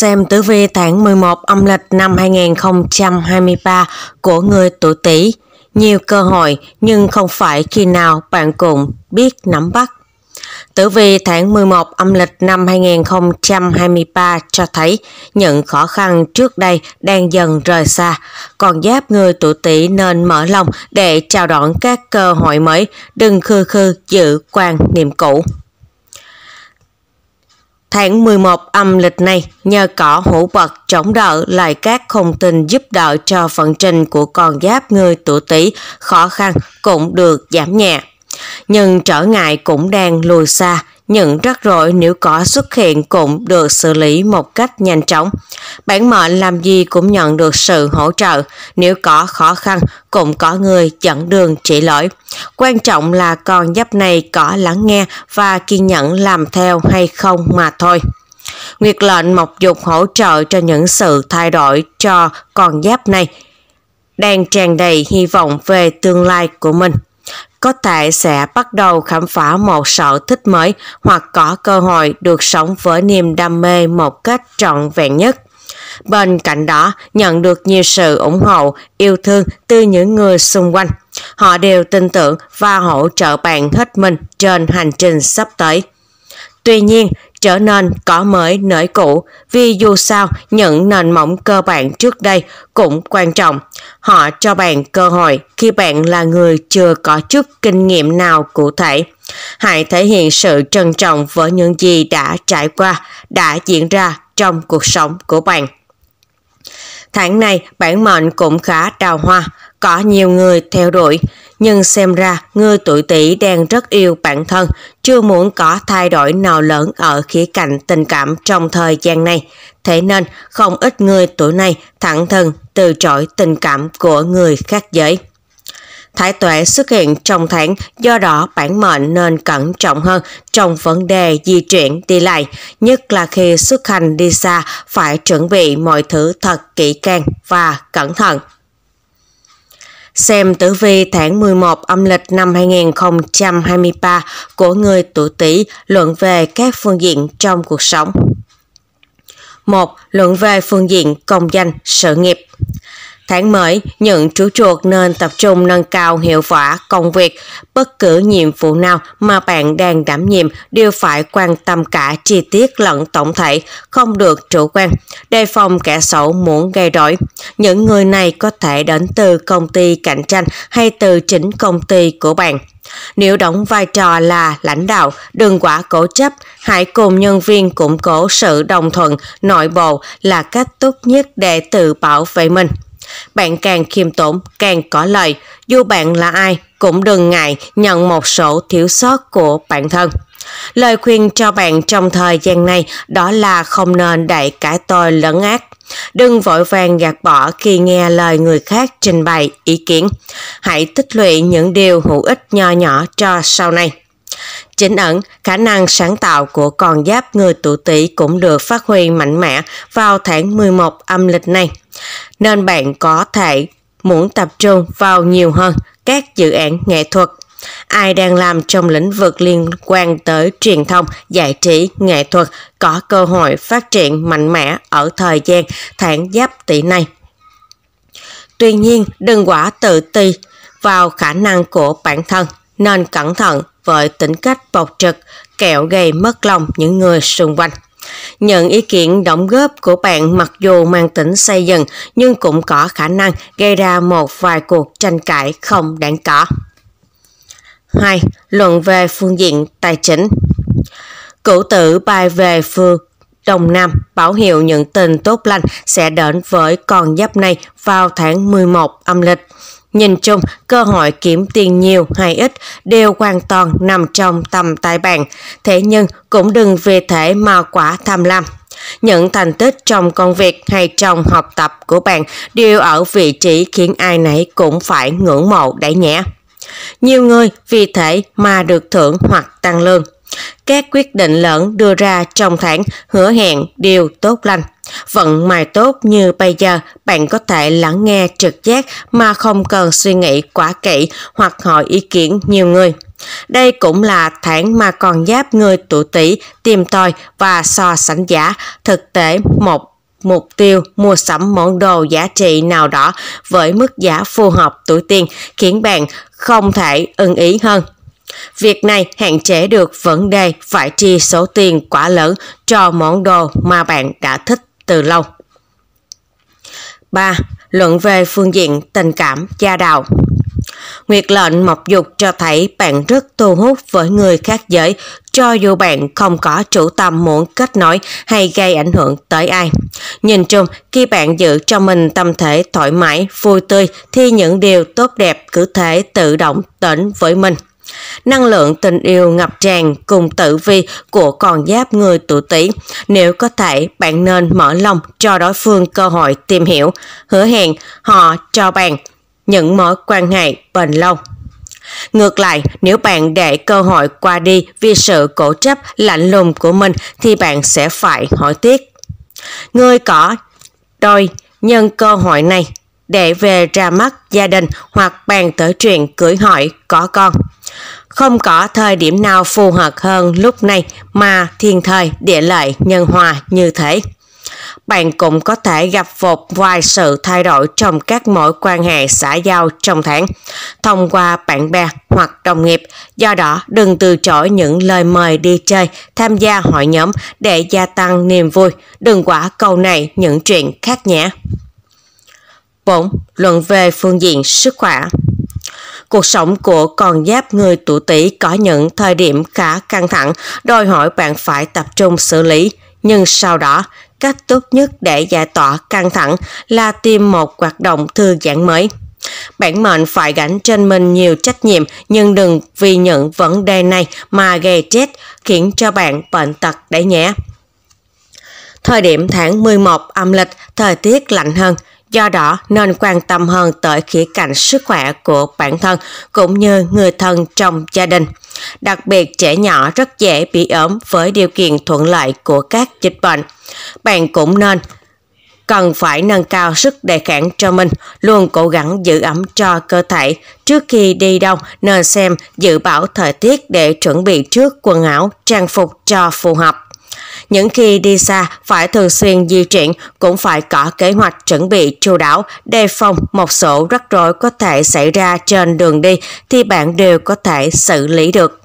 xem tử vi tháng 11 âm lịch năm 2023 của người tuổi Tý. Nhiều cơ hội nhưng không phải khi nào bạn cũng biết nắm bắt. Tử vi tháng 11 âm lịch năm 2023 cho thấy những khó khăn trước đây đang dần rời xa, còn giáp người tuổi Tý nên mở lòng để chào đón các cơ hội mới, đừng khư khư giữ quan niệm cũ. Tháng 11 âm lịch này, nhờ cỏ hữu vật chống đỡ lại các không tình giúp đỡ cho vận trình của con giáp người tuổi tỵ khó khăn cũng được giảm nhẹ. Nhưng trở ngại cũng đang lùi xa, những rắc rối nếu có xuất hiện cũng được xử lý một cách nhanh chóng. Bản mệnh làm gì cũng nhận được sự hỗ trợ, nếu có khó khăn cũng có người dẫn đường chỉ lỗi. Quan trọng là con giáp này có lắng nghe và kiên nhẫn làm theo hay không mà thôi. Nguyệt lệnh mộc dục hỗ trợ cho những sự thay đổi cho con giáp này đang tràn đầy hy vọng về tương lai của mình có thể sẽ bắt đầu khám phá một sở thích mới hoặc có cơ hội được sống với niềm đam mê một cách trọn vẹn nhất. Bên cạnh đó, nhận được nhiều sự ủng hộ, yêu thương từ những người xung quanh. Họ đều tin tưởng và hỗ trợ bạn hết mình trên hành trình sắp tới. Tuy nhiên, trở nên cỏ mới nới cũ vì dù sao những nền móng cơ bản trước đây cũng quan trọng. Họ cho bạn cơ hội khi bạn là người chưa có chút kinh nghiệm nào cụ thể. Hãy thể hiện sự trân trọng với những gì đã trải qua, đã diễn ra trong cuộc sống của bạn. Tháng này, bản mệnh cũng khá đào hoa, có nhiều người theo đuổi, nhưng xem ra người tuổi tỷ đang rất yêu bản thân, chưa muốn có thay đổi nào lớn ở khía cạnh tình cảm trong thời gian này. Thế nên không ít người tuổi này thẳng thừng từ chối tình cảm của người khác giới. Thái tuệ xuất hiện trong tháng, do đó bản mệnh nên cẩn trọng hơn trong vấn đề di chuyển đi lại, nhất là khi xuất hành đi xa phải chuẩn bị mọi thứ thật kỹ càng và cẩn thận xem tử vi tháng 11 âm lịch năm 2023 của người tuổi Tý luận về các phương diện trong cuộc sống. 1. Luận về phương diện công danh, sự nghiệp. Tháng mới, những chú chuột nên tập trung nâng cao hiệu quả công việc. Bất cứ nhiệm vụ nào mà bạn đang đảm nhiệm đều phải quan tâm cả chi tiết lẫn tổng thể, không được chủ quan, đề phòng kẻ xấu muốn gây rối. Những người này có thể đến từ công ty cạnh tranh hay từ chính công ty của bạn. Nếu đóng vai trò là lãnh đạo, đừng quá cố chấp, hãy cùng nhân viên củng cố sự đồng thuận nội bộ là cách tốt nhất để tự bảo vệ mình. Bạn càng khiêm tốn, càng có lời dù bạn là ai cũng đừng ngại nhận một số thiếu sót của bản thân. Lời khuyên cho bạn trong thời gian này đó là không nên đẩy cả tôi lẫn ác. Đừng vội vàng gạt bỏ khi nghe lời người khác trình bày ý kiến. Hãy tích lũy những điều hữu ích nho nhỏ cho sau này. Chính ẩn, khả năng sáng tạo của con giáp người tuổi tỵ cũng được phát huy mạnh mẽ vào tháng 11 âm lịch này nên bạn có thể muốn tập trung vào nhiều hơn các dự án nghệ thuật. Ai đang làm trong lĩnh vực liên quan tới truyền thông, giải trí, nghệ thuật có cơ hội phát triển mạnh mẽ ở thời gian tháng giáp tỷ này. Tuy nhiên, đừng quá tự ti vào khả năng của bản thân, nên cẩn thận với tính cách bộc trực, kẹo gây mất lòng những người xung quanh. Nhận ý kiến đóng góp của bạn mặc dù mang tính xây dựng nhưng cũng có khả năng gây ra một vài cuộc tranh cãi không đáng có. 2. Luận về phương diện tài chính Cửu tử bài về phương Đông Nam báo hiệu những tình tốt lành sẽ đến với con giáp này vào tháng 11 âm lịch. Nhìn chung, cơ hội kiếm tiền nhiều hay ít đều hoàn toàn nằm trong tầm tay bạn, thế nhưng cũng đừng vì thế mà quá tham lam. Những thành tích trong công việc hay trong học tập của bạn đều ở vị trí khiến ai nấy cũng phải ngưỡng mộ đấy nhé. Nhiều người vì thế mà được thưởng hoặc tăng lương. Các quyết định lớn đưa ra trong tháng hứa hẹn điều tốt lành. Vận may tốt như bây giờ, bạn có thể lắng nghe trực giác mà không cần suy nghĩ quá kỹ hoặc hỏi ý kiến nhiều người. Đây cũng là tháng mà còn giáp người tuổi tỷ tìm tòi và so sánh giá thực tế một mục tiêu mua sắm món đồ giá trị nào đó với mức giá phù hợp tuổi tiền khiến bạn không thể ưng ý hơn. Việc này hạn chế được vấn đề phải chi số tiền quá lớn cho món đồ mà bạn đã thích từ lâu. 3. Luận về phương diện tình cảm gia đạo Nguyệt lệnh mộc dục cho thấy bạn rất thu hút với người khác giới, cho dù bạn không có chủ tâm muốn kết nối hay gây ảnh hưởng tới ai. Nhìn chung, khi bạn giữ cho mình tâm thể thoải mái, vui tươi thì những điều tốt đẹp cứ thể tự động đến với mình. Năng lượng tình yêu ngập tràn cùng tử vi của con giáp người tuổi Tý. Nếu có thể, bạn nên mở lòng cho đối phương cơ hội tìm hiểu, hứa hẹn họ cho bạn những mối quan hệ bền lâu. Ngược lại, nếu bạn để cơ hội qua đi vì sự cổ chấp lạnh lùng của mình thì bạn sẽ phải hỏi tiếc. Người có đôi nhân cơ hội này để về ra mắt gia đình hoặc bàn tới chuyện cưới hỏi có con. Không có thời điểm nào phù hợp hơn lúc này mà thiên thời địa lợi nhân hòa như thế. Bạn cũng có thể gặp một vài sự thay đổi trong các mối quan hệ xã giao trong tháng, thông qua bạn bè hoặc đồng nghiệp. Do đó, đừng từ chối những lời mời đi chơi, tham gia hội nhóm để gia tăng niềm vui. Đừng quả câu này những chuyện khác nhé. Bổn luận về phương diện sức khỏe. Cuộc sống của con giáp người tuổi Tý có những thời điểm khá căng thẳng, đòi hỏi bạn phải tập trung xử lý, nhưng sau đó, cách tốt nhất để giải tỏa căng thẳng là tìm một hoạt động thư giãn mới. Bản mệnh phải gánh trên mình nhiều trách nhiệm nhưng đừng vì những vấn đề này mà gây chết khiến cho bạn bệnh tật đấy nhé. Thời điểm tháng 11 âm lịch, thời tiết lạnh hơn, Do đó nên quan tâm hơn tới khía cạnh sức khỏe của bản thân cũng như người thân trong gia đình. Đặc biệt trẻ nhỏ rất dễ bị ốm với điều kiện thuận lợi của các dịch bệnh. Bạn cũng nên cần phải nâng cao sức đề kháng cho mình, luôn cố gắng giữ ấm cho cơ thể. Trước khi đi đâu nên xem dự báo thời tiết để chuẩn bị trước quần áo, trang phục cho phù hợp. Những khi đi xa phải thường xuyên di chuyển, cũng phải có kế hoạch chuẩn bị chu đáo, đề phòng một số rắc rối có thể xảy ra trên đường đi thì bạn đều có thể xử lý được.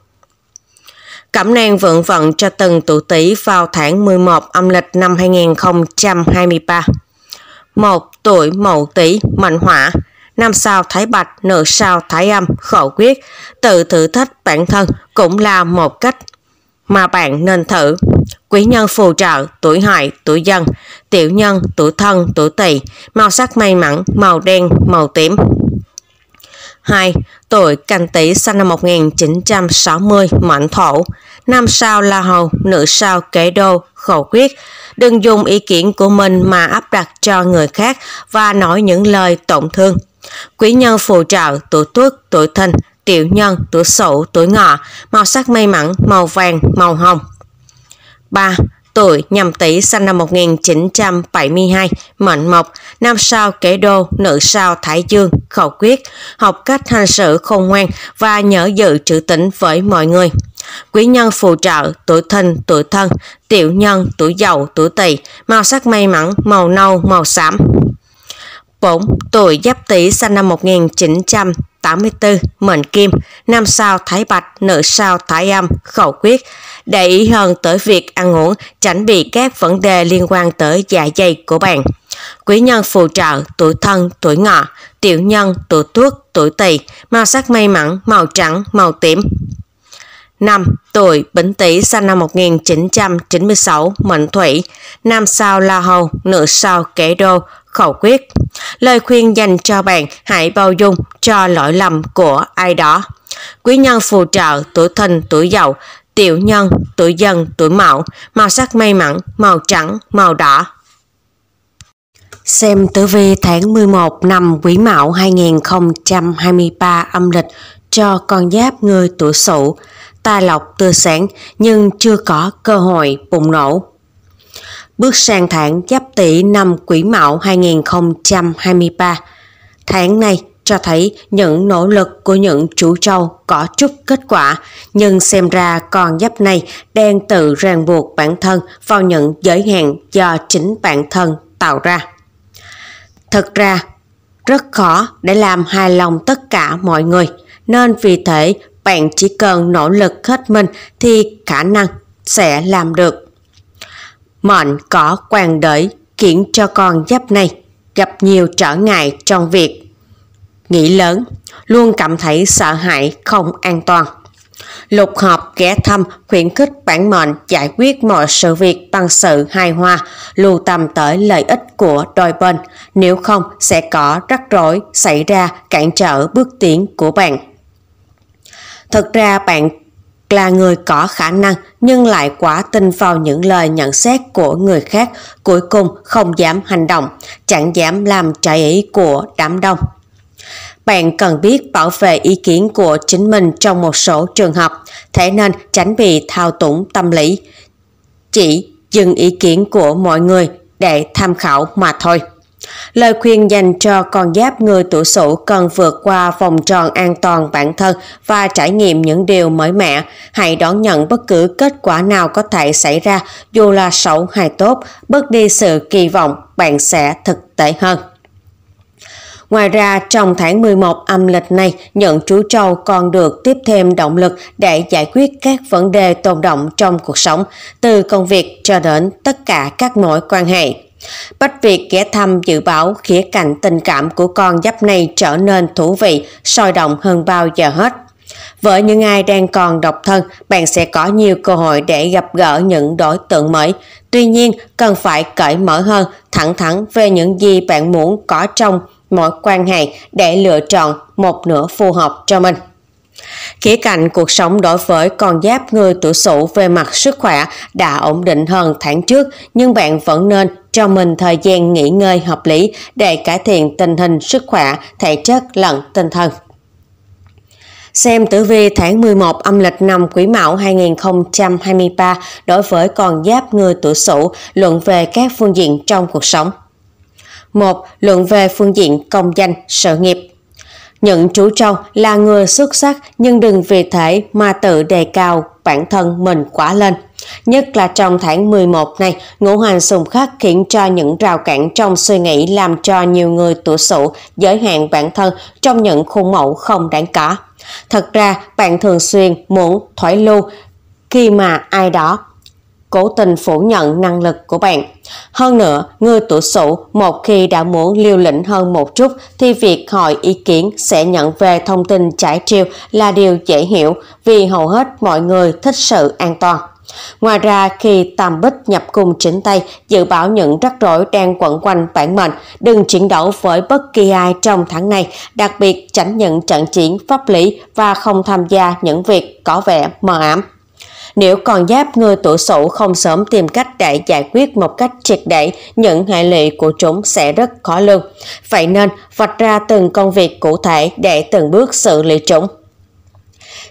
Cẩm nang vận vận cho từng tuổi tỷ vào tháng 11 âm lịch năm 2023. Một Tuổi mậu tỷ mệnh hỏa năm sao thái bạch, nửa sao thái âm, khẩu quyết. Tự thử thách bản thân cũng là một cách mà bạn nên thử quý nhân phù trợ, tuổi hợi, tuổi dần, tiểu nhân, tuổi thân, tuổi tỵ, màu sắc may mắn, màu đen, màu tím. 2. Tuổi canh tý sinh năm 1960, mệnh thổ. Nam sao la hầu, nữ sao kế đô, khẩu quyết. Đừng dùng ý kiến của mình mà áp đặt cho người khác và nói những lời tổn thương. Quý nhân phù trợ, tuổi tuất, tuổi thìn, tiểu nhân, tuổi sửu, tuổi ngọ, màu sắc may mắn, màu vàng, màu hồng. 3 tuổi nhằm tỷ sinh năm 1972, mệnh mộc, nam sao kế đô, nữ sao thái dương, khẩu quyết, học cách hành sự khôn ngoan và nhớ giữ chữ tỉnh với mọi người. Quý nhân phù trợ, tuổi thìn, tuổi thân, tiểu nhân, tuổi giàu tuổi tỵ, màu sắc may mắn, màu nâu, màu xám. 4. Tuổi giáp tỵ sinh năm 1900, 84, mệnh kim, nam sao thái bạch, nữ sao thái âm, khẩu quyết, để ý hơn tới việc ăn uống, tránh bị các vấn đề liên quan tới dạ dày của bạn. Quý nhân phù trợ tuổi thân, tuổi ngọ, tiểu nhân, tuổi tuất, tuổi tỵ, màu sắc may mắn, màu trắng, màu tím. 5. Tuổi Bính Tý sinh năm 1996, Mệnh Thủy, Nam sao La Hầu, Nữ sao Kế Đô, Khẩu Quyết. Lời khuyên dành cho bạn hãy bao dung cho lỗi lầm của ai đó. Quý nhân phù trợ tuổi thìn tuổi dậu, tiểu nhân, tuổi dần, tuổi mão, màu sắc may mắn, màu trắng, màu đỏ. Xem tử vi tháng 11 năm Quý Mão 2023 âm lịch cho con giáp người tuổi Sửu, tài lộc tươi sáng nhưng chưa có cơ hội bùng nổ. Bước sang tháng Giáp Tỵ năm Quý Mão 2023. Tháng này cho thấy những nỗ lực của những chủ trâu có chút kết quả, nhưng xem ra con giáp này đang tự ràng buộc bản thân vào những giới hạn do chính bản thân tạo ra. thật ra, rất khó để làm hài lòng tất cả mọi người, nên vì thế bạn chỉ cần nỗ lực hết mình thì khả năng sẽ làm được. Mệnh có quan đới khiến cho con giáp này gặp nhiều trở ngại trong việc nghĩ lớn, luôn cảm thấy sợ hãi không an toàn. Lục hợp ghé thăm khuyến khích bản mệnh giải quyết mọi sự việc bằng sự hài hòa, lưu tâm tới lợi ích của đôi bên, nếu không sẽ có rắc rối xảy ra cản trở bước tiến của bạn. Thực ra bạn là người có khả năng nhưng lại quá tin vào những lời nhận xét của người khác, cuối cùng không dám hành động, chẳng dám làm trái ý của đám đông. Bạn cần biết bảo vệ ý kiến của chính mình trong một số trường hợp, thế nên tránh bị thao túng tâm lý. Chỉ dừng ý kiến của mọi người để tham khảo mà thôi. Lời khuyên dành cho con giáp người tuổi Sửu cần vượt qua vòng tròn an toàn bản thân và trải nghiệm những điều mới mẻ. Hãy đón nhận bất cứ kết quả nào có thể xảy ra, dù là xấu hay tốt, bớt đi sự kỳ vọng, bạn sẽ thực tế hơn. Ngoài ra, trong tháng 11 âm lịch này, nhận chú trâu còn được tiếp thêm động lực để giải quyết các vấn đề tồn động trong cuộc sống, từ công việc cho đến tất cả các mối quan hệ. Bách việc ghé thăm dự báo khía cạnh tình cảm của con giáp này trở nên thú vị, sôi động hơn bao giờ hết. Với những ai đang còn độc thân, bạn sẽ có nhiều cơ hội để gặp gỡ những đối tượng mới. Tuy nhiên, cần phải cởi mở hơn, thẳng thắn về những gì bạn muốn có trong mọi quan hệ để lựa chọn một nửa phù hợp cho mình. Khía cạnh cuộc sống đối với con giáp người tuổi sửu về mặt sức khỏe đã ổn định hơn tháng trước, nhưng bạn vẫn nên cho mình thời gian nghỉ ngơi hợp lý để cải thiện tình hình sức khỏe, thể chất lẫn tinh thần. Xem tử vi tháng 11 âm lịch năm Quý Mão 2023 đối với con giáp người tuổi Sửu luận về các phương diện trong cuộc sống. 1. Luận về phương diện công danh, sự nghiệp Những chú trâu là người xuất sắc nhưng đừng vì thế mà tự đề cao bản thân mình quá lên. Nhất là trong tháng 11 này, ngũ hành xung khắc khiến cho những rào cản trong suy nghĩ làm cho nhiều người tuổi sụ giới hạn bản thân trong những khuôn mẫu không đáng có. Thật ra, bạn thường xuyên muốn thoái lưu khi mà ai đó cố tình phủ nhận năng lực của bạn. Hơn nữa, người tuổi sửu một khi đã muốn liều lĩnh hơn một chút thì việc hỏi ý kiến sẽ nhận về thông tin trái chiều là điều dễ hiểu vì hầu hết mọi người thích sự an toàn. Ngoài ra, khi tam bích nhập cung chính tay, dự báo những rắc rối đang quẩn quanh bản mệnh, đừng chiến đấu với bất kỳ ai trong tháng này, đặc biệt tránh những trận chiến pháp lý và không tham gia những việc có vẻ mờ ám. Nếu còn giáp người tuổi sửu không sớm tìm cách để giải quyết một cách triệt để, những hệ lụy của chúng sẽ rất khó lường. Vậy nên, vạch ra từng công việc cụ thể để từng bước xử lý chúng.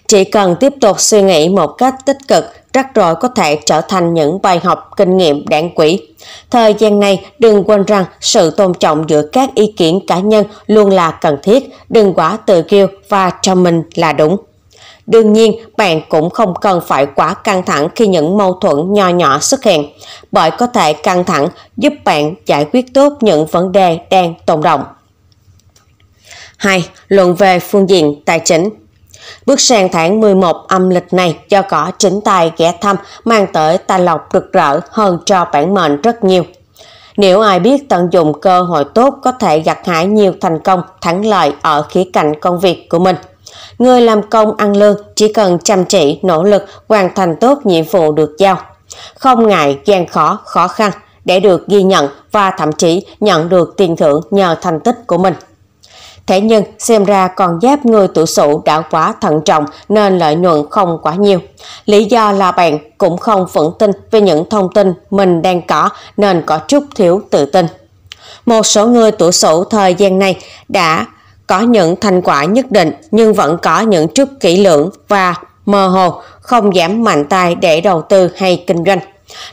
Chỉ cần tiếp tục suy nghĩ một cách tích cực, rắc rối có thể trở thành những bài học kinh nghiệm đáng quý. Thời gian này, đừng quên rằng sự tôn trọng giữa các ý kiến cá nhân luôn là cần thiết, đừng quá tự kiêu và cho mình là đúng. Đương nhiên, bạn cũng không cần phải quá căng thẳng khi những mâu thuẫn nho nhỏ xuất hiện, bởi có thể căng thẳng giúp bạn giải quyết tốt những vấn đề đang tồn động. Hai Luận về phương diện tài chính Bước sang tháng 11 âm lịch này do có chính tài ghé thăm mang tới tài lộc rực rỡ hơn cho bản mệnh rất nhiều. Nếu ai biết tận dụng cơ hội tốt có thể gặt hái nhiều thành công, thắng lợi ở khía cạnh công việc của mình – Người làm công ăn lương chỉ cần chăm chỉ, nỗ lực hoàn thành tốt nhiệm vụ được giao. Không ngại gian khó, khó khăn để được ghi nhận và thậm chí nhận được tiền thưởng nhờ thành tích của mình. Thế nhưng xem ra con giáp người tuổi sửu đã quá thận trọng nên lợi nhuận không quá nhiều. Lý do là bạn cũng không vững tin về những thông tin mình đang có nên có chút thiếu tự tin. Một số người tuổi sửu thời gian này đã có những thành quả nhất định nhưng vẫn có những chút kỹ lưỡng và mơ hồ, không giảm mạnh tay để đầu tư hay kinh doanh.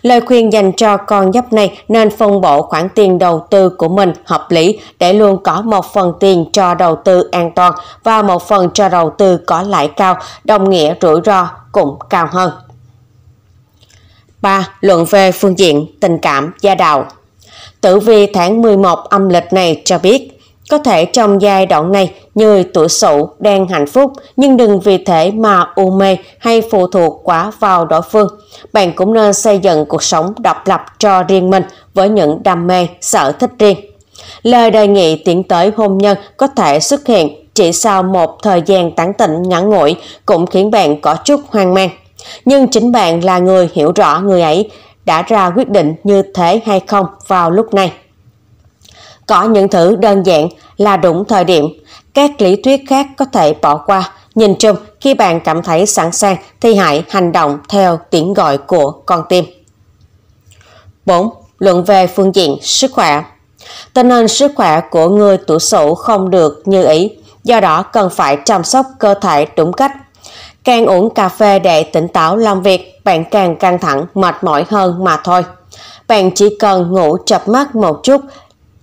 Lời khuyên dành cho con giáp này nên phân bổ khoản tiền đầu tư của mình hợp lý để luôn có một phần tiền cho đầu tư an toàn và một phần cho đầu tư có lãi cao, đồng nghĩa rủi ro cũng cao hơn. 3. Luận về phương diện tình cảm gia đạo Tử vi tháng 11 âm lịch này cho biết có thể trong giai đoạn này, người tuổi sửu đang hạnh phúc, nhưng đừng vì thế mà u mê hay phụ thuộc quá vào đối phương. Bạn cũng nên xây dựng cuộc sống độc lập cho riêng mình với những đam mê, sở thích riêng. Lời đề nghị tiến tới hôn nhân có thể xuất hiện chỉ sau một thời gian tán tỉnh ngắn ngủi cũng khiến bạn có chút hoang mang. Nhưng chính bạn là người hiểu rõ người ấy đã ra quyết định như thế hay không vào lúc này. Có những thứ đơn giản là đúng thời điểm, các lý thuyết khác có thể bỏ qua. Nhìn chung, khi bạn cảm thấy sẵn sàng thì hãy hành động theo tiếng gọi của con tim. 4. Luận về phương diện sức khỏe Tình hình sức khỏe của người tuổi sửu không được như ý, do đó cần phải chăm sóc cơ thể đúng cách. Càng uống cà phê để tỉnh táo làm việc, bạn càng căng thẳng, mệt mỏi hơn mà thôi. Bạn chỉ cần ngủ chập mắt một chút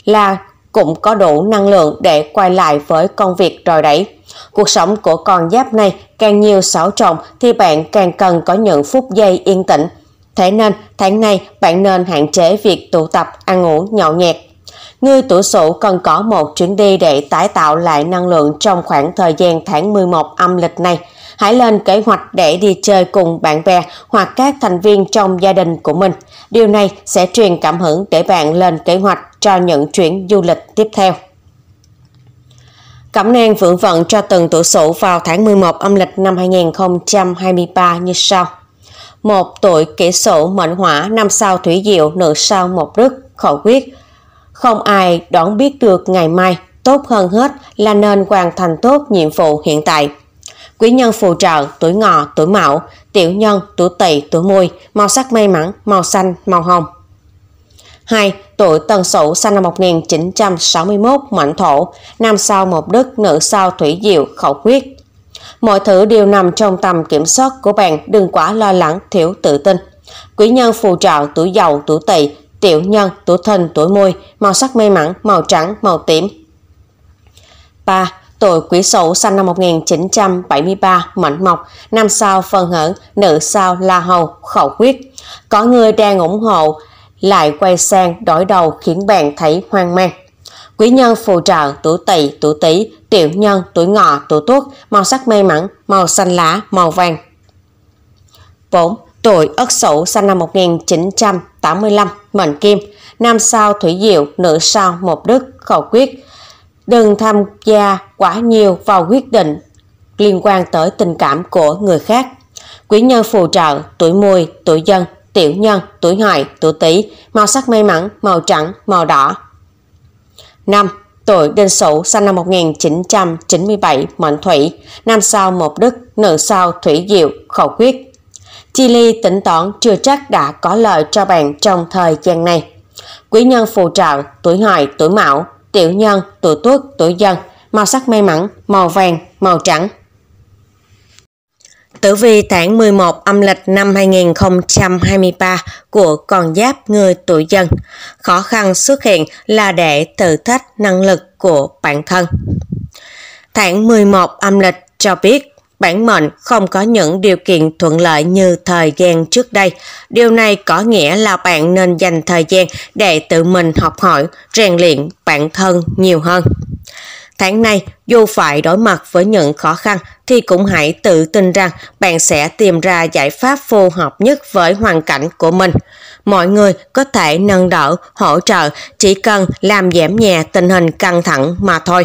là cũng có đủ năng lượng để quay lại với công việc rồi đấy. Cuộc sống của con giáp này càng nhiều xáo trộn thì bạn càng cần có những phút giây yên tĩnh. Thế nên, tháng này bạn nên hạn chế việc tụ tập, ăn uống, nhậu nhẹt. Người tuổi sửu cần có một chuyến đi để tái tạo lại năng lượng trong khoảng thời gian tháng 11 âm lịch này – Hãy lên kế hoạch để đi chơi cùng bạn bè hoặc các thành viên trong gia đình của mình. Điều này sẽ truyền cảm hứng để bạn lên kế hoạch cho những chuyến du lịch tiếp theo. Cẩm nang vượng vận cho từng tuổi sửu vào tháng 11 âm lịch năm 2023 như sau. một Tuổi kỷ sửu mệnh hỏa năm sao thủy diệu nữ sao một đức khẩu quyết. Không ai đoán biết được ngày mai, tốt hơn hết là nên hoàn thành tốt nhiệm vụ hiện tại quý nhân phù trợ tuổi ngọ, tuổi mão, tiểu nhân, tuổi tỵ, tuổi mùi, màu sắc may mắn, màu xanh, màu hồng. 2. Tuổi Tân Sửu sinh năm 1961, mệnh thổ, nam sao một đức, nữ sao thủy diệu, khẩu quyết. Mọi thứ đều nằm trong tầm kiểm soát của bạn, đừng quá lo lắng, thiếu tự tin. Quý nhân phù trợ tuổi giàu, tuổi tỵ, tiểu nhân, tuổi thìn, tuổi mùi, màu sắc may mắn, màu trắng, màu tím. 3. Tuổi quý Sửu sinh năm 1973, mệnh mộc, nam sao phân hở, nữ sao la hầu, khẩu quyết. Có người đang ủng hộ, lại quay sang đổi đầu khiến bạn thấy hoang mang. Quý nhân phù trợ tuổi tỵ, tuổi tý, tiểu nhân, tuổi ngọ, tuổi tuất, màu sắc may mắn, màu xanh lá, màu vàng. 4. Tuổi Ất Sửu sinh năm 1985, mệnh kim, nam sao thủy diệu, nữ sao mộc đức, khẩu quyết đừng tham gia quá nhiều vào quyết định liên quan tới tình cảm của người khác. Quý nhân phù trợ, tuổi mùi, tuổi dân, tiểu nhân, tuổi hợi, tuổi tý, màu sắc may mắn, màu trắng, màu đỏ. 5. Tuổi Đinh Sửu sinh năm 1997, mệnh thủy, nam sao một đức, nữ sao thủy diệu, khẩu quyết. Chi ly tỉnh toán chưa chắc đã có lợi cho bạn trong thời gian này. Quý nhân phù trợ, tuổi hợi, tuổi mão, tiểu nhân, tuổi tuất, tuổi dần, màu sắc may mắn, màu vàng, màu trắng. Tử vi tháng 11 âm lịch năm 2023 của con giáp người tuổi dần. Khó khăn xuất hiện là để thử thách năng lực của bản thân. Tháng 11 âm lịch cho biết Bản mệnh không có những điều kiện thuận lợi như thời gian trước đây. Điều này có nghĩa là bạn nên dành thời gian để tự mình học hỏi, rèn luyện bản thân nhiều hơn. Tháng này, dù phải đối mặt với những khó khăn thì cũng hãy tự tin rằng bạn sẽ tìm ra giải pháp phù hợp nhất với hoàn cảnh của mình. Mọi người có thể nâng đỡ, hỗ trợ chỉ cần làm giảm nhẹ tình hình căng thẳng mà thôi.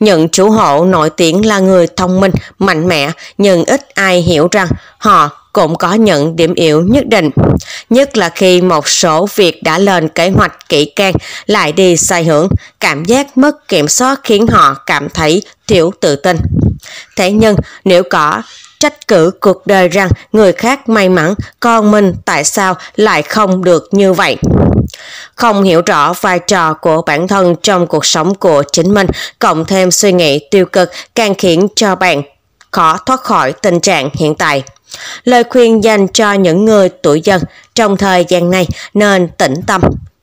Những chủ hộ nổi tiếng là người thông minh, mạnh mẽ, nhưng ít ai hiểu rằng họ cũng có những điểm yếu nhất định. Nhất là khi một số việc đã lên kế hoạch kỹ càng lại đi sai hướng, cảm giác mất kiểm soát khiến họ cảm thấy thiếu tự tin. Thế nhưng, nếu có trách cử cuộc đời rằng người khác may mắn, con mình tại sao lại không được như vậy? Không hiểu rõ vai trò của bản thân trong cuộc sống của chính mình, cộng thêm suy nghĩ tiêu cực càng khiến cho bạn khó thoát khỏi tình trạng hiện tại. Lời khuyên dành cho những người tuổi dần trong thời gian này nên tĩnh tâm,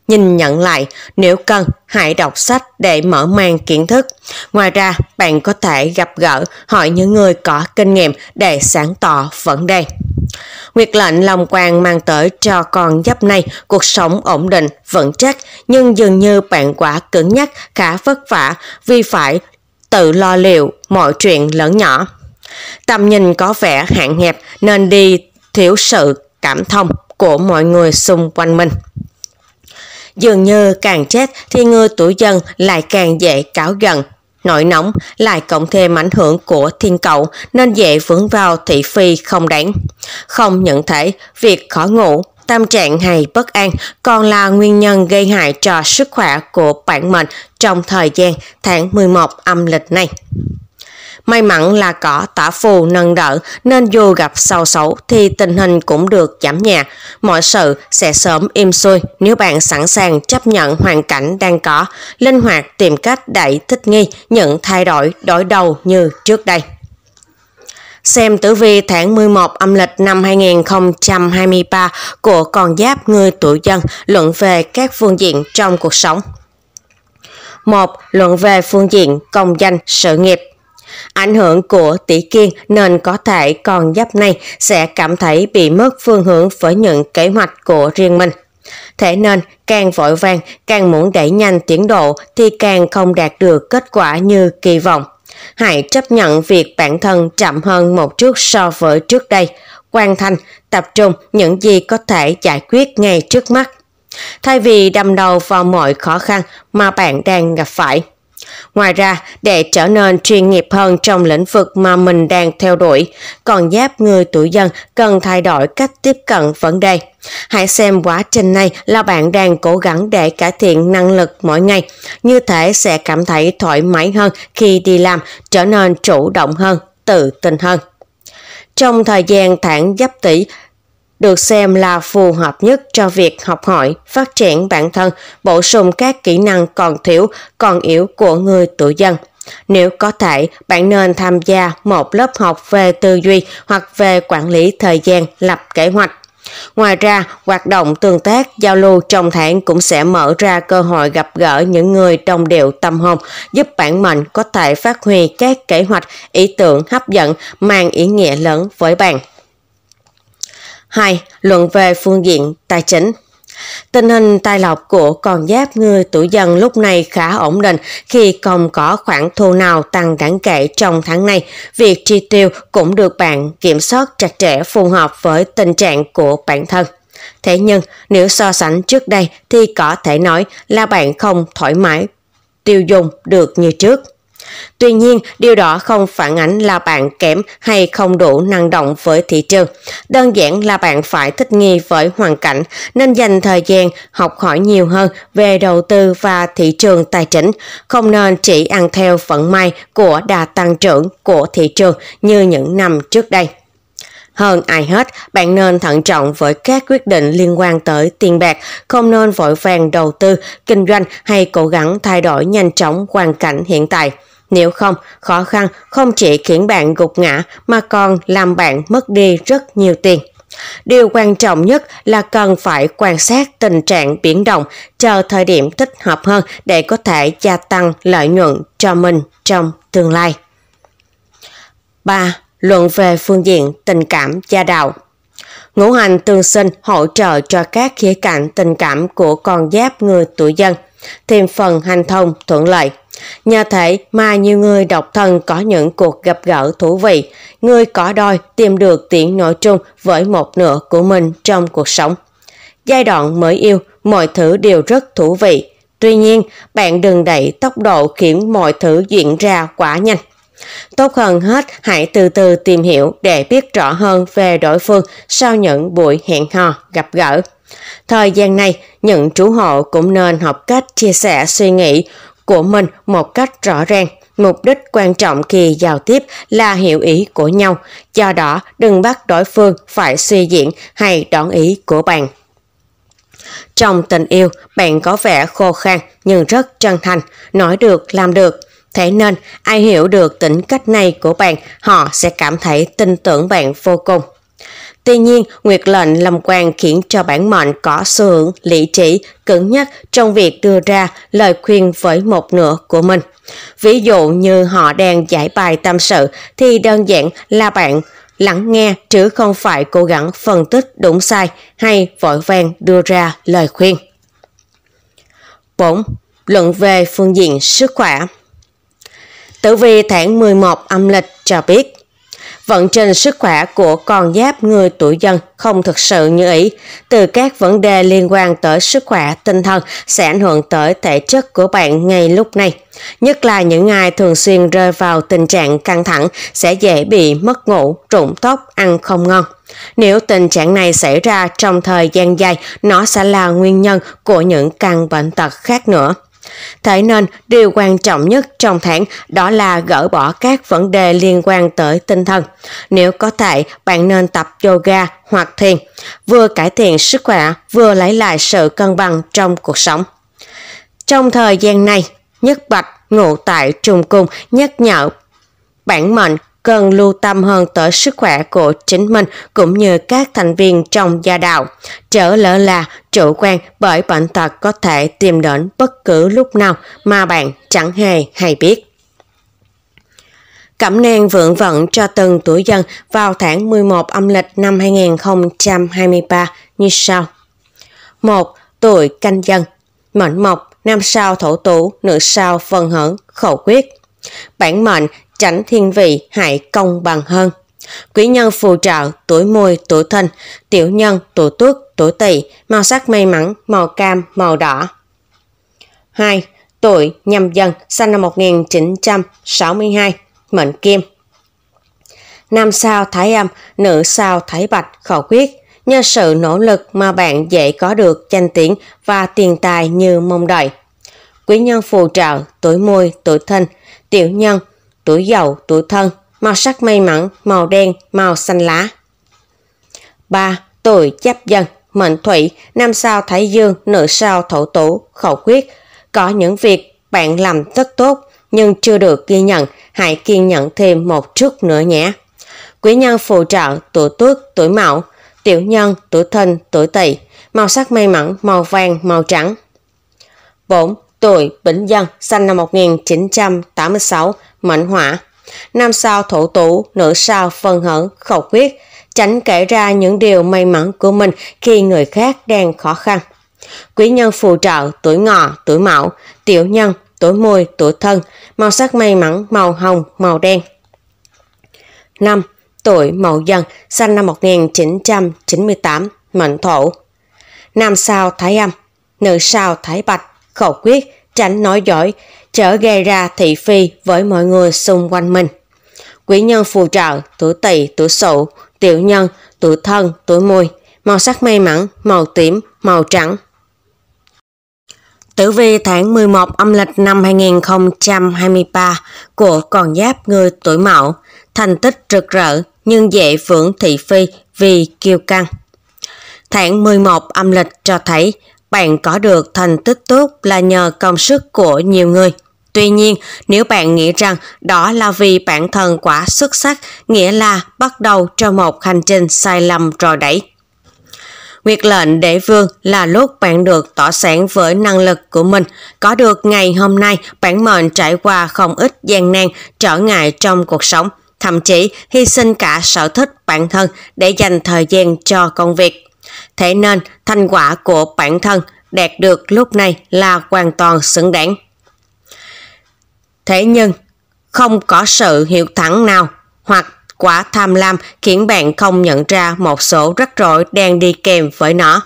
nhìn nhận lại, nếu cần hãy đọc sách để mở mang kiến thức. Ngoài ra, bạn có thể gặp gỡ hỏi những người có kinh nghiệm để sáng tỏ vấn đề. Nguyệt lệnh lòng quàng mang tới cho con giáp này cuộc sống ổn định, vững chắc, nhưng dường như bạn quả cứng nhắc, khá vất vả vì phải tự lo liệu mọi chuyện lớn nhỏ. Tầm nhìn có vẻ hạn hẹp nên đi thiếu sự cảm thông của mọi người xung quanh mình. Dường như càng chết thì người tuổi dần lại càng dễ cáo giận, nội nóng lại cộng thêm ảnh hưởng của thiên cậu nên dễ vướng vào thị phi không đáng. Không nhận thể, việc khó ngủ, tâm trạng hay bất an còn là nguyên nhân gây hại cho sức khỏe của bản mệnh trong thời gian tháng 11 âm lịch này. May mắn là có tả phù nâng đỡ nên dù gặp sâu xấu thì tình hình cũng được giảm nhẹ. Mọi sự sẽ sớm im xuôi nếu bạn sẵn sàng chấp nhận hoàn cảnh đang có, linh hoạt tìm cách đẩy thích nghi những thay đổi đối đầu như trước đây. Xem tử vi tháng 11 âm lịch năm 2023 của con giáp người tuổi dân luận về các phương diện trong cuộc sống. 1. Luận về phương diện công danh, sự nghiệp Ảnh hưởng của tỷ kiên nên có thể còn giáp này sẽ cảm thấy bị mất phương hướng với những kế hoạch của riêng mình. Thế nên, càng vội vàng, càng muốn đẩy nhanh tiến độ thì càng không đạt được kết quả như kỳ vọng. Hãy chấp nhận việc bản thân chậm hơn một chút so với trước đây, quan thành, tập trung những gì có thể giải quyết ngay trước mắt. Thay vì đâm đầu vào mọi khó khăn mà bạn đang gặp phải, Ngoài ra, để trở nên chuyên nghiệp hơn trong lĩnh vực mà mình đang theo đuổi, còn giáp người tuổi dân cần thay đổi cách tiếp cận vấn đề. Hãy xem quá trình này là bạn đang cố gắng để cải thiện năng lực mỗi ngày. Như thế sẽ cảm thấy thoải mái hơn khi đi làm, trở nên chủ động hơn, tự tin hơn. Trong thời gian tháng giáp tỷ, được xem là phù hợp nhất cho việc học hỏi, phát triển bản thân, bổ sung các kỹ năng còn thiếu, còn yếu của người tuổi dân. Nếu có thể, bạn nên tham gia một lớp học về tư duy hoặc về quản lý thời gian lập kế hoạch. Ngoài ra, hoạt động tương tác, giao lưu trong tháng cũng sẽ mở ra cơ hội gặp gỡ những người đồng điệu tâm hồn, giúp bạn mình có thể phát huy các kế hoạch, ý tưởng hấp dẫn, mang ý nghĩa lớn với bạn. 2. Luận về phương diện tài chính Tình hình tài lộc của con giáp người tuổi dần lúc này khá ổn định khi không có khoản thu nào tăng đáng kể trong tháng này. Việc chi tiêu cũng được bạn kiểm soát chặt chẽ phù hợp với tình trạng của bản thân. Thế nhưng, nếu so sánh trước đây thì có thể nói là bạn không thoải mái tiêu dùng được như trước. Tuy nhiên, điều đó không phản ánh là bạn kém hay không đủ năng động với thị trường. Đơn giản là bạn phải thích nghi với hoàn cảnh, nên dành thời gian học hỏi nhiều hơn về đầu tư và thị trường tài chính, không nên chỉ ăn theo vận may của đà tăng trưởng của thị trường như những năm trước đây. Hơn ai hết, bạn nên thận trọng với các quyết định liên quan tới tiền bạc, không nên vội vàng đầu tư, kinh doanh hay cố gắng thay đổi nhanh chóng hoàn cảnh hiện tại. Nếu không, khó khăn không chỉ khiến bạn gục ngã mà còn làm bạn mất đi rất nhiều tiền. Điều quan trọng nhất là cần phải quan sát tình trạng biến động, chờ thời điểm thích hợp hơn để có thể gia tăng lợi nhuận cho mình trong tương lai. 3. Luận về phương diện tình cảm gia đạo Ngũ hành tương sinh hỗ trợ cho các khía cạnh tình cảm của con giáp người tuổi dân, thêm phần hành thông thuận lợi Nhờ thể mà nhiều người độc thân có những cuộc gặp gỡ thú vị, người cỏ đôi tìm được tiếng nội chung với một nửa của mình trong cuộc sống. Giai đoạn mới yêu, mọi thứ đều rất thú vị. Tuy nhiên, bạn đừng đẩy tốc độ khiến mọi thứ diễn ra quá nhanh. Tốt hơn hết, hãy từ từ tìm hiểu để biết rõ hơn về đối phương sau những buổi hẹn hò gặp gỡ. Thời gian này, những chủ hộ cũng nên học cách chia sẻ suy nghĩ, của mình một cách rõ ràng. Mục đích quan trọng khi giao tiếp là hiểu ý của nhau, do đó đừng bắt đối phương phải suy diễn hay đoán ý của bạn. Trong tình yêu, bạn có vẻ khô khan nhưng rất chân thành, nói được làm được. Thế nên, ai hiểu được tính cách này của bạn, họ sẽ cảm thấy tin tưởng bạn vô cùng. Tuy nhiên, Nguyệt lệnh làm quan khiến cho bản mệnh có xu hướng lý trí, cứng nhắc trong việc đưa ra lời khuyên với một nửa của mình. Ví dụ như họ đang giải bài tâm sự thì đơn giản là bạn lắng nghe chứ không phải cố gắng phân tích đúng sai hay vội vàng đưa ra lời khuyên. 4. Luận về phương diện sức khỏe Tử vi tháng 11 âm lịch cho biết vận trình sức khỏe của con giáp người tuổi dân không thực sự như ý. Từ các vấn đề liên quan tới sức khỏe tinh thần sẽ ảnh hưởng tới thể chất của bạn ngay lúc này. Nhất là những ai thường xuyên rơi vào tình trạng căng thẳng sẽ dễ bị mất ngủ, trụng tóc, ăn không ngon. Nếu tình trạng này xảy ra trong thời gian dài, nó sẽ là nguyên nhân của những căn bệnh tật khác nữa. Thế nên, điều quan trọng nhất trong tháng đó là gỡ bỏ các vấn đề liên quan tới tinh thần. Nếu có thể, bạn nên tập yoga hoặc thiền, vừa cải thiện sức khỏe, vừa lấy lại sự cân bằng trong cuộc sống. Trong thời gian này, Nhất Bạch ngụ tại Trung Cung nhắc nhở bản mệnh cần lưu tâm hơn tới sức khỏe của chính mình cũng như các thành viên trong gia đạo. Trở lỡ là chủ quan bởi bệnh tật có thể tìm đến bất cứ lúc nào mà bạn chẳng hề hay biết. Cẩm nang vượng vận cho từng tuổi dân vào tháng 11 âm lịch năm 2023 như sau. 1. Tuổi canh dân Mệnh mộc, nam sao thổ tủ, nữ sao phân hưởng, khẩu quyết. Bản mệnh chảnh thiên vị hại công bằng hơn. Quý nhân phù trợ tuổi mùi, tuổi thân tiểu nhân, tuổi tuất, tuổi tỵ, màu sắc may mắn, màu cam, màu đỏ. 2. Tuổi nhâm dần, sinh năm 1962, mệnh kim. Nam sao thái âm, nữ sao thái bạch, khẩu quyết. Nhờ sự nỗ lực mà bạn dễ có được danh tiếng và tiền tài như mong đợi. Quý nhân phù trợ tuổi mùi, tuổi thân tiểu nhân, tuổi giàu tuổi thân, màu sắc may mắn, màu đen, màu xanh lá. 3. Tuổi chấp dân mệnh thủy, nam sao thái dương, nữ sao thổ tủ, khẩu quyết. Có những việc bạn làm rất tốt nhưng chưa được ghi nhận, hãy kiên nhẫn thêm một chút nữa nhé. Quý nhân phù trợ tuổi tuất, tuổi mão, tiểu nhân, tuổi thân tuổi tỵ, màu sắc may mắn, màu vàng, màu trắng. 4. Tuổi Bính Dân, sinh năm 1986, mệnh hỏa Nam sao thổ tủ, nữ sao phân hận, khẩu quyết, tránh kể ra những điều may mắn của mình khi người khác đang khó khăn. Quý nhân phù trợ tuổi ngọ, tuổi mão, tiểu nhân, tuổi mùi, tuổi thân, màu sắc may mắn màu hồng, màu đen. 5. Tuổi Mậu Dần, sinh năm 1998, mệnh thổ. Nam sao Thái Âm, nữ sao Thái Bạch, khẩu quyết, tránh nói giỏi, trở gây ra thị phi với mọi người xung quanh mình. Quý nhân phù trợ, tuổi tỵ, tuổi sửu, tiểu nhân, tuổi thân, tuổi mùi, màu sắc may mắn, màu tím, màu trắng. Tử vi tháng 11 âm lịch năm 2023 của con giáp người tuổi mậu, thành tích rực rỡ nhưng dễ vướng thị phi vì kiêu căng. Tháng 11 âm lịch cho thấy bạn có được thành tích tốt là nhờ công sức của nhiều người. Tuy nhiên, nếu bạn nghĩ rằng đó là vì bản thân quá xuất sắc, nghĩa là bắt đầu cho một hành trình sai lầm rồi đấy. Nguyệt lệnh đế vương là lúc bạn được tỏ sáng với năng lực của mình. Có được ngày hôm nay, bản mệnh trải qua không ít gian nan, trở ngại trong cuộc sống, thậm chí hy sinh cả sở thích bản thân để dành thời gian cho công việc. Thế nên, thành quả của bản thân đạt được lúc này là hoàn toàn xứng đáng. Thế nhưng, không có sự hiệu thẳng nào hoặc quả tham lam khiến bạn không nhận ra một số rắc rối đang đi kèm với nó.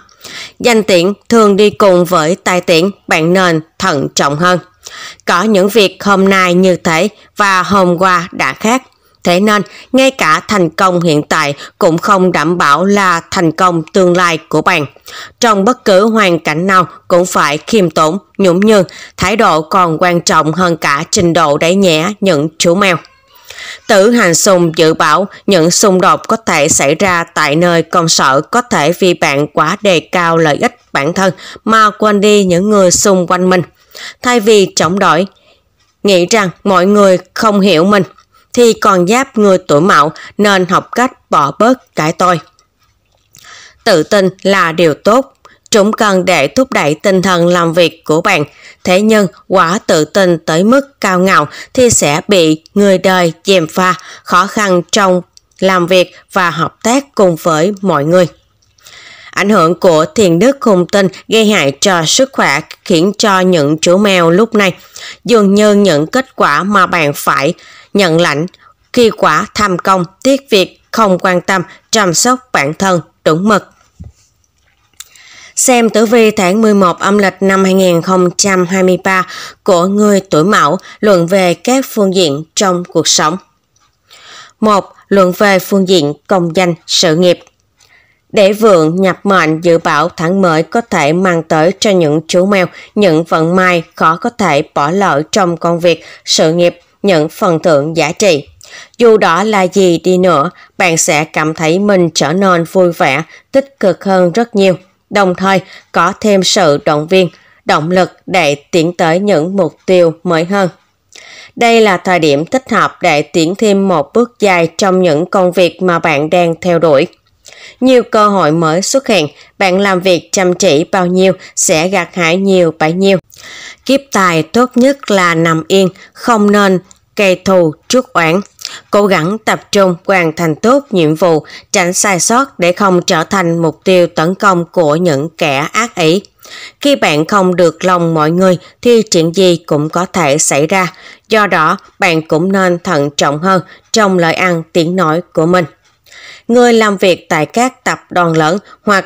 Danh tiện thường đi cùng với tài tiện, bạn nên thận trọng hơn. Có những việc hôm nay như thế và hôm qua đã khác. Thế nên, ngay cả thành công hiện tại cũng không đảm bảo là thành công tương lai của bạn. Trong bất cứ hoàn cảnh nào cũng phải khiêm tốn, nhũng nhường, thái độ còn quan trọng hơn cả trình độ đẩy nhẹ những chú mèo. Tử Hành Sùng dự báo những xung đột có thể xảy ra tại nơi công sở có thể vì bạn quá đề cao lợi ích bản thân mà quên đi những người xung quanh mình. Thay vì chống đổi, nghĩ rằng mọi người không hiểu mình thì còn giáp người tuổi mạo nên học cách bỏ bớt cái tôi. Tự tin là điều tốt, chúng cần để thúc đẩy tinh thần làm việc của bạn. Thế nhưng quả tự tin tới mức cao ngạo thì sẽ bị người đời chèm pha, khó khăn trong làm việc và hợp tác cùng với mọi người. Ảnh hưởng của thiền đức hùng tinh gây hại cho sức khỏe khiến cho những chú mèo lúc này dường như những kết quả mà bạn phải nhận lãnh, khi quả tham công, tiếc việc, không quan tâm, chăm sóc bản thân, chuẩn mực. Xem tử vi tháng 11 âm lịch năm 2023 của người tuổi mão luận về các phương diện trong cuộc sống. 1. Luận về phương diện công danh, sự nghiệp. Để vượng nhập mệnh dự báo tháng mới có thể mang tới cho những chú mèo những vận may khó có thể bỏ lỡ trong công việc, sự nghiệp nhận phần thưởng giá trị. Dù đó là gì đi nữa, bạn sẽ cảm thấy mình trở nên vui vẻ, tích cực hơn rất nhiều, đồng thời có thêm sự động viên, động lực để tiến tới những mục tiêu mới hơn. Đây là thời điểm thích hợp để tiến thêm một bước dài trong những công việc mà bạn đang theo đuổi. Nhiều cơ hội mới xuất hiện, bạn làm việc chăm chỉ bao nhiêu sẽ gặt hại nhiều bấy nhiêu. Kiếp tài tốt nhất là nằm yên, không nên kề thù trước oản. Cố gắng tập trung hoàn thành tốt nhiệm vụ, tránh sai sót để không trở thành mục tiêu tấn công của những kẻ ác ý. Khi bạn không được lòng mọi người thì chuyện gì cũng có thể xảy ra, do đó bạn cũng nên thận trọng hơn trong lời ăn tiếng nói của mình. Người làm việc tại các tập đoàn lớn hoặc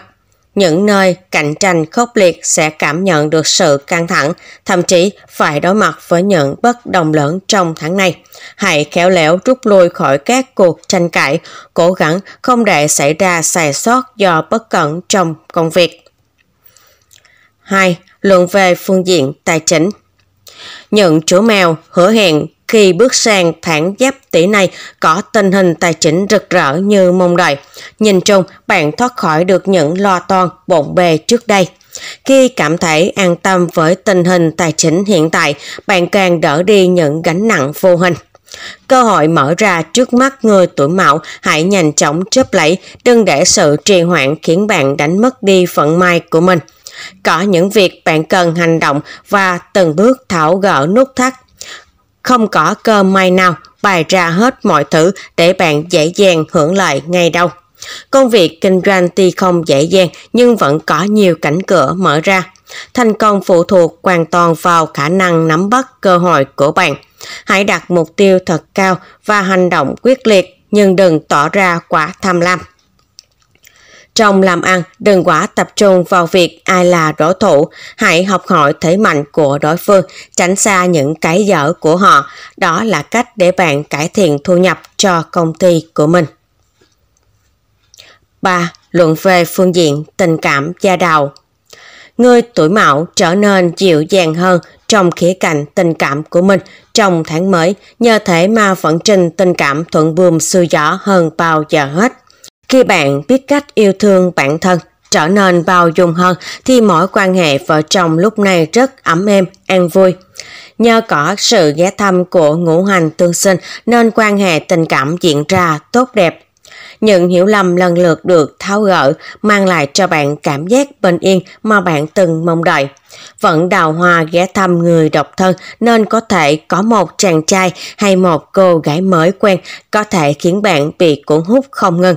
những nơi cạnh tranh khốc liệt sẽ cảm nhận được sự căng thẳng, thậm chí phải đối mặt với những bất đồng lớn trong tháng này. Hãy khéo léo rút lui khỏi các cuộc tranh cãi, cố gắng không để xảy ra sai sót do bất cẩn trong công việc. 2. Luận về phương diện tài chính Những chú mèo hứa hẹn khi bước sang tháng giáp tỷ này có tình hình tài chính rực rỡ như mong đợi. Nhìn chung, bạn thoát khỏi được những lo toan bộn bề trước đây. Khi cảm thấy an tâm với tình hình tài chính hiện tại, bạn càng đỡ đi những gánh nặng vô hình. Cơ hội mở ra trước mắt người tuổi mão, hãy nhanh chóng chớp lấy, đừng để sự trì hoãn khiến bạn đánh mất đi phận may của mình. Có những việc bạn cần hành động và từng bước tháo gỡ nút thắt không có cơ may nào bày ra hết mọi thứ để bạn dễ dàng hưởng lợi ngay đâu. Công việc kinh doanh tuy không dễ dàng nhưng vẫn có nhiều cánh cửa mở ra. Thành công phụ thuộc hoàn toàn vào khả năng nắm bắt cơ hội của bạn. Hãy đặt mục tiêu thật cao và hành động quyết liệt nhưng đừng tỏ ra quá tham lam. Trong làm ăn, đừng quá tập trung vào việc ai là đối thủ, hãy học hỏi thế mạnh của đối phương, tránh xa những cái dở của họ. Đó là cách để bạn cải thiện thu nhập cho công ty của mình. 3. Luận về phương diện tình cảm gia đạo Người tuổi mão trở nên dịu dàng hơn trong khía cạnh tình cảm của mình trong tháng mới, nhờ thể mà vận trình tình cảm thuận buồm xuôi gió hơn bao giờ hết. Khi bạn biết cách yêu thương bản thân, trở nên bao dung hơn thì mỗi quan hệ vợ chồng lúc này rất ấm êm, an vui. Nhờ có sự ghé thăm của ngũ hành tương sinh nên quan hệ tình cảm diễn ra tốt đẹp. Những hiểu lầm lần lượt được tháo gỡ mang lại cho bạn cảm giác bình yên mà bạn từng mong đợi. Vẫn đào hoa ghé thăm người độc thân nên có thể có một chàng trai hay một cô gái mới quen có thể khiến bạn bị cuốn hút không ngừng.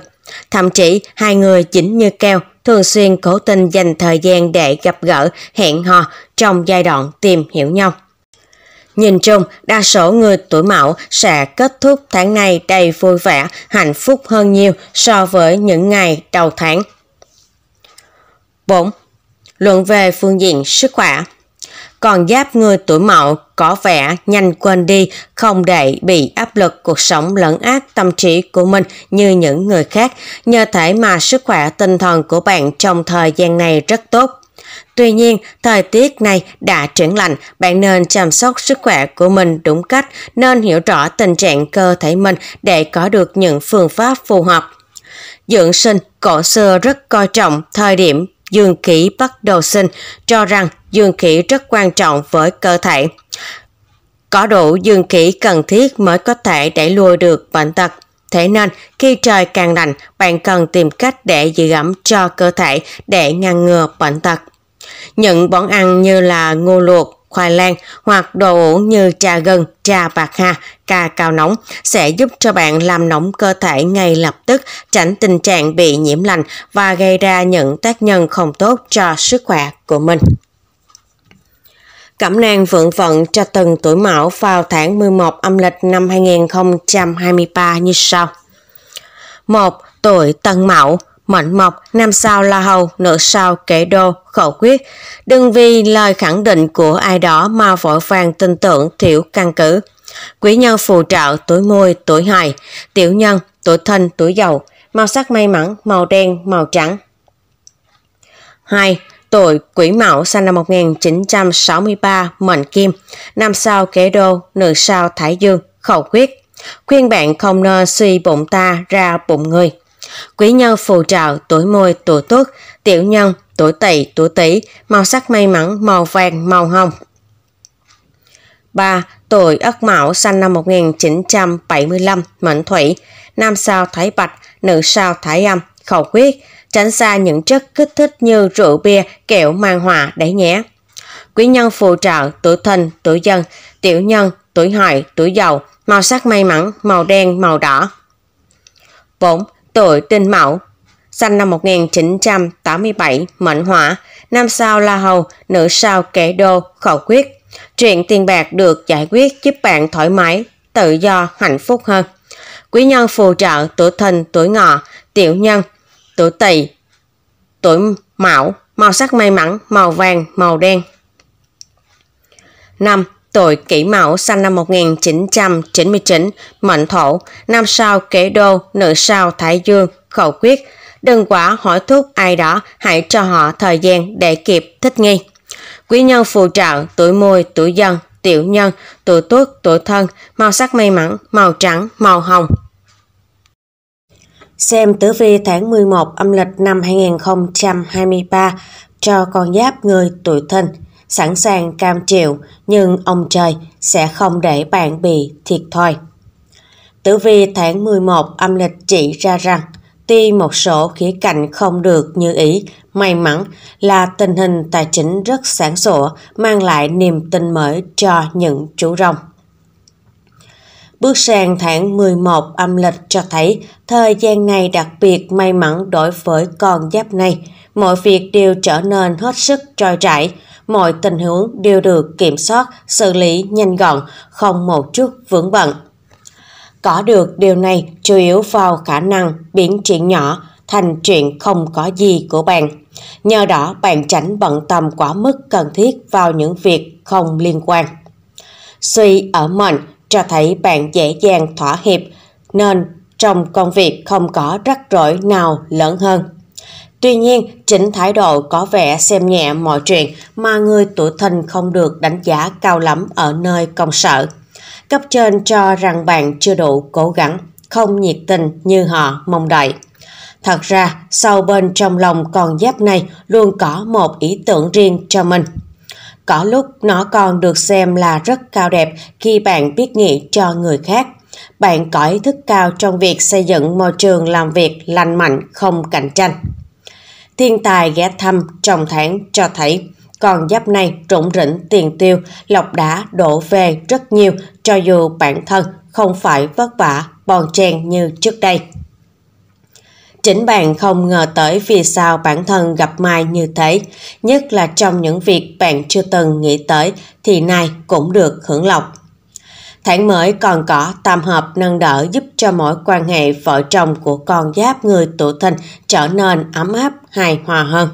Thậm chí hai người chính như keo, thường xuyên cố tình dành thời gian để gặp gỡ, hẹn hò trong giai đoạn tìm hiểu nhau. Nhìn chung, đa số người tuổi mão sẽ kết thúc tháng này đầy vui vẻ, hạnh phúc hơn nhiều so với những ngày đầu tháng. 4. Luận về phương diện sức khỏe còn giáp người tuổi mậu có vẻ nhanh quên đi, không để bị áp lực cuộc sống lẫn ác tâm trí của mình như những người khác. Nhờ thể mà sức khỏe tinh thần của bạn trong thời gian này rất tốt. Tuy nhiên, thời tiết này đã chuyển lạnh, bạn nên chăm sóc sức khỏe của mình đúng cách, nên hiểu rõ tình trạng cơ thể mình để có được những phương pháp phù hợp. Dưỡng sinh cổ xưa rất coi trọng thời điểm dương khí bắt đầu sinh, cho rằng dương khí rất quan trọng với cơ thể. Có đủ dương khí cần thiết mới có thể đẩy lùi được bệnh tật. Thế nên, khi trời càng lạnh, bạn cần tìm cách để giữ ẩm cho cơ thể để ngăn ngừa bệnh tật. Những món ăn như là ngô luộc, khoai lang hoặc đồ uống như trà gừng, trà bạc hà, cà cao nóng sẽ giúp cho bạn làm nóng cơ thể ngay lập tức, tránh tình trạng bị nhiễm lạnh và gây ra những tác nhân không tốt cho sức khỏe của mình. Cẩm nang vượng vận cho từng tuổi mão vào tháng 11 âm lịch năm 2023 như sau. 1. Tuổi Tân Mão mạnh mộc, năm sao la hầu, nữ sao kẻ đô, khẩu quyết. Đừng vì lời khẳng định của ai đó mà vội vàng tin tưởng thiểu căn cứ. Quý nhân phù trợ tuổi môi, tuổi hài, tiểu nhân, tuổi thân, tuổi giàu. màu sắc may mắn, màu đen, màu trắng. 2. Tuổi Quỷ Mão sinh năm 1963, mệnh Kim, năm sao Kế Đô, nữ sao Thái Dương, khẩu quyết. Khuyên bạn không nên suy bụng ta ra bụng người. Quý nhân phù trợ tuổi môi, tuổi tuất, tiểu nhân, tuổi tỵ, tuổi tý, màu sắc may mắn, màu vàng, màu hồng. 3. Tuổi Ất Mão sinh năm 1975, Mệnh Thủy, nam sao Thái Bạch, nữ sao Thái Âm, khẩu quyết, tránh xa những chất kích thích như rượu bia, kẹo mang hòa đấy nhé. Quý nhân phù trợ, tuổi thìn, tuổi dân, tiểu nhân, tuổi hợi, tuổi dầu, màu sắc may mắn, màu đen, màu đỏ. 4. Tuổi Đinh Mão Sinh năm 1987, mệnh hỏa, nam sao La Hầu, nữ sao Kẻ Đô, khẩu quyết. Chuyện tiền bạc được giải quyết giúp bạn thoải mái, tự do, hạnh phúc hơn. Quý nhân phù trợ tuổi thìn, tuổi ngọ, tiểu nhân, tuổi tỵ, tuổi mão, màu sắc may mắn, màu vàng, màu đen. 5 tuổi kỷ mão sinh năm 1999, mệnh thổ, năm sao kế đô, nữ sao thái dương, khẩu quyết. Đừng quá hỏi thúc ai đó, hãy cho họ thời gian để kịp thích nghi. Quý nhân phù trợ, tuổi mùi, tuổi dân, tiểu nhân, tuổi tuất, tuổi thân, màu sắc may mắn, màu trắng, màu hồng. Xem tử vi tháng 11 âm lịch năm 2023 cho con giáp người tuổi thân sẵn sàng cam chịu nhưng ông trời sẽ không để bạn bị thiệt thòi. Tử vi tháng 11 âm lịch chỉ ra rằng tuy một số khía cạnh không được như ý, may mắn là tình hình tài chính rất sáng sủa mang lại niềm tin mới cho những chú rồng. Bước sang tháng 11 âm lịch cho thấy thời gian này đặc biệt may mắn đối với con giáp này. Mọi việc đều trở nên hết sức trôi chảy, mọi tình huống đều được kiểm soát, xử lý nhanh gọn, không một chút vướng bận. Có được điều này chủ yếu vào khả năng biến chuyện nhỏ thành chuyện không có gì của bạn. Nhờ đó bạn tránh bận tâm quá mức cần thiết vào những việc không liên quan. Suy ở mệnh cho thấy bạn dễ dàng thỏa hiệp nên trong công việc không có rắc rối nào lớn hơn. Tuy nhiên, chính thái độ có vẻ xem nhẹ mọi chuyện mà người tuổi thìn không được đánh giá cao lắm ở nơi công sở. Cấp trên cho rằng bạn chưa đủ cố gắng, không nhiệt tình như họ mong đợi. Thật ra, sâu bên trong lòng con giáp này luôn có một ý tưởng riêng cho mình. Có lúc nó còn được xem là rất cao đẹp khi bạn biết nghĩ cho người khác. Bạn có ý thức cao trong việc xây dựng môi trường làm việc lành mạnh không cạnh tranh. Thiên tài ghé thăm trong tháng cho thấy còn giáp này rủng rỉnh tiền tiêu, lọc đã đổ về rất nhiều cho dù bản thân không phải vất vả bòn chèn như trước đây. Chính bạn không ngờ tới vì sao bản thân gặp mai như thế, nhất là trong những việc bạn chưa từng nghĩ tới thì nay cũng được hưởng lộc. Tháng mới còn có tam hợp nâng đỡ giúp cho mỗi quan hệ vợ chồng của con giáp người tuổi thìn trở nên ấm áp, hài hòa hơn.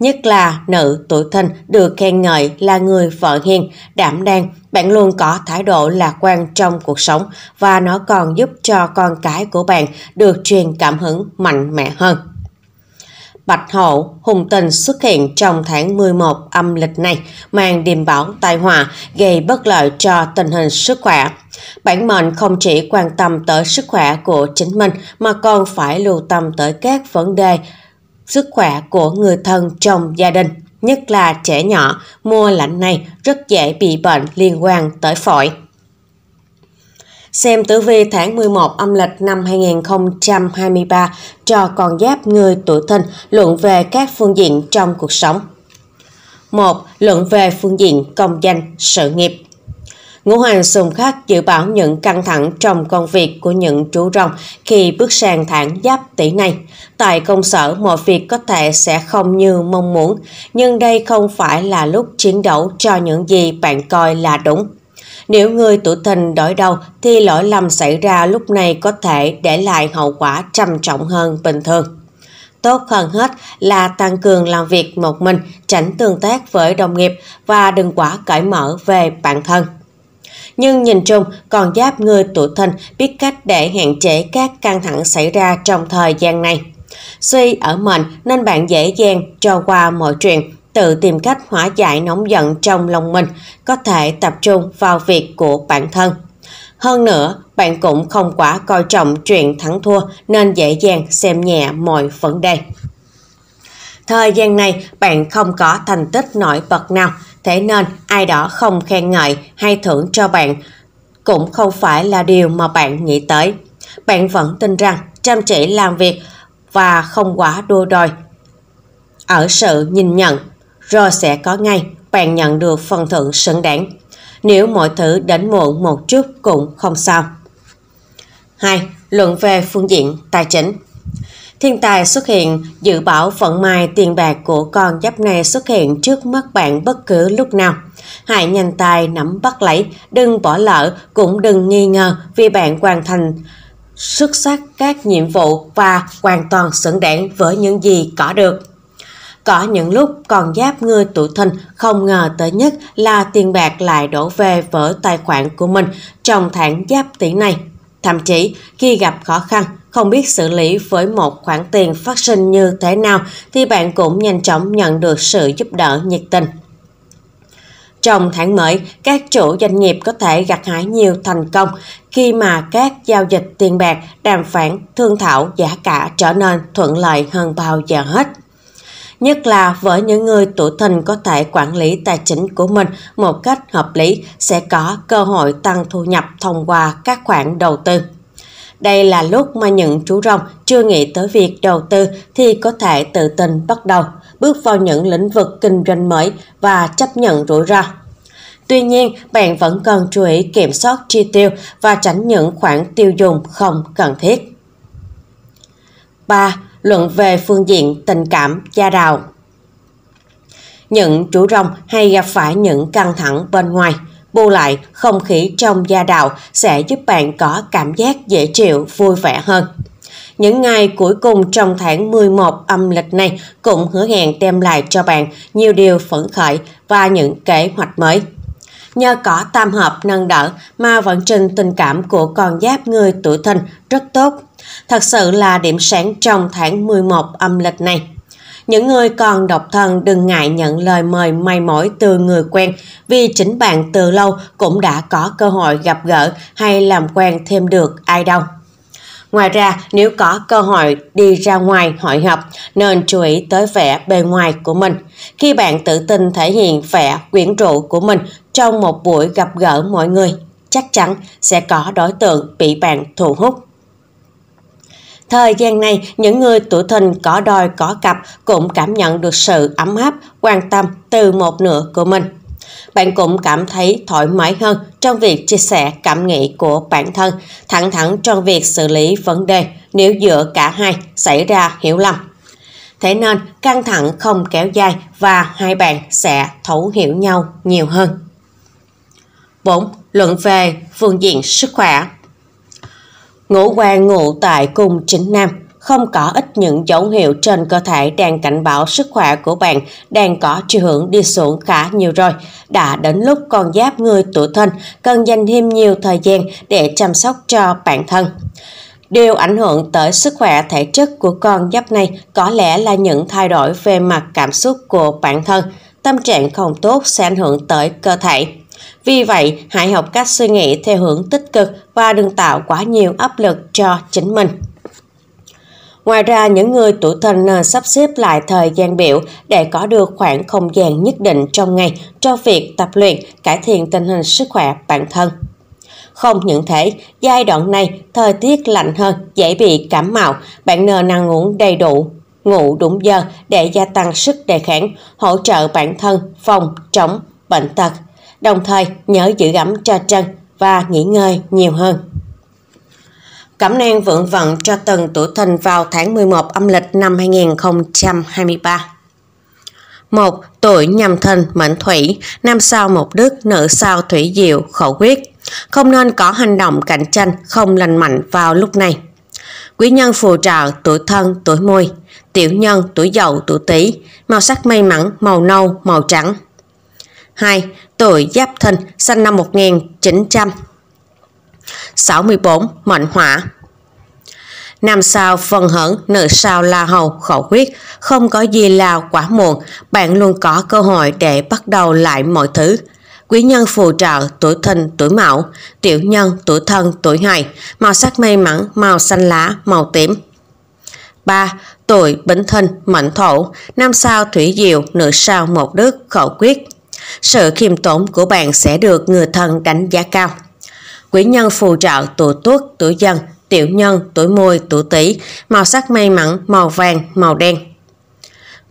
Nhất là nữ tuổi thìn được khen ngợi là người vợ hiền, đảm đang, bạn luôn có thái độ lạc quan trong cuộc sống và nó còn giúp cho con cái của bạn được truyền cảm hứng mạnh mẽ hơn. Bạch Hậu, hùng tình xuất hiện trong tháng 11 âm lịch này, mang điềm báo tai họa, gây bất lợi cho tình hình sức khỏe. Bản mệnh không chỉ quan tâm tới sức khỏe của chính mình mà còn phải lưu tâm tới các vấn đề sức khỏe của người thân trong gia đình, nhất là trẻ nhỏ, mùa lạnh này rất dễ bị bệnh liên quan tới phổi xem tử vi tháng 11 âm lịch năm 2023 cho con giáp người tuổi thìn luận về các phương diện trong cuộc sống. 1. Luận về phương diện công danh, sự nghiệp. Ngũ hành xung khắc dự báo những căng thẳng trong công việc của những chú rồng khi bước sang tháng giáp tỷ này. Tại công sở, mọi việc có thể sẽ không như mong muốn, nhưng đây không phải là lúc chiến đấu cho những gì bạn coi là đúng. Nếu người tuổi thìn đổi đầu thì lỗi lầm xảy ra lúc này có thể để lại hậu quả trầm trọng hơn bình thường. Tốt hơn hết là tăng cường làm việc một mình, tránh tương tác với đồng nghiệp và đừng quá cởi mở về bản thân. Nhưng nhìn chung, còn giáp người tuổi thìn biết cách để hạn chế các căng thẳng xảy ra trong thời gian này. Suy ở mệnh nên bạn dễ dàng cho qua mọi chuyện, tự tìm cách hóa giải nóng giận trong lòng mình, có thể tập trung vào việc của bản thân. Hơn nữa, bạn cũng không quá coi trọng chuyện thắng thua nên dễ dàng xem nhẹ mọi vấn đề. Thời gian này, bạn không có thành tích nổi bật nào, thế nên ai đó không khen ngợi hay thưởng cho bạn cũng không phải là điều mà bạn nghĩ tới. Bạn vẫn tin rằng chăm chỉ làm việc và không quá đua đòi. Ở sự nhìn nhận, rồi sẽ có ngay bạn nhận được phần thưởng xứng đáng. Nếu mọi thứ đến muộn một chút cũng không sao. 2. Luận về phương diện tài chính Thiên tài xuất hiện, dự báo vận may tiền bạc của con giáp này xuất hiện trước mắt bạn bất cứ lúc nào. Hãy nhanh tay nắm bắt lấy, đừng bỏ lỡ, cũng đừng nghi ngờ vì bạn hoàn thành xuất sắc các nhiệm vụ và hoàn toàn xứng đáng với những gì có được. Có những lúc còn giáp ngươi tủi thân, không ngờ tới nhất là tiền bạc lại đổ về vỡ tài khoản của mình trong tháng giáp tỷ này. Thậm chí, khi gặp khó khăn, không biết xử lý với một khoản tiền phát sinh như thế nào thì bạn cũng nhanh chóng nhận được sự giúp đỡ nhiệt tình. Trong tháng mới, các chủ doanh nghiệp có thể gặt hái nhiều thành công khi mà các giao dịch tiền bạc, đàm phán, thương thảo giá cả trở nên thuận lợi hơn bao giờ hết nhất là với những người tuổi thìn có thể quản lý tài chính của mình một cách hợp lý sẽ có cơ hội tăng thu nhập thông qua các khoản đầu tư. Đây là lúc mà những chú rồng chưa nghĩ tới việc đầu tư thì có thể tự tin bắt đầu, bước vào những lĩnh vực kinh doanh mới và chấp nhận rủi ro. Tuy nhiên, bạn vẫn cần chú ý kiểm soát chi tiêu và tránh những khoản tiêu dùng không cần thiết. 3 luận về phương diện tình cảm gia đạo. Những chủ rồng hay gặp phải những căng thẳng bên ngoài, bù lại không khí trong gia đạo sẽ giúp bạn có cảm giác dễ chịu, vui vẻ hơn. Những ngày cuối cùng trong tháng 11 âm lịch này cũng hứa hẹn đem lại cho bạn nhiều điều phấn khởi và những kế hoạch mới. Nhờ có tam hợp nâng đỡ mà vận trình tình cảm của con giáp người tuổi thìn rất tốt thật sự là điểm sáng trong tháng 11 âm lịch này. Những người còn độc thân đừng ngại nhận lời mời may mối từ người quen vì chính bạn từ lâu cũng đã có cơ hội gặp gỡ hay làm quen thêm được ai đâu. Ngoài ra, nếu có cơ hội đi ra ngoài hội họp, nên chú ý tới vẻ bề ngoài của mình. Khi bạn tự tin thể hiện vẻ quyến rũ của mình trong một buổi gặp gỡ mọi người, chắc chắn sẽ có đối tượng bị bạn thu hút. Thời gian này, những người tuổi thìn có đòi có cặp cũng cảm nhận được sự ấm áp, quan tâm từ một nửa của mình. Bạn cũng cảm thấy thoải mái hơn trong việc chia sẻ cảm nghĩ của bản thân, thẳng thắn trong việc xử lý vấn đề nếu giữa cả hai xảy ra hiểu lầm. Thế nên, căng thẳng không kéo dài và hai bạn sẽ thấu hiểu nhau nhiều hơn. 4. Luận về phương diện sức khỏe Ngũ quan ngụ tại cung chính nam, không có ít những dấu hiệu trên cơ thể đang cảnh báo sức khỏe của bạn đang có chiều hướng đi xuống khá nhiều rồi. Đã đến lúc con giáp người tuổi thân cần dành thêm nhiều thời gian để chăm sóc cho bản thân. Điều ảnh hưởng tới sức khỏe thể chất của con giáp này có lẽ là những thay đổi về mặt cảm xúc của bản thân. Tâm trạng không tốt sẽ ảnh hưởng tới cơ thể. Vì vậy, hãy học cách suy nghĩ theo hướng tích cực và đừng tạo quá nhiều áp lực cho chính mình. Ngoài ra, những người tuổi thìn nên ờ, sắp xếp lại thời gian biểu để có được khoảng không gian nhất định trong ngày cho việc tập luyện, cải thiện tình hình sức khỏe bản thân. Không những thế, giai đoạn này thời tiết lạnh hơn, dễ bị cảm mạo, bạn nên ăn uống đầy đủ, ngủ đúng giờ để gia tăng sức đề kháng, hỗ trợ bản thân phòng chống bệnh tật đồng thời nhớ giữ ẩm cho chân và nghỉ ngơi nhiều hơn. Cẩm nang vượng vận cho tuần tuổi thìn vào tháng 11 âm lịch năm 2023. 1. Tuổi nhâm thìn mệnh thủy, nam sao một đức, nữ sao thủy diệu, khẩu quyết. Không nên có hành động cạnh tranh không lành mạnh vào lúc này. Quý nhân phù trợ tuổi thân, tuổi môi, tiểu nhân, tuổi dậu, tuổi tý, màu sắc may mắn, màu nâu, màu trắng. 2 tuổi Giáp Thìn, sinh năm 1900. 64. Mệnh hỏa Nam sao phần hẩn, nữ sao la hầu, khẩu quyết, không có gì là quá muộn, bạn luôn có cơ hội để bắt đầu lại mọi thứ. Quý nhân phù trợ tuổi thìn, tuổi mão, tiểu nhân tuổi thân, tuổi hài, màu sắc may mắn, màu xanh lá, màu tím. 3. Tuổi Bính Thìn, Mệnh Thổ, Nam sao Thủy Diệu, Nữ sao Mộc Đức, Khẩu Quyết. Sự khiêm tốn của bạn sẽ được người thân đánh giá cao. Quý nhân phù trợ tuổi tuất, tuổi dần, tiểu nhân, tuổi mùi, tuổi tỵ, màu sắc may mắn, màu vàng, màu đen.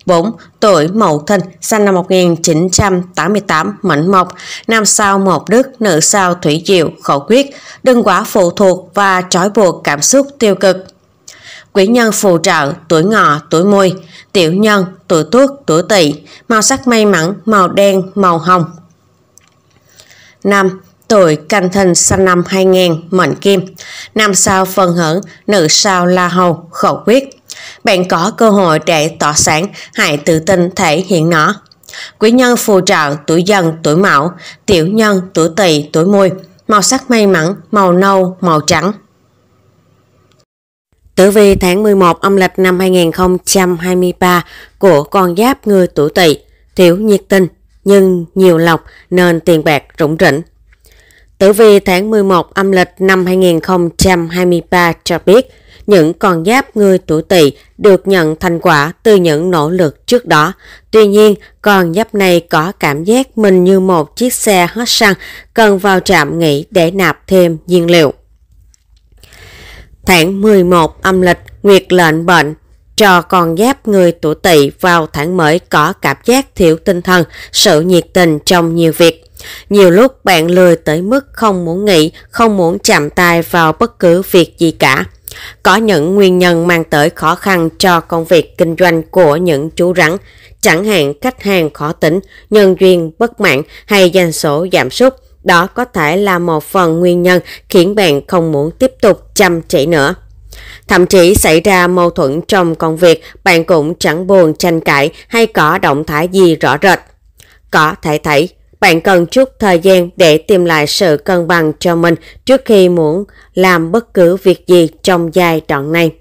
4. Tuổi Mậu Thìn, sinh năm 1988, Mệnh Mộc, nam sao Mộc Đức, nữ sao Thủy Diệu, khẩu quyết, đừng quá phụ thuộc và trói buộc cảm xúc tiêu cực. Quý nhân phù trợ tuổi ngọ, tuổi mùi, tiểu nhân, tuổi tuất, tuổi tỵ, màu sắc may mắn, màu đen, màu hồng. 5. Tuổi canh thìn sinh năm 2000, mệnh kim. Nam sao phần hưởng, nữ sao la hầu, khẩu quyết. Bạn có cơ hội để tỏa sáng, hãy tự tin thể hiện nó. Quý nhân phù trợ tuổi dần, tuổi mão, tiểu nhân, tuổi tỵ, tuổi mùi. Màu sắc may mắn, màu nâu, màu trắng. Tử vi tháng 11 âm lịch năm 2023 của con giáp người tuổi tỵ thiếu nhiệt tình nhưng nhiều lọc nên tiền bạc rủng rỉnh. Tử vi tháng 11 âm lịch năm 2023 cho biết những con giáp người tuổi tỵ được nhận thành quả từ những nỗ lực trước đó. Tuy nhiên, con giáp này có cảm giác mình như một chiếc xe hết xăng cần vào trạm nghỉ để nạp thêm nhiên liệu. Tháng 11 âm lịch, nguyệt lệnh bệnh, trò còn giáp người tuổi tỵ vào tháng mới có cảm giác thiếu tinh thần, sự nhiệt tình trong nhiều việc. Nhiều lúc bạn lười tới mức không muốn nghĩ, không muốn chạm tay vào bất cứ việc gì cả. Có những nguyên nhân mang tới khó khăn cho công việc kinh doanh của những chú rắn, chẳng hạn khách hàng khó tính, nhân duyên bất mãn hay doanh số giảm sút. Đó có thể là một phần nguyên nhân khiến bạn không muốn tiếp tục chăm chỉ nữa. Thậm chí xảy ra mâu thuẫn trong công việc, bạn cũng chẳng buồn tranh cãi hay có động thái gì rõ rệt. Có thể thấy, bạn cần chút thời gian để tìm lại sự cân bằng cho mình trước khi muốn làm bất cứ việc gì trong giai đoạn này.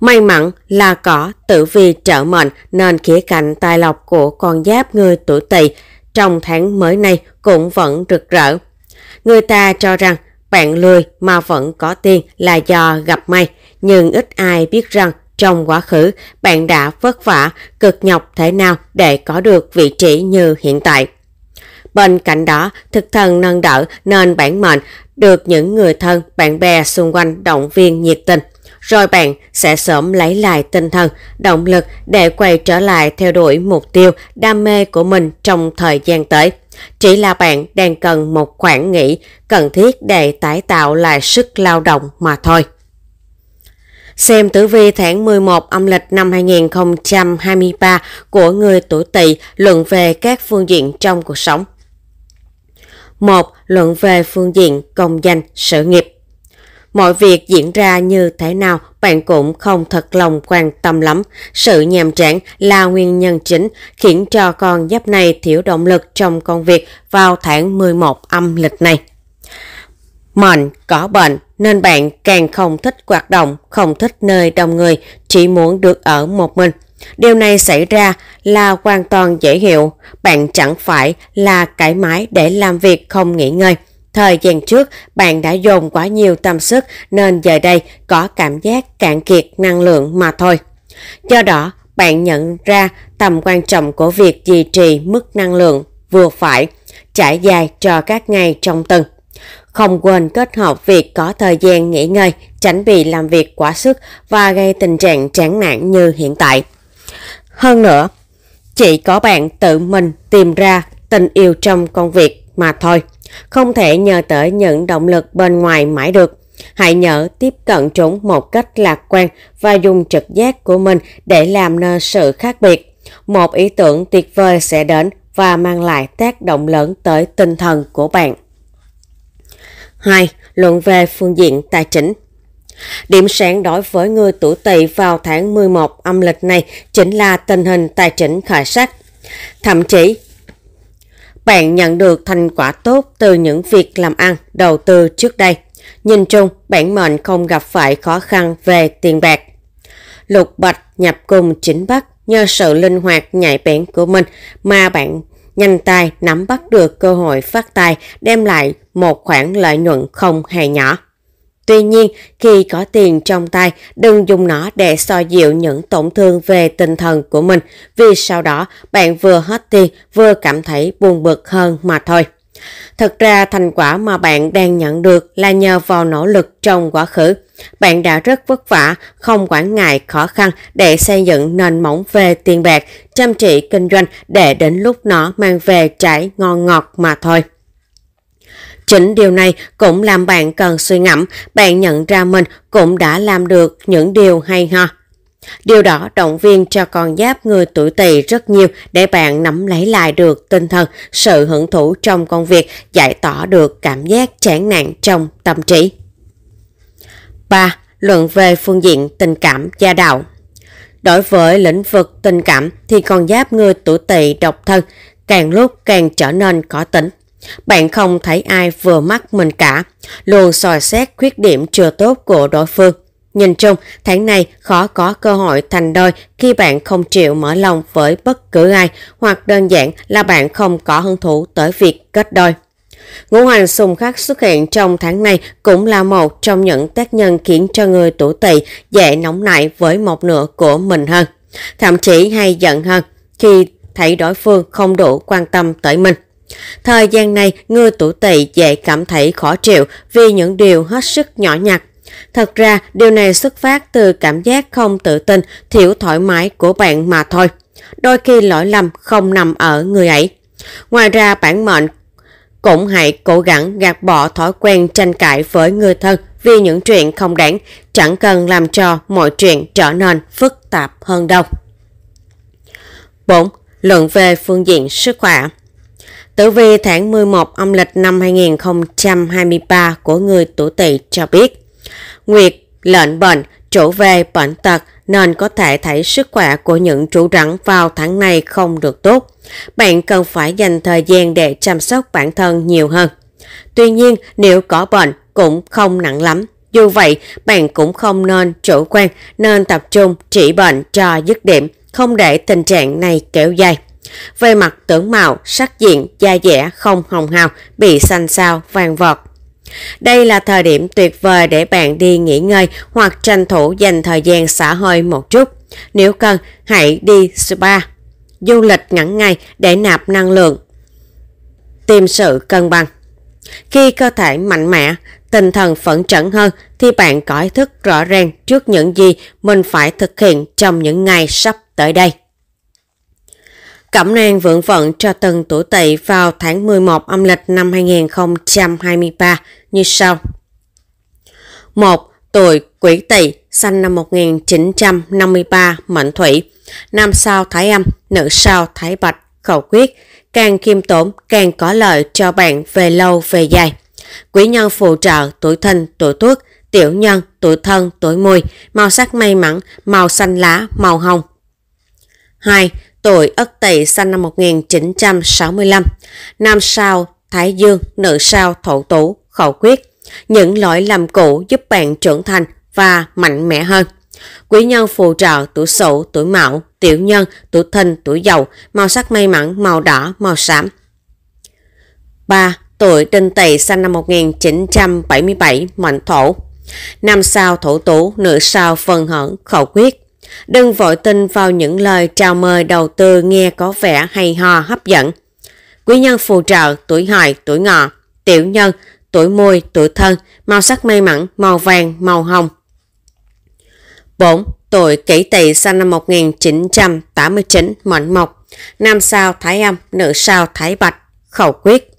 May mắn là có tử vi trợ mệnh nên khía cạnh tài lộc của con giáp người tuổi tỵ trong tháng mới này cũng vẫn rực rỡ. Người ta cho rằng bạn lười mà vẫn có tiền là do gặp may, nhưng ít ai biết rằng trong quá khứ bạn đã vất vả, cực nhọc thế nào để có được vị trí như hiện tại. Bên cạnh đó, thực thần nâng đỡ nên bản mệnh được những người thân, bạn bè xung quanh động viên nhiệt tình rồi bạn sẽ sớm lấy lại tinh thần, động lực để quay trở lại theo đuổi mục tiêu, đam mê của mình trong thời gian tới. Chỉ là bạn đang cần một khoảng nghỉ cần thiết để tái tạo lại sức lao động mà thôi. Xem tử vi tháng 11 âm lịch năm 2023 của người tuổi Tỵ luận về các phương diện trong cuộc sống. 1. Luận về phương diện công danh, sự nghiệp. Mọi việc diễn ra như thế nào bạn cũng không thật lòng quan tâm lắm. Sự nhàm chán là nguyên nhân chính khiến cho con giáp này thiểu động lực trong công việc vào tháng 11 âm lịch này. Mệnh có bệnh nên bạn càng không thích hoạt động, không thích nơi đông người, chỉ muốn được ở một mình. Điều này xảy ra là hoàn toàn dễ hiểu, bạn chẳng phải là cải máy để làm việc không nghỉ ngơi. Thời gian trước, bạn đã dồn quá nhiều tâm sức nên giờ đây có cảm giác cạn kiệt năng lượng mà thôi. Do đó, bạn nhận ra tầm quan trọng của việc duy trì mức năng lượng vừa phải, trải dài cho các ngày trong tuần. Không quên kết hợp việc có thời gian nghỉ ngơi, tránh bị làm việc quá sức và gây tình trạng chán nản như hiện tại. Hơn nữa, chỉ có bạn tự mình tìm ra tình yêu trong công việc mà thôi không thể nhờ tới những động lực bên ngoài mãi được. Hãy nhớ tiếp cận chúng một cách lạc quan và dùng trực giác của mình để làm nên sự khác biệt. Một ý tưởng tuyệt vời sẽ đến và mang lại tác động lớn tới tinh thần của bạn. 2. Luận về phương diện tài chính Điểm sáng đối với người tuổi tỵ vào tháng 11 âm lịch này chính là tình hình tài chính khởi sắc. Thậm chí, bạn nhận được thành quả tốt từ những việc làm ăn, đầu tư trước đây. Nhìn chung, bản mệnh không gặp phải khó khăn về tiền bạc. Lục Bạch nhập cùng chính Bắc nhờ sự linh hoạt nhạy bén của mình mà bạn nhanh tay nắm bắt được cơ hội phát tài đem lại một khoản lợi nhuận không hề nhỏ. Tuy nhiên, khi có tiền trong tay, đừng dùng nó để so dịu những tổn thương về tinh thần của mình, vì sau đó bạn vừa hết tiền vừa cảm thấy buồn bực hơn mà thôi. Thật ra thành quả mà bạn đang nhận được là nhờ vào nỗ lực trong quá khứ. Bạn đã rất vất vả, không quản ngại khó khăn để xây dựng nền móng về tiền bạc, chăm chỉ kinh doanh để đến lúc nó mang về trái ngon ngọt mà thôi. Chính điều này cũng làm bạn cần suy ngẫm, bạn nhận ra mình cũng đã làm được những điều hay ho. Điều đó động viên cho con giáp người tuổi tỵ rất nhiều để bạn nắm lấy lại được tinh thần, sự hưởng thụ trong công việc, giải tỏa được cảm giác chán nản trong tâm trí. 3. Luận về phương diện tình cảm gia đạo Đối với lĩnh vực tình cảm thì con giáp người tuổi tỵ độc thân càng lúc càng trở nên có tính bạn không thấy ai vừa mắt mình cả, luôn soi xét khuyết điểm chưa tốt của đối phương. Nhìn chung, tháng này khó có cơ hội thành đôi khi bạn không chịu mở lòng với bất cứ ai hoặc đơn giản là bạn không có hứng thú tới việc kết đôi. Ngũ hành xung khắc xuất hiện trong tháng này cũng là một trong những tác nhân khiến cho người tuổi tỵ dễ nóng nảy với một nửa của mình hơn, thậm chí hay giận hơn khi thấy đối phương không đủ quan tâm tới mình. Thời gian này, người tuổi tỵ dễ cảm thấy khó chịu vì những điều hết sức nhỏ nhặt. Thật ra, điều này xuất phát từ cảm giác không tự tin, thiểu thoải mái của bạn mà thôi. Đôi khi lỗi lầm không nằm ở người ấy. Ngoài ra, bản mệnh cũng hãy cố gắng gạt bỏ thói quen tranh cãi với người thân vì những chuyện không đáng, chẳng cần làm cho mọi chuyện trở nên phức tạp hơn đâu. 4. Luận về phương diện sức khỏe Tử vi tháng 11 âm lịch năm 2023 của người tuổi tỵ cho biết, Nguyệt lệnh bệnh, chủ về bệnh tật nên có thể thấy sức khỏe của những chủ rắn vào tháng này không được tốt. Bạn cần phải dành thời gian để chăm sóc bản thân nhiều hơn. Tuy nhiên, nếu có bệnh cũng không nặng lắm. Dù vậy, bạn cũng không nên chủ quan, nên tập trung trị bệnh cho dứt điểm, không để tình trạng này kéo dài. Về mặt tưởng mạo, sắc diện, da dẻ không hồng hào, bị xanh xao, vàng vọt. Đây là thời điểm tuyệt vời để bạn đi nghỉ ngơi hoặc tranh thủ dành thời gian xã hội một chút. Nếu cần, hãy đi spa, du lịch ngắn ngày để nạp năng lượng. Tìm sự cân bằng Khi cơ thể mạnh mẽ, tinh thần phẫn trẫn hơn thì bạn có ý thức rõ ràng trước những gì mình phải thực hiện trong những ngày sắp tới đây cẩm nang vượng vận cho từng tuổi tỵ vào tháng 11 âm lịch năm 2023 như sau. 1. Tuổi Quỷ Tỵ, sinh năm 1953, mệnh thủy, nam sao Thái Âm, nữ sao Thái Bạch, khẩu quyết, càng khiêm tốn càng có lợi cho bạn về lâu về dài. Quý nhân phù trợ tuổi thìn, tuổi tuất, tiểu nhân, tuổi thân, tuổi mùi, màu sắc may mắn, màu xanh lá, màu hồng. 2 tuổi Ất Tỵ sinh năm 1965, nam sao Thái Dương, nữ sao Thổ Tú, Khẩu Quyết. Những lỗi lầm cũ giúp bạn trưởng thành và mạnh mẽ hơn. Quý nhân phù trợ tuổi Sửu, tuổi Mão, tiểu nhân, tuổi Thìn, tuổi Dậu, màu sắc may mắn màu đỏ, màu xám. 3. Tuổi Đinh Tỵ sinh năm 1977, mệnh Thổ. Nam sao Thổ Tú, nữ sao Phần Hận, Khẩu Quyết. Đừng vội tin vào những lời chào mời đầu tư nghe có vẻ hay ho hấp dẫn. Quý nhân phù trợ tuổi hợi, tuổi ngọ, tiểu nhân, tuổi mùi, tuổi thân, màu sắc may mắn, màu vàng, màu hồng. 4. Tuổi kỷ tỵ sinh năm 1989, mệnh mộc, nam sao thái âm, nữ sao thái bạch, khẩu quyết.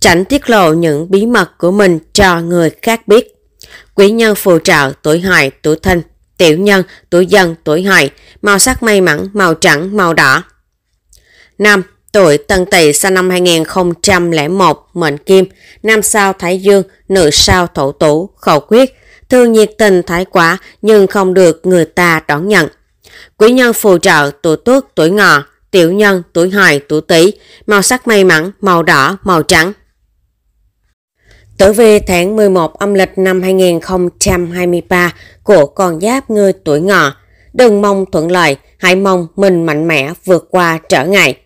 Tránh tiết lộ những bí mật của mình cho người khác biết. Quý nhân phù trợ tuổi hợi, tuổi thân tiểu nhân, tuổi dần, tuổi hợi, màu sắc may mắn, màu trắng, màu đỏ. 5. Tuổi Tân Tỵ sinh năm 2001, mệnh kim, nam sao Thái Dương, nữ sao Thổ Tủ, khẩu quyết, thường nhiệt tình thái quá nhưng không được người ta đón nhận. Quý nhân phù trợ tuổi tuất, tuổi ngọ, tiểu nhân, tuổi hợi, tuổi tý màu sắc may mắn, màu đỏ, màu trắng. Tử vi tháng 11 âm lịch năm 2023 của con giáp người tuổi ngọ. Đừng mong thuận lợi, hãy mong mình mạnh mẽ vượt qua trở ngại.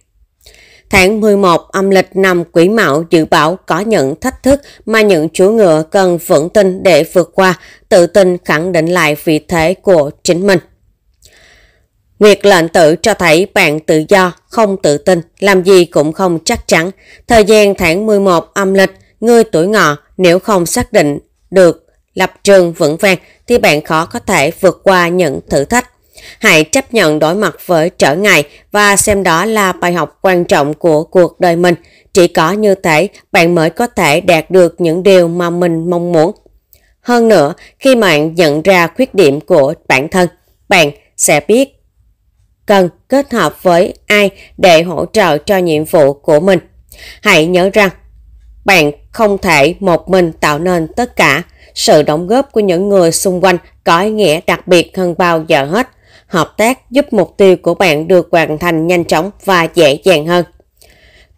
Tháng 11 âm lịch năm Quý Mão dự báo có những thách thức mà những chú ngựa cần vững tin để vượt qua, tự tin khẳng định lại vị thế của chính mình. Nguyệt lệnh tử cho thấy bạn tự do, không tự tin, làm gì cũng không chắc chắn. Thời gian tháng 11 âm lịch, người tuổi ngọ nếu không xác định được lập trường vững vàng thì bạn khó có thể vượt qua những thử thách. Hãy chấp nhận đối mặt với trở ngại và xem đó là bài học quan trọng của cuộc đời mình. Chỉ có như thế, bạn mới có thể đạt được những điều mà mình mong muốn. Hơn nữa, khi bạn nhận ra khuyết điểm của bản thân, bạn sẽ biết cần kết hợp với ai để hỗ trợ cho nhiệm vụ của mình. Hãy nhớ rằng bạn không thể một mình tạo nên tất cả. Sự đóng góp của những người xung quanh có ý nghĩa đặc biệt hơn bao giờ hết. Hợp tác giúp mục tiêu của bạn được hoàn thành nhanh chóng và dễ dàng hơn.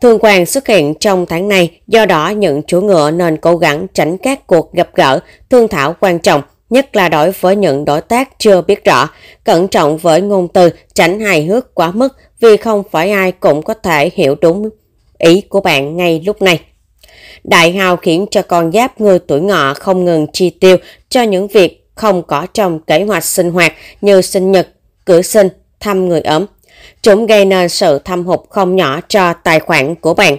Thương quan xuất hiện trong tháng này, do đó những chủ ngựa nên cố gắng tránh các cuộc gặp gỡ, thương thảo quan trọng, nhất là đối với những đối tác chưa biết rõ, cẩn trọng với ngôn từ, tránh hài hước quá mức vì không phải ai cũng có thể hiểu đúng ý của bạn ngay lúc này. Đại hào khiến cho con giáp người tuổi ngọ không ngừng chi tiêu cho những việc không có trong kế hoạch sinh hoạt như sinh nhật, cửa sinh, thăm người ấm. Chúng gây nên sự thâm hụt không nhỏ cho tài khoản của bạn.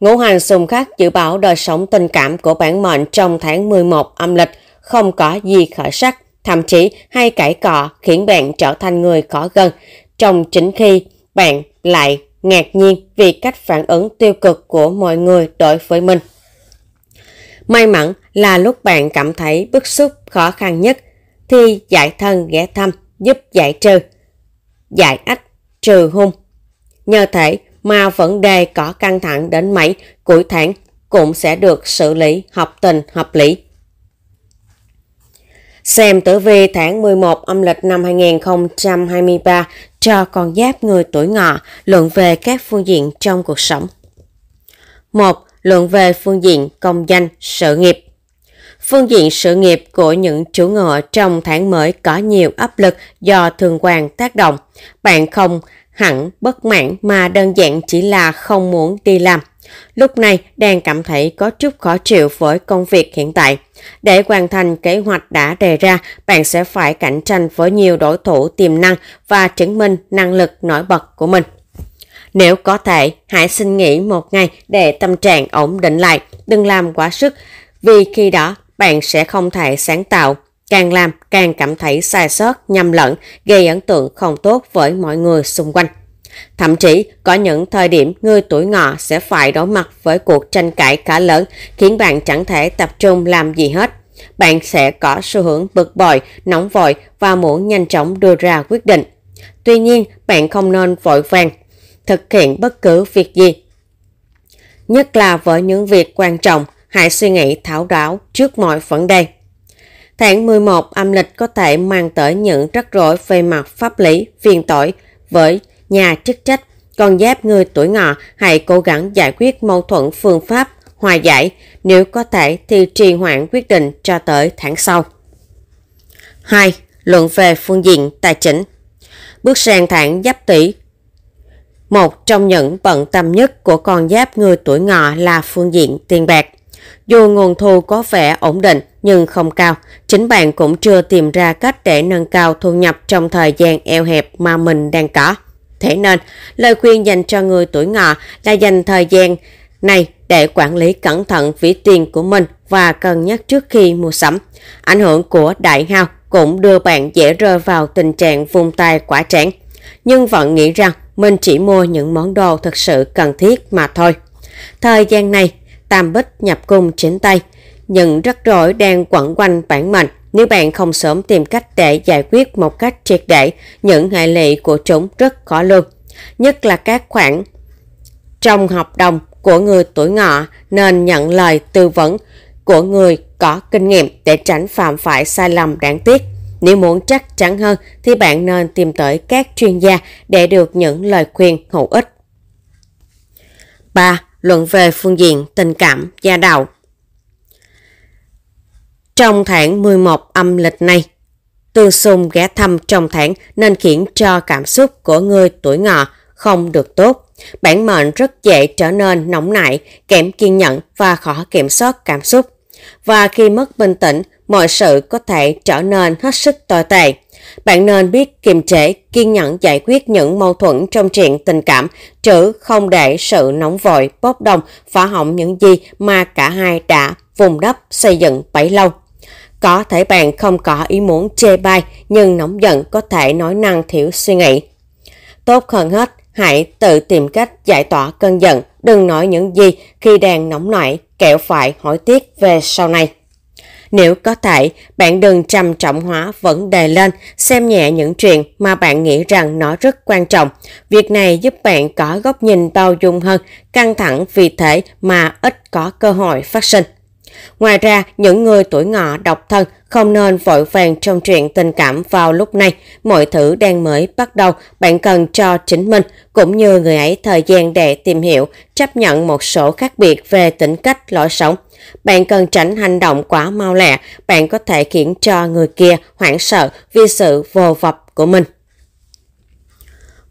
Ngũ hành xung khắc dự báo đời sống tình cảm của bản mệnh trong tháng 11 âm lịch không có gì khởi sắc, thậm chí hay cãi cọ khiến bạn trở thành người khó gần, trong chính khi bạn lại ngạc nhiên vì cách phản ứng tiêu cực của mọi người đối với mình. May mắn là lúc bạn cảm thấy bức xúc khó khăn nhất thì giải thân ghé thăm giúp giải trừ, giải ách trừ hung. Nhờ thể mà vấn đề có căng thẳng đến mấy cuối tháng cũng sẽ được xử lý hợp tình hợp lý xem tử vi tháng 11 âm lịch năm 2023 cho con giáp người tuổi ngọ luận về các phương diện trong cuộc sống. 1. Luận về phương diện công danh, sự nghiệp Phương diện sự nghiệp của những chủ ngựa trong tháng mới có nhiều áp lực do thường quan tác động. Bạn không hẳn bất mãn mà đơn giản chỉ là không muốn đi làm. Lúc này đang cảm thấy có chút khó chịu với công việc hiện tại. Để hoàn thành kế hoạch đã đề ra, bạn sẽ phải cạnh tranh với nhiều đối thủ tiềm năng và chứng minh năng lực nổi bật của mình. Nếu có thể, hãy xin nghỉ một ngày để tâm trạng ổn định lại, đừng làm quá sức, vì khi đó bạn sẽ không thể sáng tạo. Càng làm, càng cảm thấy sai sót, nhầm lẫn, gây ấn tượng không tốt với mọi người xung quanh. Thậm chí, có những thời điểm người tuổi ngọ sẽ phải đối mặt với cuộc tranh cãi khá lớn khiến bạn chẳng thể tập trung làm gì hết. Bạn sẽ có xu hướng bực bội, nóng vội và muốn nhanh chóng đưa ra quyết định. Tuy nhiên, bạn không nên vội vàng thực hiện bất cứ việc gì. Nhất là với những việc quan trọng, hãy suy nghĩ thảo đáo trước mọi vấn đề. Tháng 11 âm lịch có thể mang tới những rắc rối về mặt pháp lý, phiền tội với nhà chức trách, con giáp người tuổi ngọ hãy cố gắng giải quyết mâu thuẫn phương pháp hòa giải, nếu có thể thì trì hoãn quyết định cho tới tháng sau. 2. Luận về phương diện tài chính Bước sang tháng giáp tỷ Một trong những bận tâm nhất của con giáp người tuổi ngọ là phương diện tiền bạc. Dù nguồn thu có vẻ ổn định nhưng không cao, chính bạn cũng chưa tìm ra cách để nâng cao thu nhập trong thời gian eo hẹp mà mình đang có. Thế nên, lời khuyên dành cho người tuổi ngọ là dành thời gian này để quản lý cẩn thận vĩ tiền của mình và cân nhắc trước khi mua sắm. Ảnh hưởng của đại hao cũng đưa bạn dễ rơi vào tình trạng vùng tay quả tráng, nhưng vẫn nghĩ rằng mình chỉ mua những món đồ thật sự cần thiết mà thôi. Thời gian này, tam bích nhập cung chính tay, những rắc rối đang quẩn quanh bản mệnh nếu bạn không sớm tìm cách để giải quyết một cách triệt để, những hệ lụy của chúng rất khó lường, nhất là các khoản trong hợp đồng của người tuổi ngọ nên nhận lời tư vấn của người có kinh nghiệm để tránh phạm phải sai lầm đáng tiếc. Nếu muốn chắc chắn hơn thì bạn nên tìm tới các chuyên gia để được những lời khuyên hữu ích. 3. Luận về phương diện tình cảm gia đạo trong tháng 11 âm lịch này, Tương Xung ghé thăm trong tháng nên khiến cho cảm xúc của người tuổi ngọ không được tốt. Bản mệnh rất dễ trở nên nóng nảy, kém kiên nhẫn và khó kiểm soát cảm xúc. Và khi mất bình tĩnh, mọi sự có thể trở nên hết sức tồi tệ. Bạn nên biết kiềm chế, kiên nhẫn giải quyết những mâu thuẫn trong chuyện tình cảm, chứ không để sự nóng vội, bốc đồng, phá hỏng những gì mà cả hai đã vùng đắp xây dựng bấy lâu. Có thể bạn không có ý muốn chê bai nhưng nóng giận có thể nói năng thiếu suy nghĩ. Tốt hơn hết, hãy tự tìm cách giải tỏa cơn giận, đừng nói những gì khi đang nóng nảy, kẹo phải hỏi tiếc về sau này. Nếu có thể, bạn đừng trầm trọng hóa vấn đề lên, xem nhẹ những chuyện mà bạn nghĩ rằng nó rất quan trọng. Việc này giúp bạn có góc nhìn bao dung hơn, căng thẳng vì thế mà ít có cơ hội phát sinh. Ngoài ra, những người tuổi ngọ độc thân không nên vội vàng trong chuyện tình cảm vào lúc này. Mọi thứ đang mới bắt đầu, bạn cần cho chính mình cũng như người ấy thời gian để tìm hiểu, chấp nhận một số khác biệt về tính cách lối sống. Bạn cần tránh hành động quá mau lẹ, bạn có thể khiến cho người kia hoảng sợ vì sự vô vập của mình.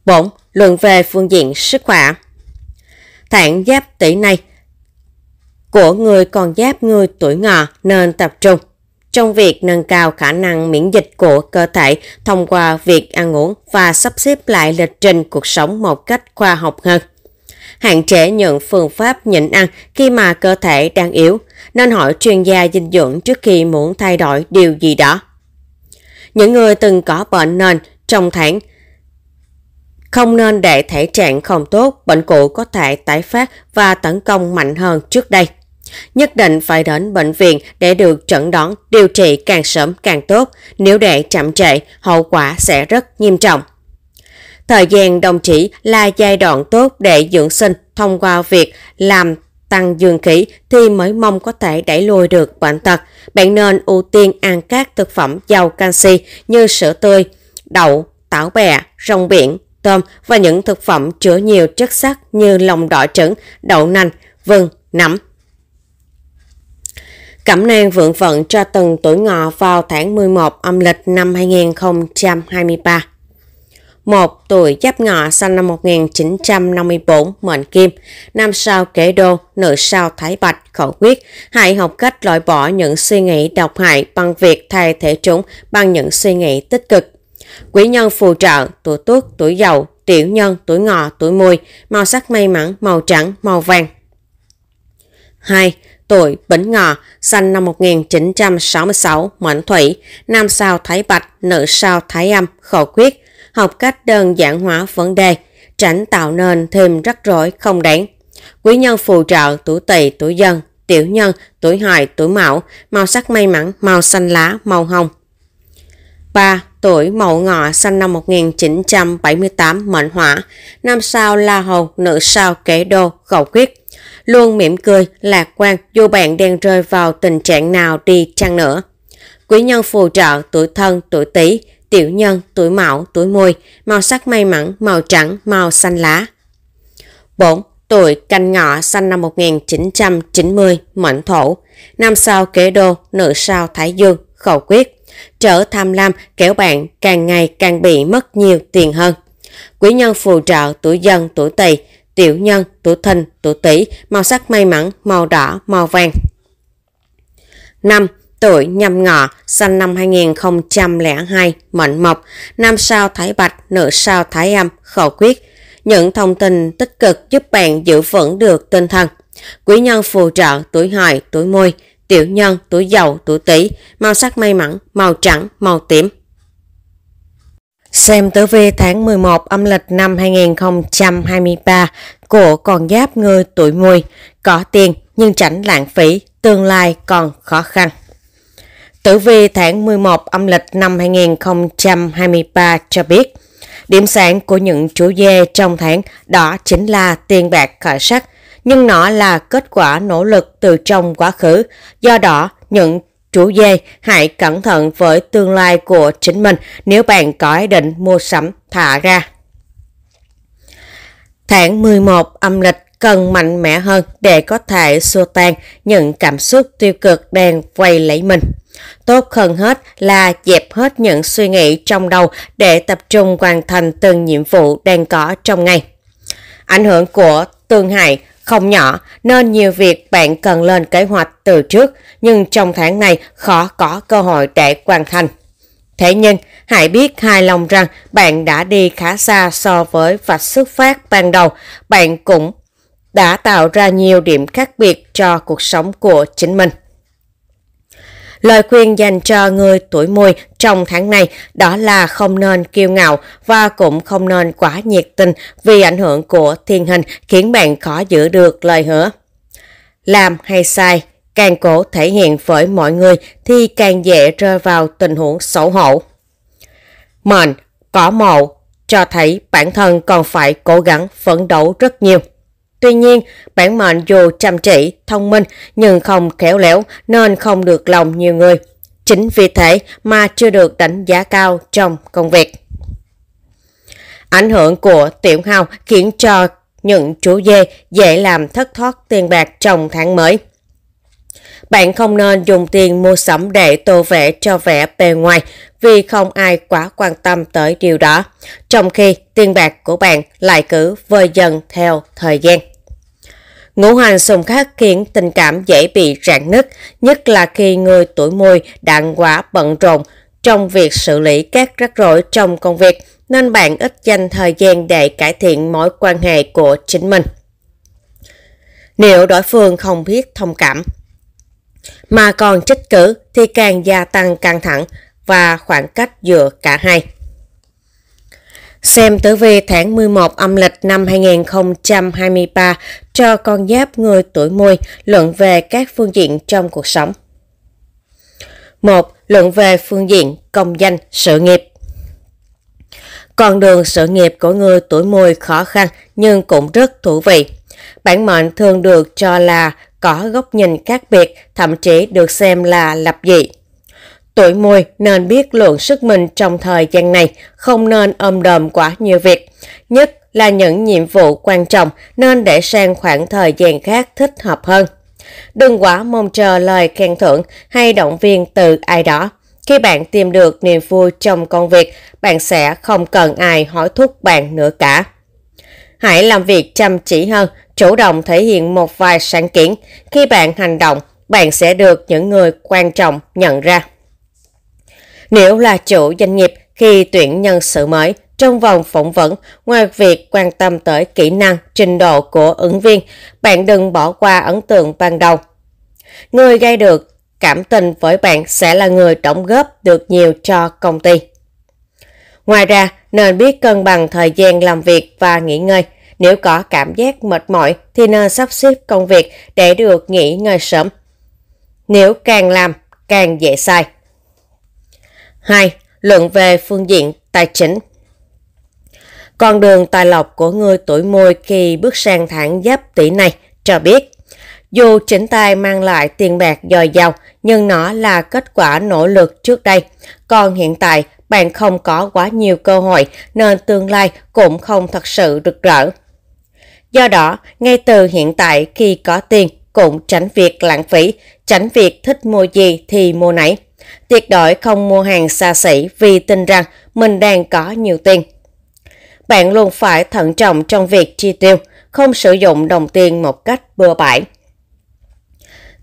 4. Luận về phương diện sức khỏe thản giáp tỷ này, của người còn giáp người tuổi ngọ nên tập trung trong việc nâng cao khả năng miễn dịch của cơ thể thông qua việc ăn uống và sắp xếp lại lịch trình cuộc sống một cách khoa học hơn. Hạn chế những phương pháp nhịn ăn khi mà cơ thể đang yếu, nên hỏi chuyên gia dinh dưỡng trước khi muốn thay đổi điều gì đó. Những người từng có bệnh nền trong tháng không nên để thể trạng không tốt, bệnh cũ có thể tái phát và tấn công mạnh hơn trước đây. Nhất định phải đến bệnh viện để được chẩn đoán điều trị càng sớm càng tốt, nếu để chậm trễ, hậu quả sẽ rất nghiêm trọng. Thời gian đồng chỉ là giai đoạn tốt để dưỡng sinh thông qua việc làm tăng dương khí thì mới mong có thể đẩy lùi được bệnh tật. Bạn nên ưu tiên ăn các thực phẩm giàu canxi như sữa tươi, đậu, tảo bè, rong biển, tôm và những thực phẩm chứa nhiều chất sắt như lòng đỏ trứng, đậu nành, vừng, nấm. Cẩm nang vượng vận cho từng tuổi ngọ vào tháng 11 âm lịch năm 2023. 1. Tuổi Giáp Ngọ sinh năm 1954, mệnh Kim, năm sao Kế Đô, nữ sao Thái Bạch, khẩu quyết. Hãy học cách loại bỏ những suy nghĩ độc hại bằng việc thay thế chúng bằng những suy nghĩ tích cực. Quý nhân phù trợ, tuổi tuất, tuổi dậu, tiểu nhân, tuổi ngọ, tuổi mùi, màu sắc may mắn, màu trắng, màu vàng. 2 tuổi Bính Ngọ, sinh năm 1966, Mệnh Thủy, nam sao Thái Bạch, nữ sao Thái Âm, khẩu quyết, học cách đơn giản hóa vấn đề, tránh tạo nên thêm rắc rối không đáng. Quý nhân phù trợ tuổi Tỵ, tuổi Dần, tiểu nhân, tuổi Hợi, tuổi Mão, màu sắc may mắn, màu xanh lá, màu hồng. 3. Tuổi Mậu Ngọ sinh năm 1978 mệnh hỏa, nam sao La Hầu, nữ sao Kế Đô, khẩu quyết luôn mỉm cười, lạc quan dù bạn đang rơi vào tình trạng nào đi chăng nữa. Quý nhân phù trợ tuổi thân, tuổi tý, tiểu nhân, tuổi mão, tuổi mùi, màu sắc may mắn, màu trắng, màu xanh lá. 4. Tuổi canh ngọ sinh năm 1990, mệnh thổ. Năm sau kế đô, nữ sao thái dương, khẩu quyết. Trở tham lam kéo bạn càng ngày càng bị mất nhiều tiền hơn. Quý nhân phù trợ tuổi dân, tuổi tỵ tiểu nhân, tuổi thìn, tuổi tỵ, màu sắc may mắn, màu đỏ, màu vàng. 5. Tuổi nhâm ngọ, sinh năm 2002, mệnh mộc, nam sao thái bạch, nữ sao thái âm, khẩu quyết. Những thông tin tích cực giúp bạn giữ vững được tinh thần. Quý nhân phù trợ tuổi hợi, tuổi mùi, tiểu nhân, tuổi dậu, tuổi tỵ, màu sắc may mắn, màu trắng, màu tím. Xem tử vi tháng 11 âm lịch năm 2023 của con giáp người tuổi mùi, có tiền nhưng tránh lãng phí, tương lai còn khó khăn. Tử vi tháng 11 âm lịch năm 2023 cho biết, điểm sáng của những chủ dê trong tháng đó chính là tiền bạc khởi sắc, nhưng nó là kết quả nỗ lực từ trong quá khứ, do đó những chủ dê, hãy cẩn thận với tương lai của chính mình nếu bạn có ý định mua sắm thả ra. Tháng 11 âm lịch cần mạnh mẽ hơn để có thể xua tan những cảm xúc tiêu cực đang quay lấy mình. Tốt hơn hết là dẹp hết những suy nghĩ trong đầu để tập trung hoàn thành từng nhiệm vụ đang có trong ngày. Ảnh hưởng của tương hại không nhỏ nên nhiều việc bạn cần lên kế hoạch từ trước nhưng trong tháng này khó có cơ hội để hoàn thành. Thế nhưng, hãy biết hài lòng rằng bạn đã đi khá xa so với vạch xuất phát ban đầu. Bạn cũng đã tạo ra nhiều điểm khác biệt cho cuộc sống của chính mình. Lời khuyên dành cho người tuổi mùi trong tháng này đó là không nên kiêu ngạo và cũng không nên quá nhiệt tình vì ảnh hưởng của thiên hình khiến bạn khó giữ được lời hứa. Làm hay sai, càng cố thể hiện với mọi người thì càng dễ rơi vào tình huống xấu hổ. Mệnh, có mộ, cho thấy bản thân còn phải cố gắng phấn đấu rất nhiều. Tuy nhiên, bản mệnh dù chăm chỉ, thông minh nhưng không khéo léo nên không được lòng nhiều người. Chính vì thế mà chưa được đánh giá cao trong công việc. Ảnh hưởng của tiểu hào khiến cho những chú dê dễ làm thất thoát tiền bạc trong tháng mới. Bạn không nên dùng tiền mua sắm để tô vẽ cho vẻ bề ngoài vì không ai quá quan tâm tới điều đó, trong khi tiền bạc của bạn lại cứ vơi dần theo thời gian. Ngũ hành xung khắc khiến tình cảm dễ bị rạn nứt, nhất là khi người tuổi mùi đạn quả bận rộn trong việc xử lý các rắc rối trong công việc, nên bạn ít dành thời gian để cải thiện mối quan hệ của chính mình. Nếu đối phương không biết thông cảm, mà còn trích cử thì càng gia tăng căng thẳng và khoảng cách giữa cả hai. Xem tử vi tháng 11 âm lịch năm 2023 cho con giáp người tuổi mùi luận về các phương diện trong cuộc sống. 1. Luận về phương diện công danh, sự nghiệp. Con đường sự nghiệp của người tuổi mùi khó khăn nhưng cũng rất thú vị. Bản mệnh thường được cho là có góc nhìn khác biệt, thậm chí được xem là lập dị Tuổi mùi nên biết lượng sức mình trong thời gian này, không nên ôm đồm quá nhiều việc. Nhất là những nhiệm vụ quan trọng nên để sang khoảng thời gian khác thích hợp hơn. Đừng quá mong chờ lời khen thưởng hay động viên từ ai đó. Khi bạn tìm được niềm vui trong công việc, bạn sẽ không cần ai hỏi thúc bạn nữa cả. Hãy làm việc chăm chỉ hơn, chủ động thể hiện một vài sáng kiến. Khi bạn hành động, bạn sẽ được những người quan trọng nhận ra. Nếu là chủ doanh nghiệp khi tuyển nhân sự mới, trong vòng phỏng vấn, ngoài việc quan tâm tới kỹ năng, trình độ của ứng viên, bạn đừng bỏ qua ấn tượng ban đầu. Người gây được cảm tình với bạn sẽ là người đóng góp được nhiều cho công ty. Ngoài ra, nên biết cân bằng thời gian làm việc và nghỉ ngơi. Nếu có cảm giác mệt mỏi thì nên sắp xếp công việc để được nghỉ ngơi sớm. Nếu càng làm, càng dễ sai. 2. Luận về phương diện tài chính Con đường tài lộc của người tuổi mùi khi bước sang tháng giáp tỷ này cho biết dù chính tài mang lại tiền bạc dồi dào, nhưng nó là kết quả nỗ lực trước đây. Còn hiện tại, bạn không có quá nhiều cơ hội nên tương lai cũng không thật sự rực rỡ. Do đó, ngay từ hiện tại khi có tiền cũng tránh việc lãng phí, tránh việc thích mua gì thì mua nấy. Tuyệt đối không mua hàng xa xỉ vì tin rằng mình đang có nhiều tiền. Bạn luôn phải thận trọng trong việc chi tiêu, không sử dụng đồng tiền một cách bừa bãi.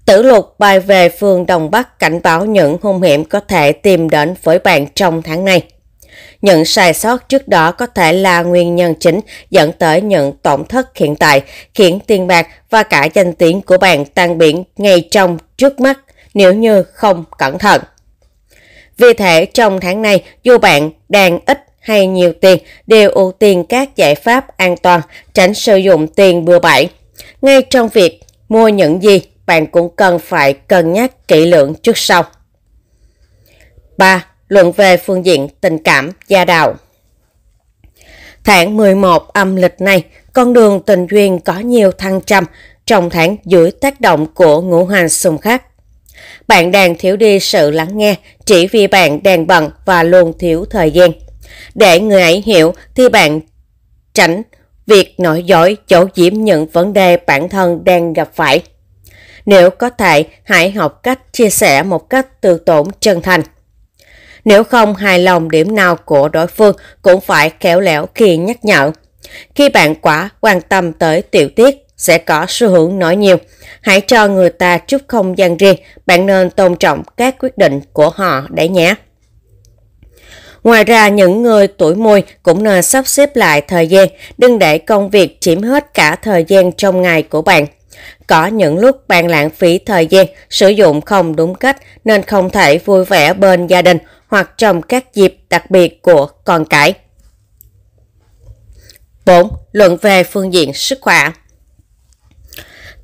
Tử lục bài về phương Đông Bắc cảnh báo những hung hiểm có thể tìm đến với bạn trong tháng này. Những sai sót trước đó có thể là nguyên nhân chính dẫn tới những tổn thất hiện tại, khiến tiền bạc và cả danh tiếng của bạn tan biển ngay trong trước mắt nếu như không cẩn thận. Vì thế, trong tháng này, dù bạn đang ít hay nhiều tiền, đều ưu tiên các giải pháp an toàn, tránh sử dụng tiền bừa bãi. Ngay trong việc mua những gì, bạn cũng cần phải cân nhắc kỹ lưỡng trước sau. 3. Luận về phương diện tình cảm gia đạo Tháng 11 âm lịch này, con đường tình duyên có nhiều thăng trầm trong tháng dưới tác động của ngũ hành xung khắc bạn đang thiếu đi sự lắng nghe chỉ vì bạn đang bận và luôn thiếu thời gian. Để người ấy hiểu thì bạn tránh việc nói dối chỗ diễm những vấn đề bản thân đang gặp phải. Nếu có thể, hãy học cách chia sẻ một cách từ tổn chân thành. Nếu không hài lòng điểm nào của đối phương cũng phải khéo léo khi nhắc nhở. Khi bạn quá quan tâm tới tiểu tiết sẽ có xu hướng nói nhiều. Hãy cho người ta chút không gian riêng, bạn nên tôn trọng các quyết định của họ để nhé. Ngoài ra, những người tuổi mùi cũng nên sắp xếp lại thời gian, đừng để công việc chiếm hết cả thời gian trong ngày của bạn. Có những lúc bạn lãng phí thời gian, sử dụng không đúng cách nên không thể vui vẻ bên gia đình hoặc trong các dịp đặc biệt của con cái. 4. Luận về phương diện sức khỏe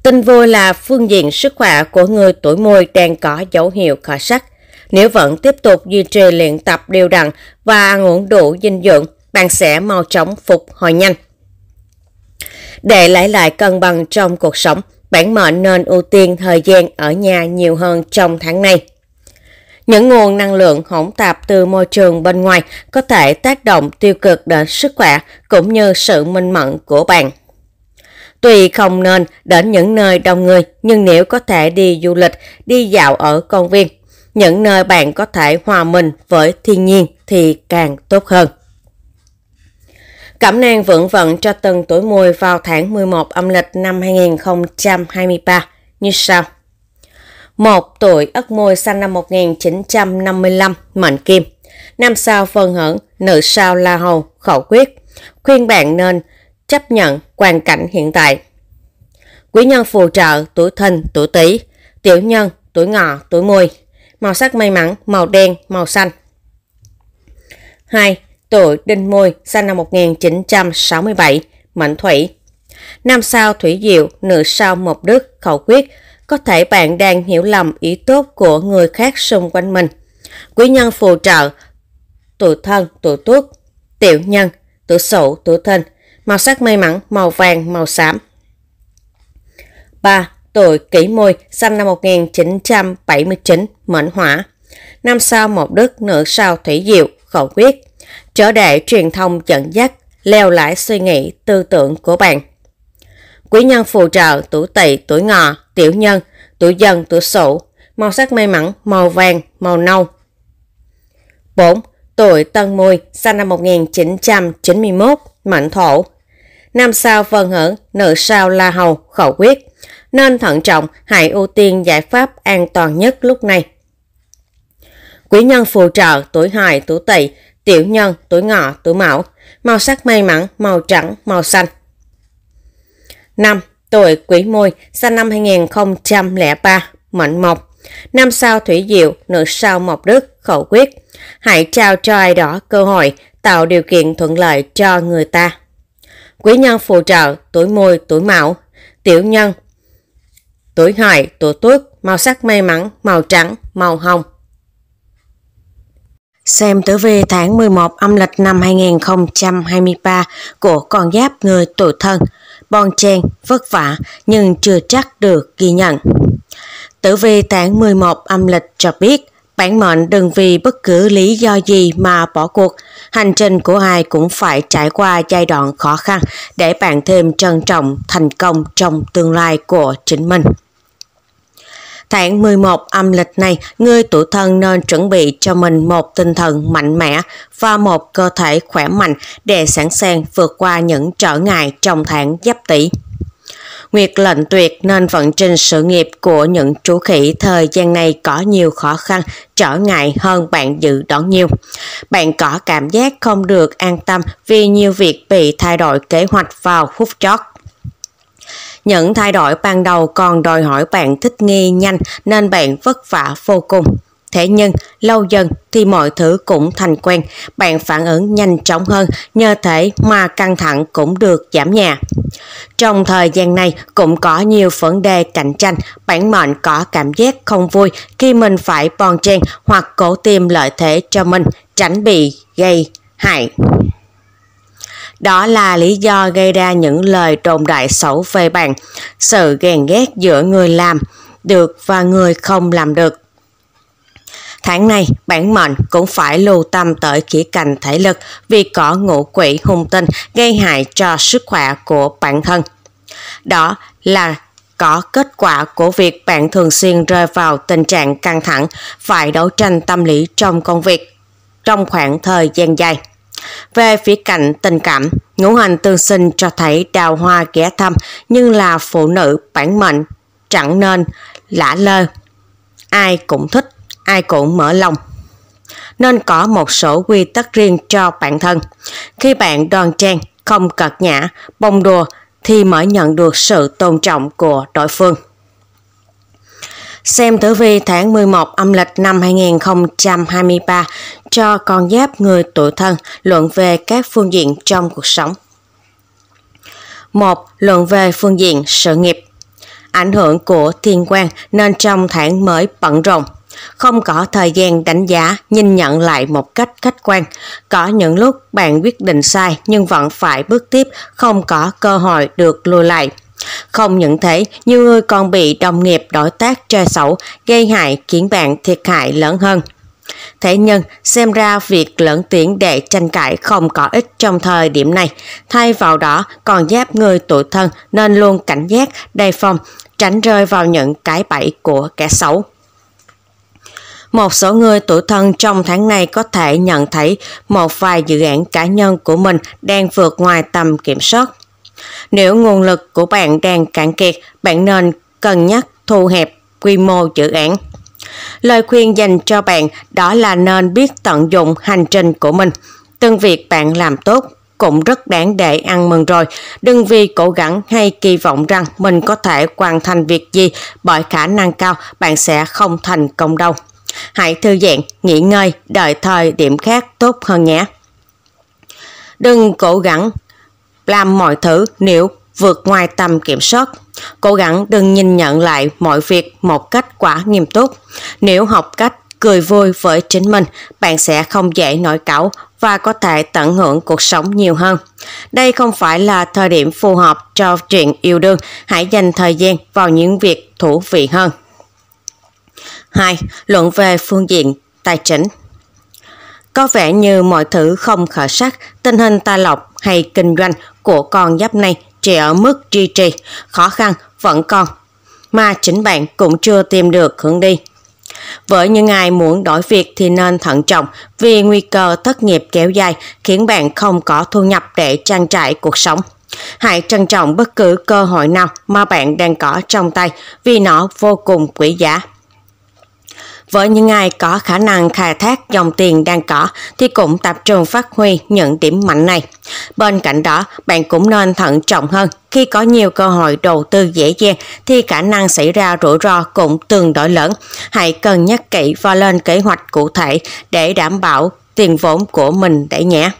Tin vui là phương diện sức khỏe của người tuổi mùi đang có dấu hiệu khởi sắc. Nếu vẫn tiếp tục duy trì luyện tập đều đặn và ăn uống đủ dinh dưỡng, bạn sẽ mau chóng phục hồi nhanh. Để lấy lại cân bằng trong cuộc sống, bản mệnh nên ưu tiên thời gian ở nhà nhiều hơn trong tháng này. Những nguồn năng lượng hỗn tạp từ môi trường bên ngoài có thể tác động tiêu cực đến sức khỏe cũng như sự minh mẫn của bạn. Tuy không nên đến những nơi đông người, nhưng nếu có thể đi du lịch, đi dạo ở công viên, những nơi bạn có thể hòa mình với thiên nhiên thì càng tốt hơn. Cẩm nang vượng vận cho từng tuổi mùi vào tháng 11 âm lịch năm 2023 như sau. một Tuổi Ất Mùi sinh năm 1955, mệnh kim. Nam sao phân hưởng, nữ sao la hầu, khẩu quyết. Khuyên bạn nên chấp nhận hoàn cảnh hiện tại. Quý nhân phù trợ tuổi thìn, tuổi tý tiểu nhân tuổi ngọ, tuổi mùi. Màu sắc may mắn màu đen, màu xanh. 2. Tuổi Đinh Mùi, sinh năm 1967, mệnh thủy. Năm sao thủy diệu, nữ sao mộc đức, khẩu quyết. Có thể bạn đang hiểu lầm ý tốt của người khác xung quanh mình. Quý nhân phù trợ, tuổi thân, tuổi tuất, tiểu nhân, tuổi sửu, tuổi thìn, màu sắc may mắn, màu vàng, màu xám. 3. Tuổi Kỷ Mùi, sinh năm 1979, mệnh hỏa. Năm sao một đức, nửa sao thủy diệu, khẩu quyết. Trở đệ truyền thông dẫn dắt, leo lại suy nghĩ, tư tưởng của bạn. Quý nhân phù trợ, tuổi tỵ, tuổi ngọ, tiểu nhân, tuổi dần, tuổi sửu. Màu sắc may mắn, màu vàng, màu nâu. 4. Tuổi Tân Mùi, sinh năm 1991, mệnh thổ, nam sao phân hưởng, nữ sao la hầu, khẩu quyết. Nên thận trọng, hãy ưu tiên giải pháp an toàn nhất lúc này. Quý nhân phù trợ, tuổi hài tuổi tỵ, tiểu nhân, tuổi ngọ, tuổi mão. Màu sắc may mắn, màu trắng, màu xanh. 5. Tuổi Quý Mùi, sinh năm 2003, mệnh mộc. Năm sao Thủy Diệu, nữ sao Mộc Đức, khẩu quyết. Hãy trao cho ai đó cơ hội, tạo điều kiện thuận lợi cho người ta quý nhân phù trợ, tuổi mùi, tuổi mão, tiểu nhân, tuổi hợi, tuổi tuất, màu sắc may mắn, màu trắng, màu hồng. Xem tử vi tháng 11 âm lịch năm 2023 của con giáp người tuổi thân, bon chen, vất vả nhưng chưa chắc được ghi nhận. Tử vi tháng 11 âm lịch cho biết, bản mệnh đừng vì bất cứ lý do gì mà bỏ cuộc – Hành trình của ai cũng phải trải qua giai đoạn khó khăn để bạn thêm trân trọng thành công trong tương lai của chính mình. Tháng 11 âm lịch này, người tuổi thân nên chuẩn bị cho mình một tinh thần mạnh mẽ và một cơ thể khỏe mạnh để sẵn sàng vượt qua những trở ngại trong tháng giáp tỷ. Nguyệt lệnh tuyệt nên vận trình sự nghiệp của những chú khỉ thời gian này có nhiều khó khăn, trở ngại hơn bạn dự đoán nhiều. Bạn có cảm giác không được an tâm vì nhiều việc bị thay đổi kế hoạch vào phút chót. Những thay đổi ban đầu còn đòi hỏi bạn thích nghi nhanh nên bạn vất vả vô cùng. Thế nhưng, lâu dần thì mọi thứ cũng thành quen, bạn phản ứng nhanh chóng hơn, nhờ thể mà căng thẳng cũng được giảm nhẹ. Trong thời gian này cũng có nhiều vấn đề cạnh tranh, bản mệnh có cảm giác không vui khi mình phải bon chen hoặc cố tìm lợi thế cho mình, tránh bị gây hại. Đó là lý do gây ra những lời đồn đại xấu về bạn, sự ghen ghét giữa người làm được và người không làm được Tháng này, bản mệnh cũng phải lưu tâm tới khía cạnh thể lực vì có ngũ quỷ hung tinh gây hại cho sức khỏe của bản thân. Đó là có kết quả của việc bạn thường xuyên rơi vào tình trạng căng thẳng, phải đấu tranh tâm lý trong công việc trong khoảng thời gian dài. Về phía cạnh tình cảm, ngũ hành tương sinh cho thấy đào hoa ghé thăm nhưng là phụ nữ bản mệnh, chẳng nên lả lơ. Ai cũng thích ai cũng mở lòng nên có một số quy tắc riêng cho bản thân. Khi bạn đoan trang, không cật nhã, bông đùa thì mới nhận được sự tôn trọng của đối phương. Xem tử vi tháng 11 âm lịch năm 2023 cho con giáp người tuổi thân luận về các phương diện trong cuộc sống. 1. Luận về phương diện sự nghiệp Ảnh hưởng của thiên quan nên trong tháng mới bận rộn, không có thời gian đánh giá, nhìn nhận lại một cách khách quan. Có những lúc bạn quyết định sai nhưng vẫn phải bước tiếp, không có cơ hội được lùi lại. Không những thế, nhiều người còn bị đồng nghiệp đối tác chơi xấu, gây hại khiến bạn thiệt hại lớn hơn. Thế nhưng, xem ra việc lẫn tiếng để tranh cãi không có ích trong thời điểm này. Thay vào đó, còn giáp người tuổi thân nên luôn cảnh giác, đề phòng, tránh rơi vào những cái bẫy của kẻ xấu. Một số người tuổi thân trong tháng này có thể nhận thấy một vài dự án cá nhân của mình đang vượt ngoài tầm kiểm soát. Nếu nguồn lực của bạn đang cạn kiệt, bạn nên cân nhắc thu hẹp quy mô dự án. Lời khuyên dành cho bạn đó là nên biết tận dụng hành trình của mình. Từng việc bạn làm tốt cũng rất đáng để ăn mừng rồi. Đừng vì cố gắng hay kỳ vọng rằng mình có thể hoàn thành việc gì bởi khả năng cao bạn sẽ không thành công đâu. Hãy thư giãn, nghỉ ngơi, đợi thời điểm khác tốt hơn nhé. Đừng cố gắng làm mọi thứ nếu vượt ngoài tầm kiểm soát. Cố gắng đừng nhìn nhận lại mọi việc một cách quá nghiêm túc. Nếu học cách cười vui với chính mình, bạn sẽ không dễ nổi cáu và có thể tận hưởng cuộc sống nhiều hơn. Đây không phải là thời điểm phù hợp cho chuyện yêu đương, hãy dành thời gian vào những việc thú vị hơn. 2. Luận về phương diện tài chính Có vẻ như mọi thứ không khởi sắc, tình hình tài lộc hay kinh doanh của con giáp này chỉ ở mức tri trì, khó khăn vẫn còn, mà chính bạn cũng chưa tìm được hướng đi. Với những ai muốn đổi việc thì nên thận trọng vì nguy cơ thất nghiệp kéo dài khiến bạn không có thu nhập để trang trải cuộc sống. Hãy trân trọng bất cứ cơ hội nào mà bạn đang có trong tay vì nó vô cùng quý giá. Với những ai có khả năng khai thác dòng tiền đang có thì cũng tập trung phát huy những điểm mạnh này. Bên cạnh đó, bạn cũng nên thận trọng hơn. Khi có nhiều cơ hội đầu tư dễ dàng thì khả năng xảy ra rủi ro cũng tương đối lớn. Hãy cân nhắc kỹ và lên kế hoạch cụ thể để đảm bảo tiền vốn của mình để nhé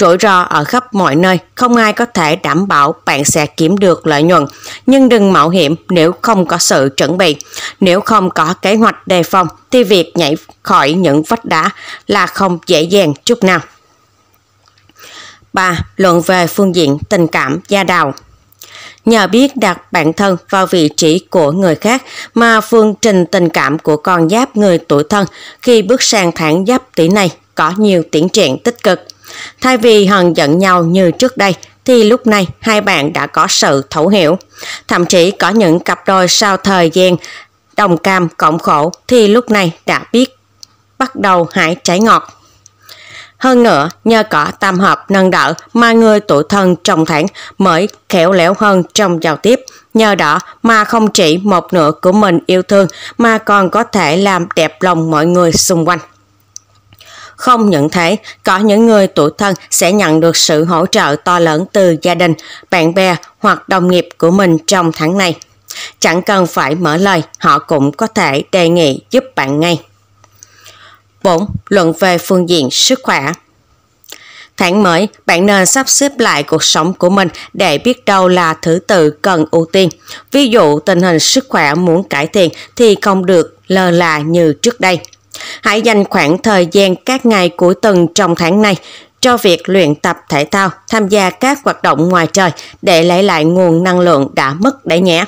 rủi ro ở khắp mọi nơi, không ai có thể đảm bảo bạn sẽ kiếm được lợi nhuận. Nhưng đừng mạo hiểm nếu không có sự chuẩn bị. Nếu không có kế hoạch đề phòng thì việc nhảy khỏi những vách đá là không dễ dàng chút nào. 3. Luận về phương diện tình cảm gia đạo Nhờ biết đặt bản thân vào vị trí của người khác mà phương trình tình cảm của con giáp người tuổi thân khi bước sang tháng giáp tỷ này có nhiều tiến triển tích cực. Thay vì hờn giận nhau như trước đây, thì lúc này hai bạn đã có sự thấu hiểu. Thậm chí có những cặp đôi sau thời gian đồng cam cộng khổ thì lúc này đã biết bắt đầu hái trái ngọt. Hơn nữa, nhờ có tam hợp nâng đỡ mà người tuổi thân trong tháng mới khéo léo hơn trong giao tiếp. Nhờ đó mà không chỉ một nửa của mình yêu thương mà còn có thể làm đẹp lòng mọi người xung quanh không những thế, có những người tuổi thân sẽ nhận được sự hỗ trợ to lớn từ gia đình, bạn bè hoặc đồng nghiệp của mình trong tháng này. Chẳng cần phải mở lời, họ cũng có thể đề nghị giúp bạn ngay. 4. Luận về phương diện sức khỏe Tháng mới, bạn nên sắp xếp lại cuộc sống của mình để biết đâu là thứ tự cần ưu tiên. Ví dụ tình hình sức khỏe muốn cải thiện thì không được lơ là như trước đây. Hãy dành khoảng thời gian các ngày cuối tuần trong tháng này cho việc luyện tập thể thao, tham gia các hoạt động ngoài trời để lấy lại nguồn năng lượng đã mất đấy nhé.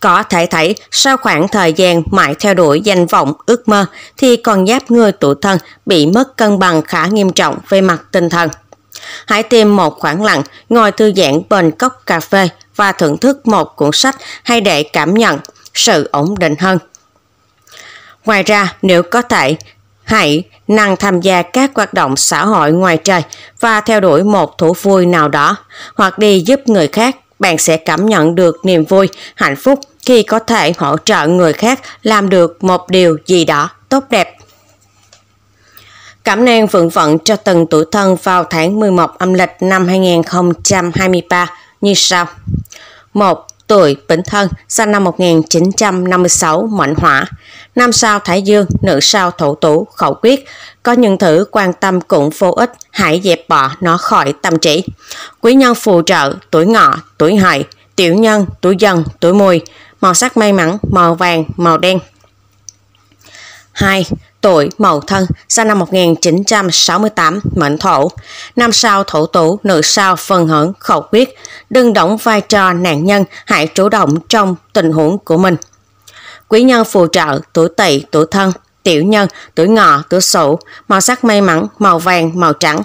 Có thể thấy, sau khoảng thời gian mãi theo đuổi danh vọng, ước mơ, thì còn giáp người tuổi thân bị mất cân bằng khá nghiêm trọng về mặt tinh thần. Hãy tìm một khoảng lặng, ngồi thư giãn bên cốc cà phê và thưởng thức một cuốn sách hay để cảm nhận sự ổn định hơn. Ngoài ra, nếu có thể, hãy năng tham gia các hoạt động xã hội ngoài trời và theo đuổi một thú vui nào đó hoặc đi giúp người khác bạn sẽ cảm nhận được niềm vui hạnh phúc khi có thể hỗ trợ người khác làm được một điều gì đó tốt đẹp Cảm năng vượng vận cho từng tuổi thân vào tháng 11 âm lịch năm 2023 như sau. 1 tuổi Bính Thân, sinh năm 1956, mệnh hỏa. Nam sao Thái Dương, nữ sao Thổ Tú, khẩu quyết. Có những thứ quan tâm cũng vô ích, hãy dẹp bỏ nó khỏi tâm trí. Quý nhân phù trợ, tuổi ngọ, tuổi hợi, tiểu nhân, tuổi dần, tuổi mùi. Màu sắc may mắn, màu vàng, màu đen. 2 tuổi Mậu Thân, sinh năm 1968, mệnh thổ. Năm sao thổ tủ, nữ sao phần hưởng, khẩu quyết, đừng đóng vai trò nạn nhân, hãy chủ động trong tình huống của mình. Quý nhân phù trợ, tuổi tỵ, tuổi thân, tiểu nhân, tuổi ngọ, tuổi sửu, màu sắc may mắn, màu vàng, màu trắng.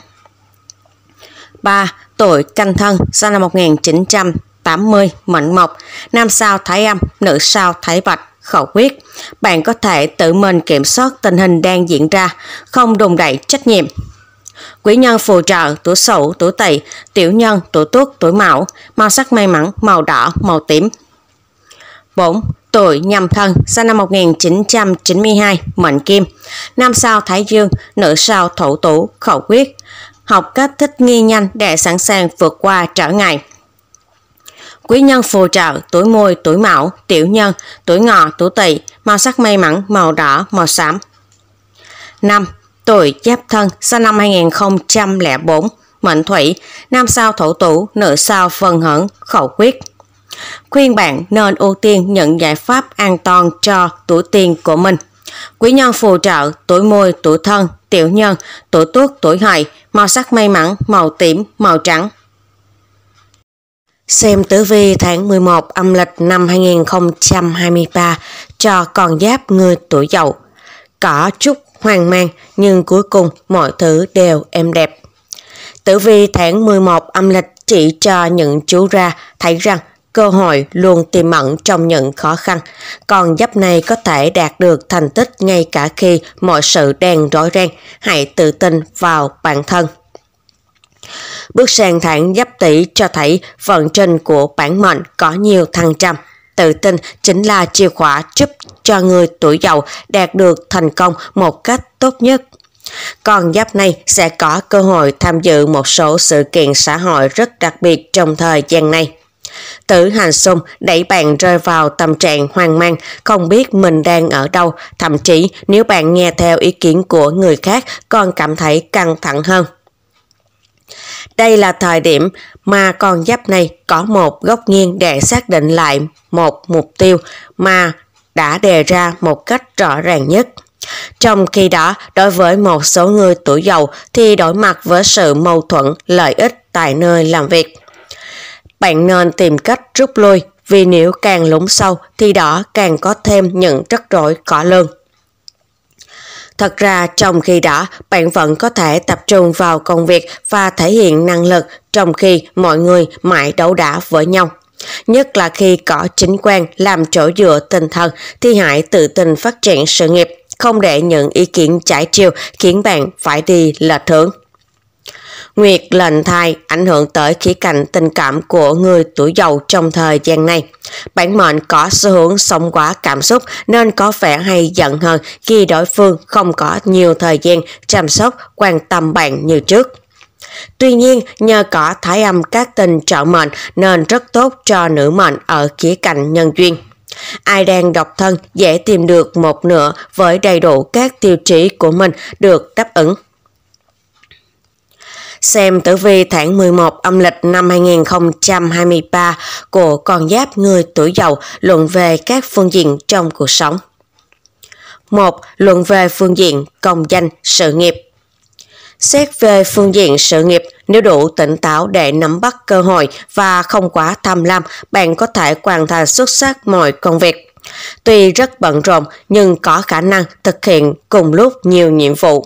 3. Tuổi canh thân, sinh năm 1980, mệnh mộc, nam sao thái âm, nữ sao thái bạch khẩu quyết. Bạn có thể tự mình kiểm soát tình hình đang diễn ra, không đùn đẩy trách nhiệm. Quý nhân phù trợ tuổi Sửu, tuổi Tỵ, tiểu nhân tuổi Tuất, tuổi Mão, màu sắc may mắn màu đỏ, màu tím. 4. Tuổi Nhâm Thân, sinh năm 1992, mệnh Kim. Nam sao Thái Dương, nữ sao Thổ Tủ, khẩu quyết. Học cách thích nghi nhanh để sẵn sàng vượt qua trở ngại quý nhân phù trợ, tuổi mùi, tuổi mão, tiểu nhân, tuổi ngọ, tuổi tỵ, màu sắc may mắn, màu đỏ, màu xám. 5. Tuổi Giáp Thân, sinh năm 2004, mệnh thủy, nam sao thổ tủ, nữ sao phần hận, khẩu quyết. Khuyên bạn nên ưu tiên những giải pháp an toàn cho tuổi tiền của mình. Quý nhân phù trợ, tuổi mùi, tuổi thân, tiểu nhân, tuổi tuất, tuổi hợi, màu sắc may mắn, màu tím, màu trắng. Xem tử vi tháng 11 âm lịch năm 2023 cho con giáp người tuổi dậu. có chút hoang mang nhưng cuối cùng mọi thứ đều êm đẹp. Tử vi tháng 11 âm lịch chỉ cho những chú ra thấy rằng cơ hội luôn tiềm ẩn trong những khó khăn. con giáp này có thể đạt được thành tích ngay cả khi mọi sự đang rối ren. Hãy tự tin vào bản thân. Bước sang thẳng giáp tỷ cho thấy phần trên của bản mệnh có nhiều thăng trầm. Tự tin chính là chìa khóa giúp cho người tuổi dậu đạt được thành công một cách tốt nhất. còn giáp này sẽ có cơ hội tham dự một số sự kiện xã hội rất đặc biệt trong thời gian này. Tử hành xung đẩy bạn rơi vào tâm trạng hoang mang, không biết mình đang ở đâu, thậm chí nếu bạn nghe theo ý kiến của người khác còn cảm thấy căng thẳng hơn. Đây là thời điểm mà con giáp này có một góc nghiêng để xác định lại một mục tiêu mà đã đề ra một cách rõ ràng nhất. Trong khi đó, đối với một số người tuổi giàu thì đối mặt với sự mâu thuẫn lợi ích tại nơi làm việc. Bạn nên tìm cách rút lui vì nếu càng lúng sâu thì đó càng có thêm những rắc rối khó lường. Thật ra trong khi đó, bạn vẫn có thể tập trung vào công việc và thể hiện năng lực trong khi mọi người mãi đấu đá với nhau. Nhất là khi có chính quan làm chỗ dựa tinh thần thì hãy tự tin phát triển sự nghiệp, không để những ý kiến trái chiều khiến bạn phải đi lệch hướng. Nguyệt lệnh thai ảnh hưởng tới khía cạnh tình cảm của người tuổi Dậu trong thời gian này. Bản mệnh có xu hướng sống quá cảm xúc nên có vẻ hay giận hơn khi đối phương không có nhiều thời gian chăm sóc, quan tâm bạn như trước. Tuy nhiên, nhờ có thái âm các tình trợ mệnh nên rất tốt cho nữ mệnh ở khía cạnh nhân duyên. Ai đang độc thân dễ tìm được một nửa với đầy đủ các tiêu chí của mình được đáp ứng xem tử vi tháng 11 âm lịch năm 2023 của con giáp người tuổi dậu luận về các phương diện trong cuộc sống. 1. Luận về phương diện công danh, sự nghiệp Xét về phương diện sự nghiệp, nếu đủ tỉnh táo để nắm bắt cơ hội và không quá tham lam, bạn có thể hoàn thành xuất sắc mọi công việc. Tuy rất bận rộn nhưng có khả năng thực hiện cùng lúc nhiều nhiệm vụ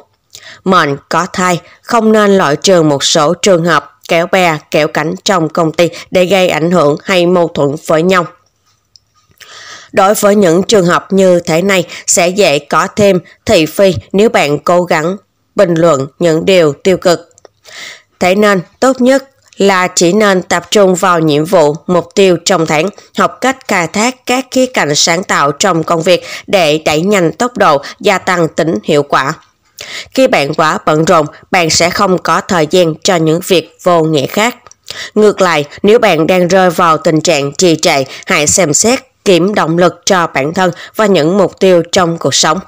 mệnh có thai, không nên loại trừ một số trường hợp kéo bè, kéo cánh trong công ty để gây ảnh hưởng hay mâu thuẫn với nhau. Đối với những trường hợp như thế này sẽ dễ có thêm thị phi nếu bạn cố gắng bình luận những điều tiêu cực. Thế nên, tốt nhất là chỉ nên tập trung vào nhiệm vụ, mục tiêu trong tháng, học cách khai thác các khía cạnh sáng tạo trong công việc để đẩy nhanh tốc độ, gia tăng tính hiệu quả. Khi bạn quá bận rộn, bạn sẽ không có thời gian cho những việc vô nghĩa khác. Ngược lại, nếu bạn đang rơi vào tình trạng trì trệ, hãy xem xét kiểm động lực cho bản thân và những mục tiêu trong cuộc sống.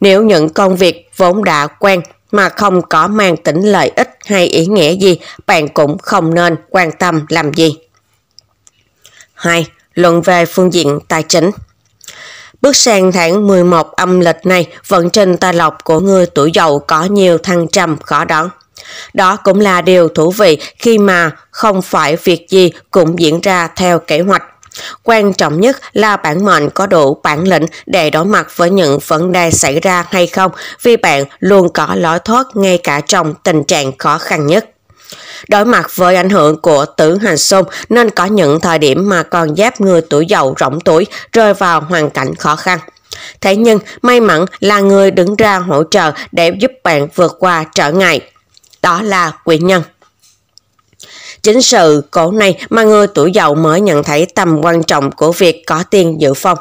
Nếu những công việc vốn đã quen mà không có mang tính lợi ích hay ý nghĩa gì, bạn cũng không nên quan tâm làm gì. 2. Luận về phương diện tài chính Bước sang tháng 11 âm lịch này, vận trình tài lộc của người tuổi dậu có nhiều thăng trầm khó đoán. Đó cũng là điều thú vị khi mà không phải việc gì cũng diễn ra theo kế hoạch. Quan trọng nhất là bản mệnh có đủ bản lĩnh để đối mặt với những vấn đề xảy ra hay không, vì bạn luôn có lối thoát ngay cả trong tình trạng khó khăn nhất. Đối mặt với ảnh hưởng của tử hành xung nên có những thời điểm mà con giáp người tuổi dậu rỗng tuổi rơi vào hoàn cảnh khó khăn. Thế nhưng may mắn là người đứng ra hỗ trợ để giúp bạn vượt qua trở ngại. Đó là quỷ nhân. Chính sự cổ này mà người tuổi dậu mới nhận thấy tầm quan trọng của việc có tiền dự phòng.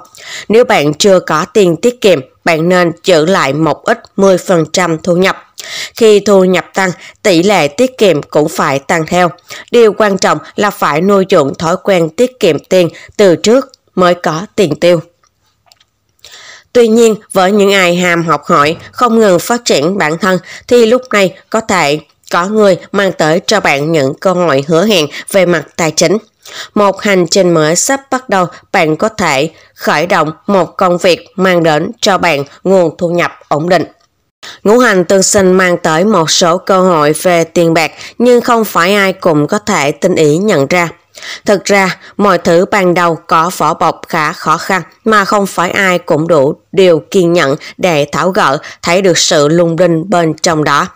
Nếu bạn chưa có tiền tiết kiệm, bạn nên giữ lại một ít 10% thu nhập. Khi thu nhập tăng, tỷ lệ tiết kiệm cũng phải tăng theo. Điều quan trọng là phải nuôi dưỡng thói quen tiết kiệm tiền từ trước mới có tiền tiêu. Tuy nhiên, với những ai ham học hỏi, không ngừng phát triển bản thân thì lúc này có thể có người mang tới cho bạn những cơ hội hứa hẹn về mặt tài chính. Một hành trình mới sắp bắt đầu, bạn có thể khởi động một công việc mang đến cho bạn nguồn thu nhập ổn định. Ngũ hành tương sinh mang tới một số cơ hội về tiền bạc nhưng không phải ai cũng có thể tinh ý nhận ra. Thật ra, mọi thứ ban đầu có vỏ bọc khá khó khăn mà không phải ai cũng đủ điều kiên nhẫn để tháo gỡ, thấy được sự lung linh bên trong đó.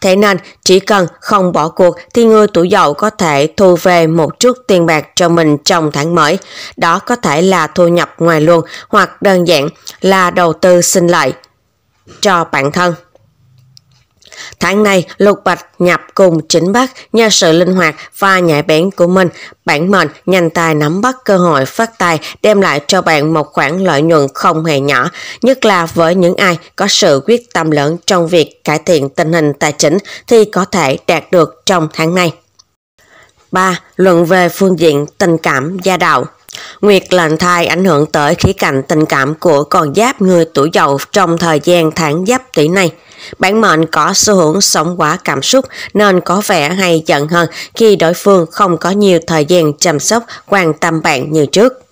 Thế nên, chỉ cần không bỏ cuộc thì người tuổi dậu có thể thu về một chút tiền bạc cho mình trong tháng mới. Đó có thể là thu nhập ngoài luôn hoặc đơn giản là đầu tư sinh lợi cho bản thân. Tháng này, Lục Bạch nhập cùng chính Bắc nhờ sự linh hoạt và nhạy bén của mình. Bản mệnh nhanh tài nắm bắt cơ hội phát tài đem lại cho bạn một khoản lợi nhuận không hề nhỏ, nhất là với những ai có sự quyết tâm lớn trong việc cải thiện tình hình tài chính thì có thể đạt được trong tháng này. 3. Luận về phương diện tình cảm gia đạo Nguyệt lệnh thai ảnh hưởng tới khí cảnh tình cảm của con giáp người tuổi dậu trong thời gian tháng giáp tỷ này. Bản mệnh có xu hướng sống quá cảm xúc nên có vẻ hay giận hơn khi đối phương không có nhiều thời gian chăm sóc, quan tâm bạn như trước.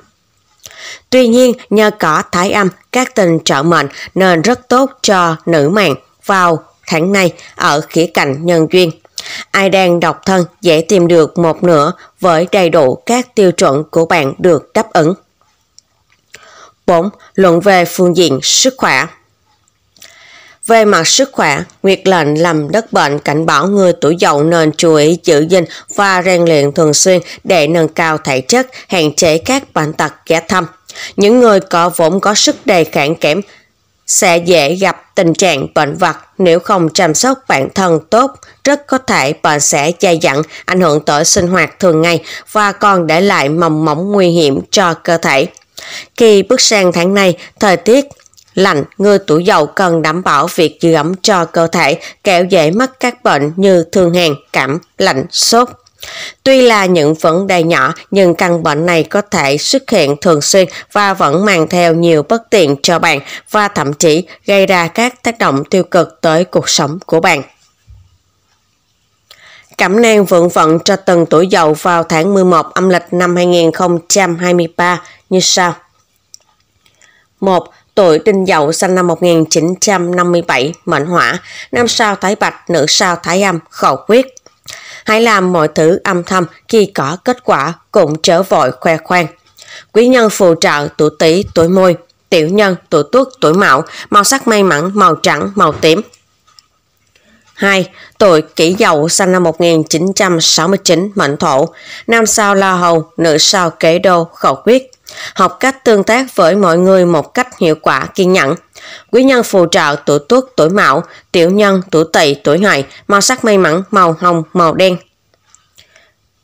Tuy nhiên, nhờ có thái âm, các tình trợ mệnh nên rất tốt cho nữ mạng vào tháng này ở khía cạnh nhân duyên. Ai đang độc thân dễ tìm được một nửa với đầy đủ các tiêu chuẩn của bạn được đáp ứng. 4. Luận về phương diện sức khỏe về mặt sức khỏe, Nguyệt lệnh làm đất bệnh cảnh báo người tuổi dậu nên chú ý giữ gìn và rèn luyện thường xuyên để nâng cao thể chất, hạn chế các bệnh tật ghé thăm. Những người có vốn có sức đề kháng kém sẽ dễ gặp tình trạng bệnh vật nếu không chăm sóc bản thân tốt, rất có thể bệnh sẽ dày dặn, ảnh hưởng tới sinh hoạt thường ngày và còn để lại mầm mỏng nguy hiểm cho cơ thể. Khi bước sang tháng này, thời tiết Lạnh, người tuổi dậu cần đảm bảo việc giữ ấm cho cơ thể, kéo dễ mắc các bệnh như thương hàn, cảm, lạnh, sốt. Tuy là những vấn đề nhỏ nhưng căn bệnh này có thể xuất hiện thường xuyên và vẫn mang theo nhiều bất tiện cho bạn và thậm chí gây ra các tác động tiêu cực tới cuộc sống của bạn. Cẩm nang vượng vận cho từng tuổi dậu vào tháng 11 âm lịch năm 2023 như sau. 1 tuổi Đinh Dậu sinh năm 1957, mệnh hỏa, năm sao thái bạch, nữ sao thái âm, khẩu quyết. Hãy làm mọi thứ âm thầm khi có kết quả cũng chớ vội khoe khoang. Quý nhân phù trợ tuổi tý, tuổi môi, tiểu nhân tuổi tuất, tuổi mão, màu sắc may mắn màu trắng, màu tím, 2. Tuổi kỷ dậu sinh năm 1969, mệnh thổ, nam sao la hầu, nữ sao kế đô, khẩu quyết học cách tương tác với mọi người một cách hiệu quả kiên nhẫn. Quý nhân phù trợ tuổi tuất, tuổi mão, tiểu nhân, tuổi tỵ, tuổi hợi, màu sắc may mắn màu hồng, màu đen.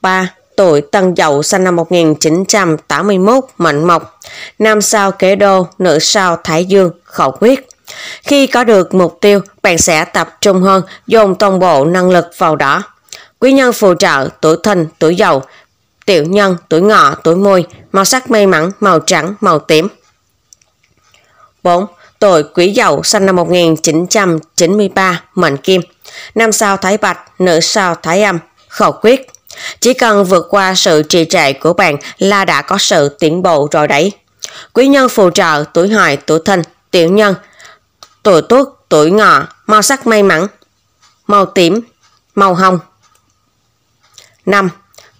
3 tuổi Tân Dậu sinh năm 1981, mệnh mộc, nam sao kế đô, nữ sao thái dương, khẩu quyết Khi có được mục tiêu, bạn sẽ tập trung hơn, dồn toàn bộ năng lực vào đó. Quý nhân phù trợ tuổi thìn, tuổi dậu, tiểu nhân, tuổi ngọ, tuổi mùi, màu sắc may mắn, màu trắng, màu tím. 4. Tuổi Quý Dậu sinh năm 1993, mệnh kim. Năm sao Thái Bạch, nữ sao Thái Âm, khẩu quyết. Chỉ cần vượt qua sự trì trệ của bạn là đã có sự tiến bộ rồi đấy. Quý nhân phù trợ tuổi hợi, tuổi thìn, tiểu nhân, tuổi tuất, tuổi ngọ, màu sắc may mắn, màu tím, màu hồng. 5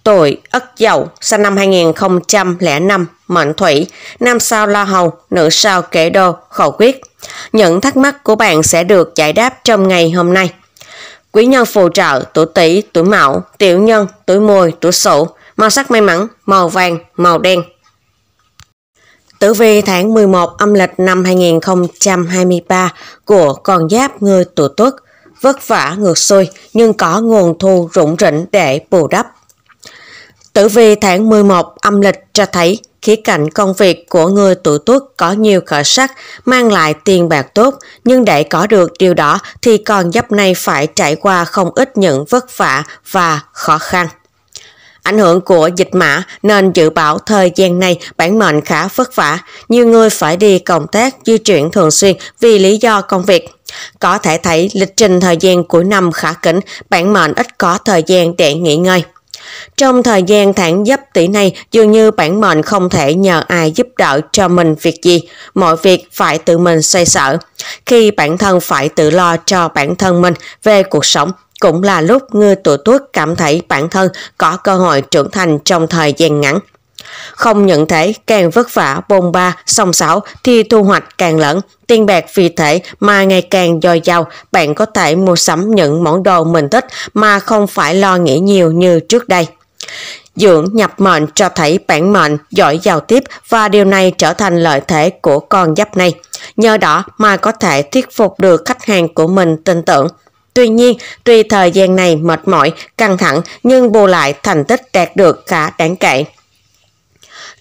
tuổi Ất Dậu, sinh năm 2005, mệnh thủy, nam sao La Hầu, nữ sao kế Đô, khẩu quyết. Những thắc mắc của bạn sẽ được giải đáp trong ngày hôm nay. Quý nhân phù trợ tuổi Tỵ, tuổi Mão, tiểu nhân tuổi Mùi, tuổi Sửu, màu sắc may mắn màu vàng, màu đen. Tử vi tháng 11 âm lịch năm 2023 của con giáp người tuổi Tuất vất vả ngược xuôi nhưng có nguồn thu rủng rỉnh để bù đắp. Tử vi tháng 11 âm lịch cho thấy khía cạnh công việc của người tuổi tuất có nhiều khởi sắc, mang lại tiền bạc tốt, nhưng để có được điều đó thì còn giáp này phải trải qua không ít những vất vả và khó khăn. Ảnh hưởng của dịch mã nên dự báo thời gian này bản mệnh khá vất vả, nhiều người phải đi công tác di chuyển thường xuyên vì lý do công việc. Có thể thấy lịch trình thời gian cuối năm khá kín, bản mệnh ít có thời gian để nghỉ ngơi. Trong thời gian thẳng dấp tỷ này, dường như bản mệnh không thể nhờ ai giúp đỡ cho mình việc gì, mọi việc phải tự mình xoay sở. Khi bản thân phải tự lo cho bản thân mình về cuộc sống, cũng là lúc người tuổi tuất cảm thấy bản thân có cơ hội trưởng thành trong thời gian ngắn. Không những thế, càng vất vả bồn ba, song xảo thì thu hoạch càng lớn, tiền bạc vì thế mà ngày càng dồi dào, bạn có thể mua sắm những món đồ mình thích mà không phải lo nghĩ nhiều như trước đây. Dưỡng nhập mệnh cho thấy bản mệnh giỏi giao tiếp và điều này trở thành lợi thế của con giáp này. Nhờ đó mà có thể thuyết phục được khách hàng của mình tin tưởng. Tuy nhiên, tuy thời gian này mệt mỏi, căng thẳng nhưng bù lại thành tích đạt được khá đáng kể.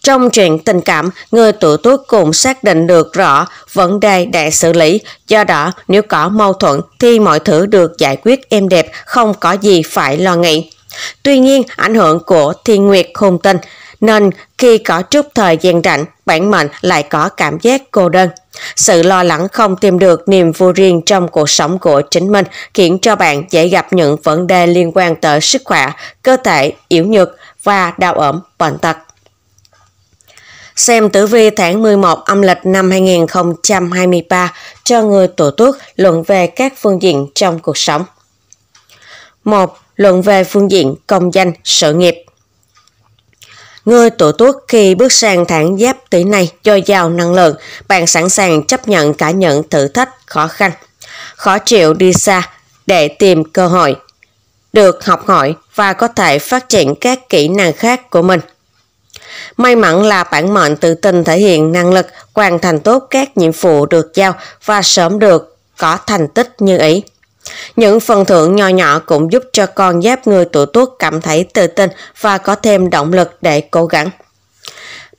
Trong chuyện tình cảm, người tuổi tuất cũng xác định được rõ vấn đề để xử lý, do đó nếu có mâu thuẫn thì mọi thứ được giải quyết êm đẹp, không có gì phải lo nghĩ. Tuy nhiên, ảnh hưởng của thiên nguyệt hùng tinh, nên khi có chút thời gian rảnh, bản mệnh lại có cảm giác cô đơn. Sự lo lắng không tìm được niềm vui riêng trong cuộc sống của chính mình khiến cho bạn dễ gặp những vấn đề liên quan tới sức khỏe, cơ thể yếu nhược và đau ốm, bệnh tật xem tử vi tháng 11 âm lịch năm 2023 cho người tuổi Tuất luận về các phương diện trong cuộc sống. 1. Luận về phương diện công danh, sự nghiệp. Người tuổi Tuất khi bước sang tháng Giáp tỷ này dồi dào năng lượng, bạn sẵn sàng chấp nhận cả những thử thách, khó khăn, khó chịu đi xa để tìm cơ hội được học hỏi và có thể phát triển các kỹ năng khác của mình. May mắn là bản mệnh tự tin thể hiện năng lực, hoàn thành tốt các nhiệm vụ được giao và sớm được có thành tích như ý. Những phần thưởng nhỏ nhỏ cũng giúp cho con giáp người tuổi tuất cảm thấy tự tin và có thêm động lực để cố gắng.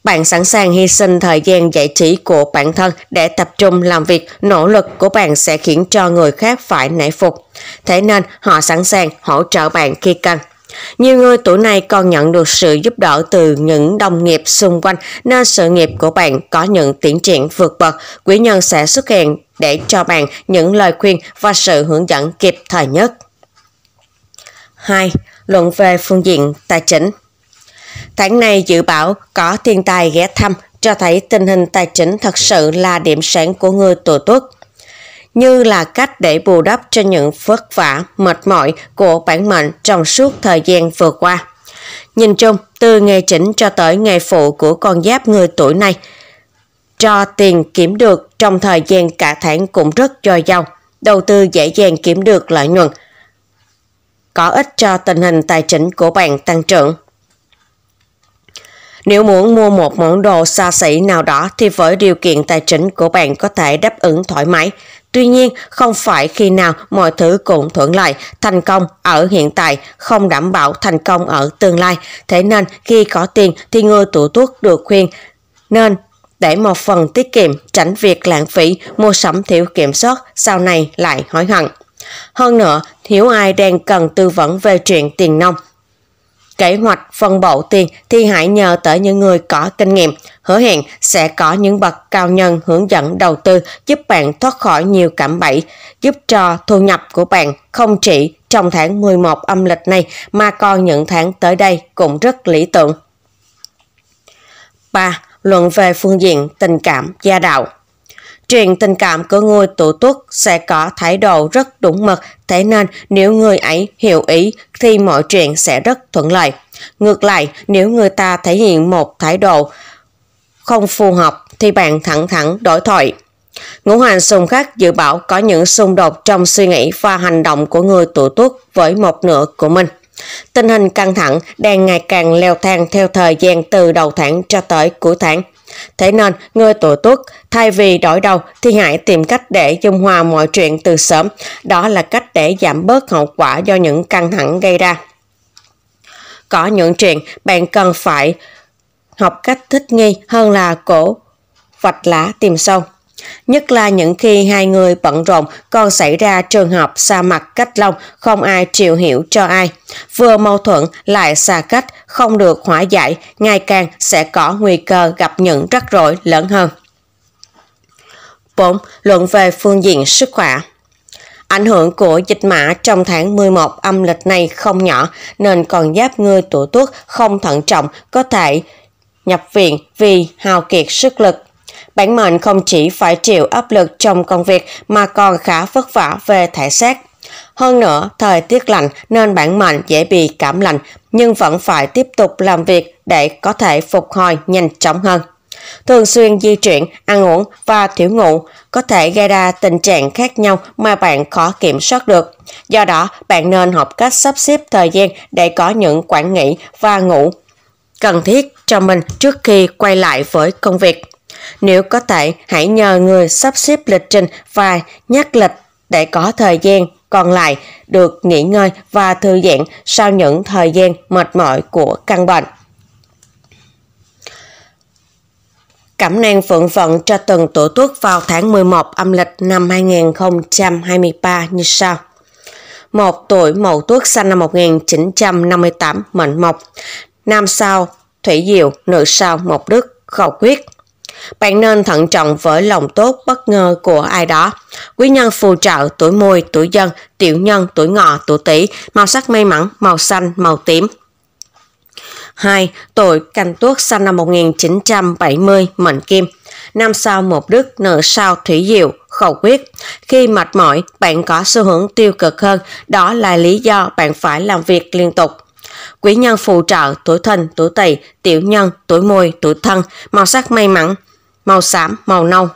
Bạn sẵn sàng hy sinh thời gian giải trí của bản thân để tập trung làm việc, nỗ lực của bạn sẽ khiến cho người khác phải nể phục. Thế nên họ sẵn sàng hỗ trợ bạn khi cần. Nhiều người tuổi này còn nhận được sự giúp đỡ từ những đồng nghiệp xung quanh nên sự nghiệp của bạn có những tiến triển vượt bậc. Quý nhân sẽ xuất hiện để cho bạn những lời khuyên và sự hướng dẫn kịp thời nhất. 2. Luận về phương diện tài chính Tháng này dự báo có thiên tài ghé thăm cho thấy tình hình tài chính thật sự là điểm sáng của người tuổi tuất như là cách để bù đắp cho những vất vả, mệt mỏi của bản mệnh trong suốt thời gian vừa qua. Nhìn chung, từ nghề chỉnh cho tới nghề phụ của con giáp người tuổi này, cho tiền kiếm được trong thời gian cả tháng cũng rất dồi dào, đầu tư dễ dàng kiếm được lợi nhuận, có ích cho tình hình tài chính của bạn tăng trưởng. Nếu muốn mua một món đồ xa xỉ nào đó thì với điều kiện tài chính của bạn có thể đáp ứng thoải mái, Tuy nhiên, không phải khi nào mọi thứ cũng thuận lợi, thành công ở hiện tại không đảm bảo thành công ở tương lai. Thế nên khi có tiền thì người tủ tuốt được khuyên nên để một phần tiết kiệm tránh việc lãng phí, mua sắm thiếu kiểm soát, sau này lại hối hận. Hơn nữa, thiếu ai đang cần tư vấn về chuyện tiền nông, kế hoạch phân bổ tiền thì hãy nhờ tới những người có kinh nghiệm, hứa hẹn sẽ có những bậc cao nhân hướng dẫn đầu tư giúp bạn thoát khỏi nhiều cảm bẫy, giúp cho thu nhập của bạn không chỉ trong tháng 11 âm lịch này mà còn những tháng tới đây cũng rất lý tưởng. 3. Luận về phương diện tình cảm gia đạo Chuyện tình cảm của người tụ tuất sẽ có thái độ rất đúng mực, thế nên nếu người ấy hiểu ý thì mọi chuyện sẽ rất thuận lợi. Ngược lại, nếu người ta thể hiện một thái độ không phù hợp thì bạn thẳng thẳng đổi thoại. Ngũ hành xung khắc dự báo có những xung đột trong suy nghĩ và hành động của người tuổi tuất với một nửa của mình. Tình hình căng thẳng đang ngày càng leo thang theo thời gian từ đầu tháng cho tới cuối tháng. Thế nên, người tổ tuất thay vì đổi đầu thì hãy tìm cách để dung hòa mọi chuyện từ sớm. Đó là cách để giảm bớt hậu quả do những căng thẳng gây ra. Có những chuyện bạn cần phải học cách thích nghi hơn là cổ vạch lá tìm sâu. Nhất là những khi hai người bận rộn còn xảy ra trường hợp xa mặt cách lòng không ai chịu hiểu cho ai. Vừa mâu thuẫn lại xa cách, không được hóa giải, ngày càng sẽ có nguy cơ gặp những rắc rối lớn hơn. 4. Luận về phương diện sức khỏe Ảnh hưởng của dịch mã trong tháng 11 âm lịch này không nhỏ nên còn giáp người tuổi tuất không thận trọng có thể nhập viện vì hao kiệt sức lực bản mệnh không chỉ phải chịu áp lực trong công việc mà còn khá vất vả về thể xác. Hơn nữa, thời tiết lạnh nên bản mệnh dễ bị cảm lạnh nhưng vẫn phải tiếp tục làm việc để có thể phục hồi nhanh chóng hơn. Thường xuyên di chuyển, ăn uống và thiếu ngủ có thể gây ra tình trạng khác nhau mà bạn khó kiểm soát được. Do đó, bạn nên học cách sắp xếp thời gian để có những quản nghỉ và ngủ cần thiết cho mình trước khi quay lại với công việc. Nếu có thể, hãy nhờ người sắp xếp lịch trình và nhắc lịch để có thời gian còn lại được nghỉ ngơi và thư giãn sau những thời gian mệt mỏi của căn bệnh. cảm năng phượng vận cho từng tuổi tuất vào tháng 11 âm lịch năm 2023 như sau. Một tuổi mậu tuất sinh năm 1958 mệnh mộc. Nam sao thủy diệu, nữ sao mộc đức, khẩu quyết. Bạn nên thận trọng với lòng tốt bất ngờ của ai đó. Quý nhân phù trợ tuổi mùi, tuổi dân, tiểu nhân, tuổi ngọ, tuổi tỵ, màu sắc may mắn, màu xanh, màu tím. 2. Tuổi Canh Tuất sinh năm 1970, mệnh kim. Năm sao một đức, nợ sao thủy diệu, khẩu quyết. Khi mệt mỏi, bạn có xu hướng tiêu cực hơn, đó là lý do bạn phải làm việc liên tục quý nhân phù trợ tuổi thìn, tuổi tỵ, tiểu nhân, tuổi mùi, tuổi thân, màu sắc may mắn, màu xám, màu nâu.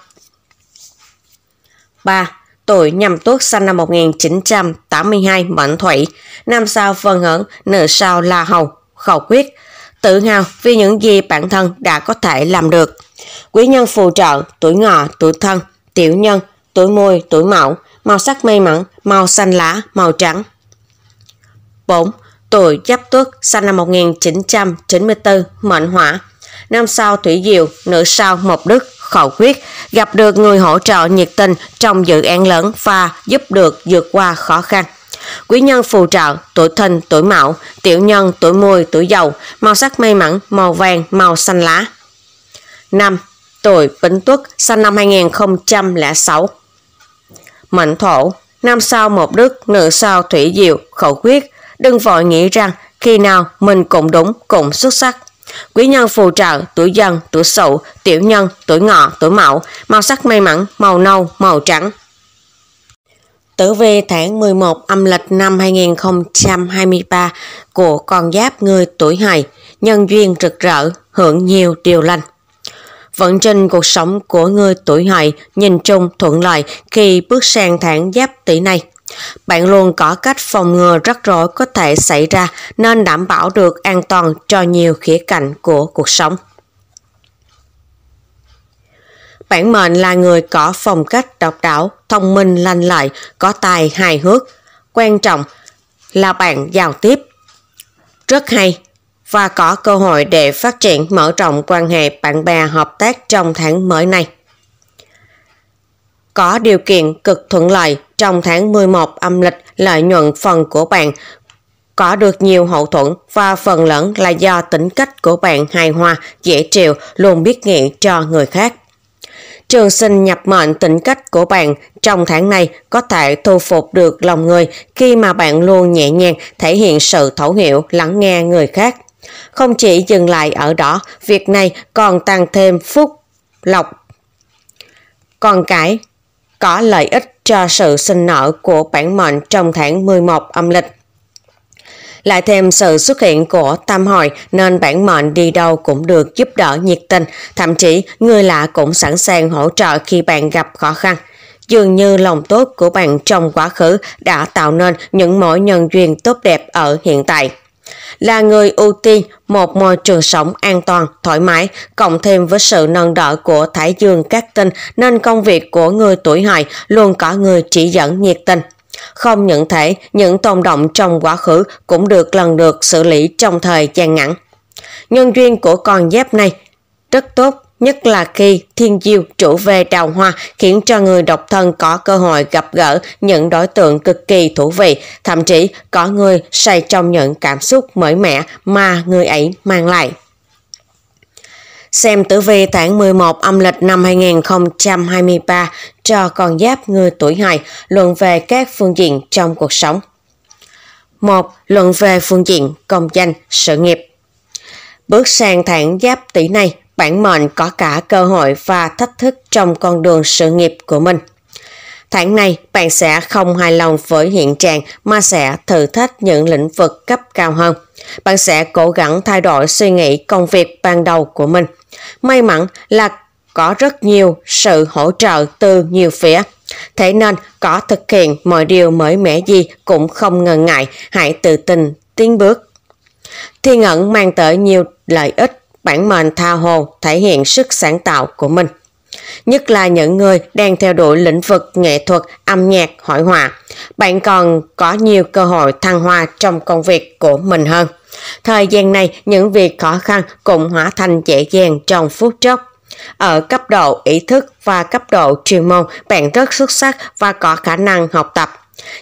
3. Tuổi nhâm tuất sinh năm 1982, mệnh thủy, nam sao phân hưởng, nữ sao la hầu, khẩu quyết, tự hào vì những gì bản thân đã có thể làm được. Quý nhân phù trợ, tuổi ngọ, tuổi thân, tiểu nhân, tuổi mùi, tuổi mão, màu sắc may mắn, màu xanh lá, màu trắng. 4. Tuổi giáp Tuất, sinh năm 1994, mệnh hỏa. Năm sau Thủy Diệu, nữ sau Mộc Đức, khẩu quyết, gặp được người hỗ trợ nhiệt tình trong dự án lớn và giúp được vượt qua khó khăn. Quý nhân phù trợ, tuổi thìn, tuổi mão, tiểu nhân, tuổi mùi, tuổi dầu, màu sắc may mắn, màu vàng, màu xanh lá. 5. Tuổi Bính Tuất, sinh năm 2006. Mệnh Thổ, năm sao một đức, nữ sao thủy diệu, khẩu quyết. Đừng vội nghĩ rằng khi nào mình cũng đúng cũng xuất sắc. Quý nhân phù trợ tuổi dần, tuổi sửu, tiểu nhân, tuổi ngọ, tuổi mão, màu sắc may mắn, màu nâu, màu trắng. Tử vi tháng 11 âm lịch năm 2023 của con giáp người tuổi hài, nhân duyên rực rỡ, hưởng nhiều điều lành. Vận trình cuộc sống của người tuổi hợi nhìn chung thuận lợi khi bước sang tháng giáp tỷ này. Bạn luôn có cách phòng ngừa rắc rối có thể xảy ra nên đảm bảo được an toàn cho nhiều khía cạnh của cuộc sống. Bản mệnh là người có phong cách độc đáo, thông minh lanh lợi, có tài hài hước. Quan trọng là bạn giao tiếp rất hay và có cơ hội để phát triển mở rộng quan hệ bạn bè hợp tác trong tháng mới này có điều kiện cực thuận lợi trong tháng 11 âm lịch lợi nhuận phần của bạn có được nhiều hậu thuẫn và phần lớn là do tính cách của bạn hài hòa, dễ chịu, luôn biết nghĩ cho người khác. Trường sinh nhập mệnh tính cách của bạn trong tháng này có thể thu phục được lòng người khi mà bạn luôn nhẹ nhàng thể hiện sự thấu hiểu, lắng nghe người khác. Không chỉ dừng lại ở đó, việc này còn tăng thêm phúc, lộc con cái có lợi ích cho sự sinh nở của bản mệnh trong tháng 11 âm lịch. Lại thêm sự xuất hiện của tam hội nên bản mệnh đi đâu cũng được giúp đỡ nhiệt tình, thậm chí người lạ cũng sẵn sàng hỗ trợ khi bạn gặp khó khăn. Dường như lòng tốt của bạn trong quá khứ đã tạo nên những mối nhân duyên tốt đẹp ở hiện tại. Là người ưu tiên một môi trường sống an toàn, thoải mái, cộng thêm với sự nâng đỡ của Thái Dương các tinh nên công việc của người tuổi hợi luôn có người chỉ dẫn nhiệt tình. Không những thể, những tồn động trong quá khứ cũng được lần lượt xử lý trong thời gian ngắn. Nhân duyên của con giáp này rất tốt, Nhất là khi thiên diêu trụ về đào hoa khiến cho người độc thân có cơ hội gặp gỡ những đối tượng cực kỳ thú vị, thậm chí có người say trong những cảm xúc mới mẻ mà người ấy mang lại. Xem tử vi tháng 11 âm lịch năm 2023 cho con giáp người tuổi hài luận về các phương diện trong cuộc sống. 1. Luận về phương diện công danh, sự nghiệp. Bước sang tháng giáp tỷ này, bản mệnh có cả cơ hội và thách thức trong con đường sự nghiệp của mình. Tháng này, bạn sẽ không hài lòng với hiện trạng mà sẽ thử thách những lĩnh vực cấp cao hơn. Bạn sẽ cố gắng thay đổi suy nghĩ công việc ban đầu của mình. May mắn là có rất nhiều sự hỗ trợ từ nhiều phía. Thế nên, có thực hiện mọi điều mới mẻ gì cũng không ngần ngại, hãy tự tin tiến bước. Thiên ẩn mang tới nhiều lợi ích bản mệnh tha hồ thể hiện sức sáng tạo của mình. Nhất là những người đang theo đuổi lĩnh vực nghệ thuật, âm nhạc, hội họa, bạn còn có nhiều cơ hội thăng hoa trong công việc của mình hơn. Thời gian này, những việc khó khăn cũng hóa thành dễ dàng trong phút chốc. Ở cấp độ ý thức và cấp độ chuyên môn, bạn rất xuất sắc và có khả năng học tập.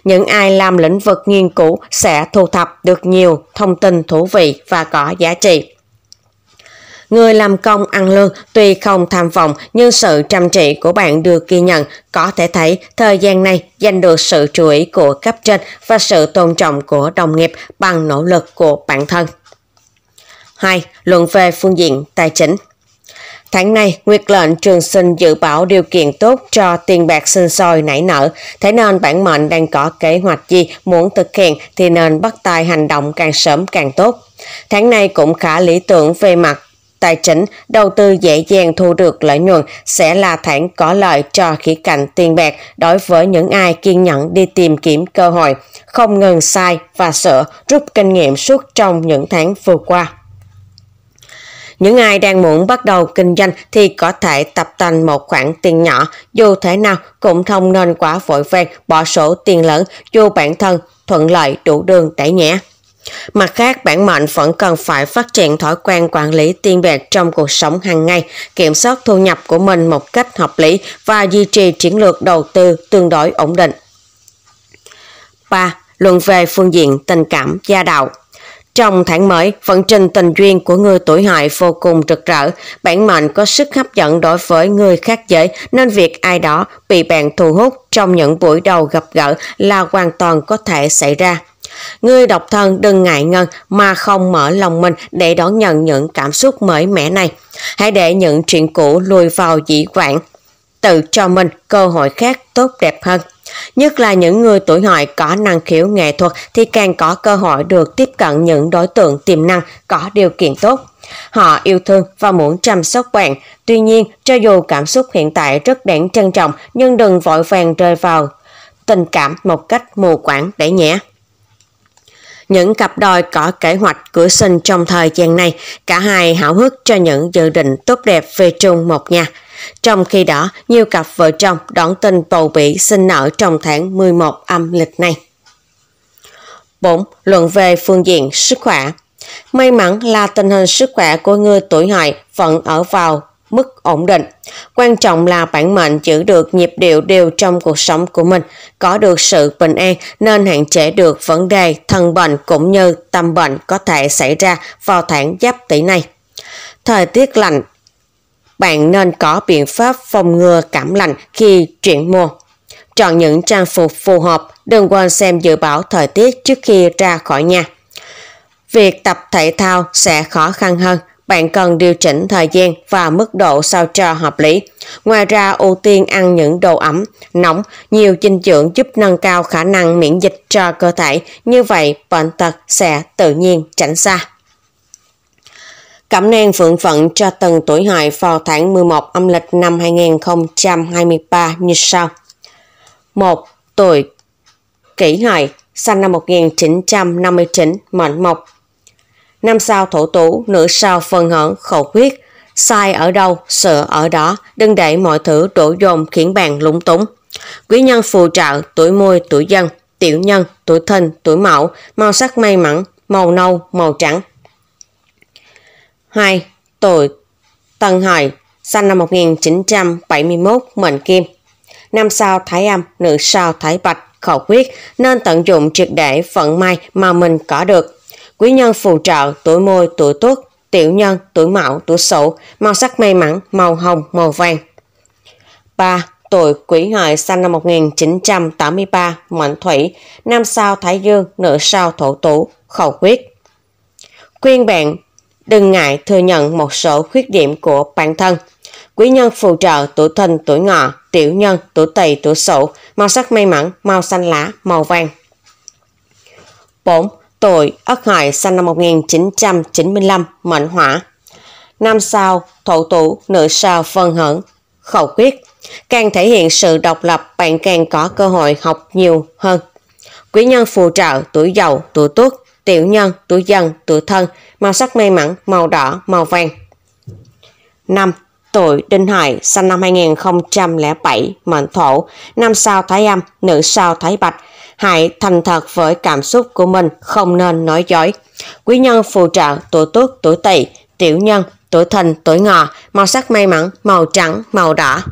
Những ai làm lĩnh vực nghiên cứu sẽ thu thập được nhiều thông tin thú vị và có giá trị. Người làm công ăn lương tuy không tham vọng nhưng sự chăm chỉ của bạn được ghi nhận. Có thể thấy thời gian này giành được sự chú ý của cấp trên và sự tôn trọng của đồng nghiệp bằng nỗ lực của bản thân. 2. Luận về phương diện tài chính Tháng này, Nguyệt lệnh trường sinh dự báo điều kiện tốt cho tiền bạc sinh sôi nảy nở. Thế nên bản mệnh đang có kế hoạch gì muốn thực hiện thì nên bắt tay hành động càng sớm càng tốt. Tháng này cũng khá lý tưởng về mặt Tài chính, đầu tư dễ dàng thu được lợi nhuận sẽ là thản có lợi cho khía cạnh tiền bạc đối với những ai kiên nhẫn đi tìm kiếm cơ hội, không ngừng sai và sửa, rút kinh nghiệm suốt trong những tháng vừa qua. Những ai đang muốn bắt đầu kinh doanh thì có thể tập thành một khoản tiền nhỏ, dù thế nào cũng không nên quá vội vàng bỏ sổ tiền lớn, dù bản thân thuận lợi đủ đường để nhẹ Mặt khác, bản mệnh vẫn cần phải phát triển thói quen quản lý tiền bạc trong cuộc sống hàng ngày, kiểm soát thu nhập của mình một cách hợp lý và duy trì chiến lược đầu tư tương đối ổn định. 3. Luận về phương diện tình cảm gia đạo trong tháng mới, vận trình tình duyên của người tuổi hại vô cùng rực rỡ. Bản mệnh có sức hấp dẫn đối với người khác giới nên việc ai đó bị bạn thu hút trong những buổi đầu gặp gỡ là hoàn toàn có thể xảy ra người độc thân đừng ngại ngần mà không mở lòng mình để đón nhận những cảm xúc mới mẻ này. Hãy để những chuyện cũ lùi vào dĩ vãng. Tự cho mình cơ hội khác tốt đẹp hơn. Nhất là những người tuổi hợi có năng khiếu nghệ thuật thì càng có cơ hội được tiếp cận những đối tượng tiềm năng có điều kiện tốt. Họ yêu thương và muốn chăm sóc bạn. Tuy nhiên, cho dù cảm xúc hiện tại rất đáng trân trọng nhưng đừng vội vàng rơi vào tình cảm một cách mù quáng để nhẹ. Những cặp đôi có kế hoạch cửa sinh trong thời gian này, cả hai hảo hức cho những dự định tốt đẹp về chung một nhà. Trong khi đó, nhiều cặp vợ chồng đón tin bầu bị sinh nở trong tháng 11 âm lịch này. 4. Luận về phương diện sức khỏe May mắn là tình hình sức khỏe của người tuổi hợi vẫn ở vào mức ổn định. Quan trọng là bản mệnh giữ được nhịp điệu đều trong cuộc sống của mình, có được sự bình an nên hạn chế được vấn đề thân bệnh cũng như tâm bệnh có thể xảy ra vào tháng giáp tỷ này. Thời tiết lạnh bạn nên có biện pháp phòng ngừa cảm lạnh khi chuyển mùa. Chọn những trang phục phù hợp, đừng quên xem dự báo thời tiết trước khi ra khỏi nhà. Việc tập thể thao sẽ khó khăn hơn, bạn cần điều chỉnh thời gian và mức độ sao cho hợp lý. Ngoài ra ưu tiên ăn những đồ ẩm, nóng, nhiều dinh dưỡng giúp nâng cao khả năng miễn dịch cho cơ thể, như vậy bệnh tật sẽ tự nhiên tránh xa. Cẩm nang phượng phận cho từng tuổi hợi vào tháng 11 âm lịch năm 2023 như sau. 1. Tuổi Kỷ Hợi, sinh năm 1959, mệnh mộc năm sao thổ tú, nữ sao phân hận, khẩu quyết Sai ở đâu, sợ ở đó, đừng để mọi thứ đổ dồn khiến bạn lúng túng. Quý nhân phù trợ, tuổi môi, tuổi dân, tiểu nhân, tuổi thìn, tuổi mão, màu sắc may mắn, màu nâu, màu trắng. 2. Tuổi Tân Hợi, sinh năm 1971, mệnh kim. Năm sao thái âm, nữ sao thái bạch, khẩu quyết nên tận dụng triệt để vận may mà mình có được. Quý nhân phù trợ tuổi môi, tuổi tuất, tiểu nhân, tuổi mão, tuổi sửu, màu sắc may mắn, màu hồng, màu vàng. 3. Tuổi quý Hợi sinh năm 1983, mệnh thủy, nam sao Thái Dương, nữ sao Thổ Tú, khẩu quyết. Khuyên bạn đừng ngại thừa nhận một số khuyết điểm của bản thân. Quý nhân phù trợ tuổi thìn, tuổi ngọ, tiểu nhân, tuổi tỵ, tuổi sửu, màu sắc may mắn, màu xanh lá, màu vàng. 4 tuổi, Ất Hợi sinh năm 1995, mệnh hỏa. Năm sao, thổ tủ, nữ sao phân hận, khẩu quyết. Càng thể hiện sự độc lập, bạn càng có cơ hội học nhiều hơn. Quý nhân phù trợ, tuổi giàu, tuổi tốt tiểu nhân, tuổi dân tuổi thân, màu sắc may mắn, màu đỏ, màu vàng. 5. Tuổi Đinh Hợi, sinh năm 2007, mệnh thổ, năm sao thái âm, nữ sao thái bạch, hãy thành thật với cảm xúc của mình, không nên nói dối. Quý nhân phù trợ tuổi tuất, tuổi tỵ, tiểu nhân, tuổi thìn, tuổi ngọ, màu sắc may mắn, màu trắng, màu đỏ.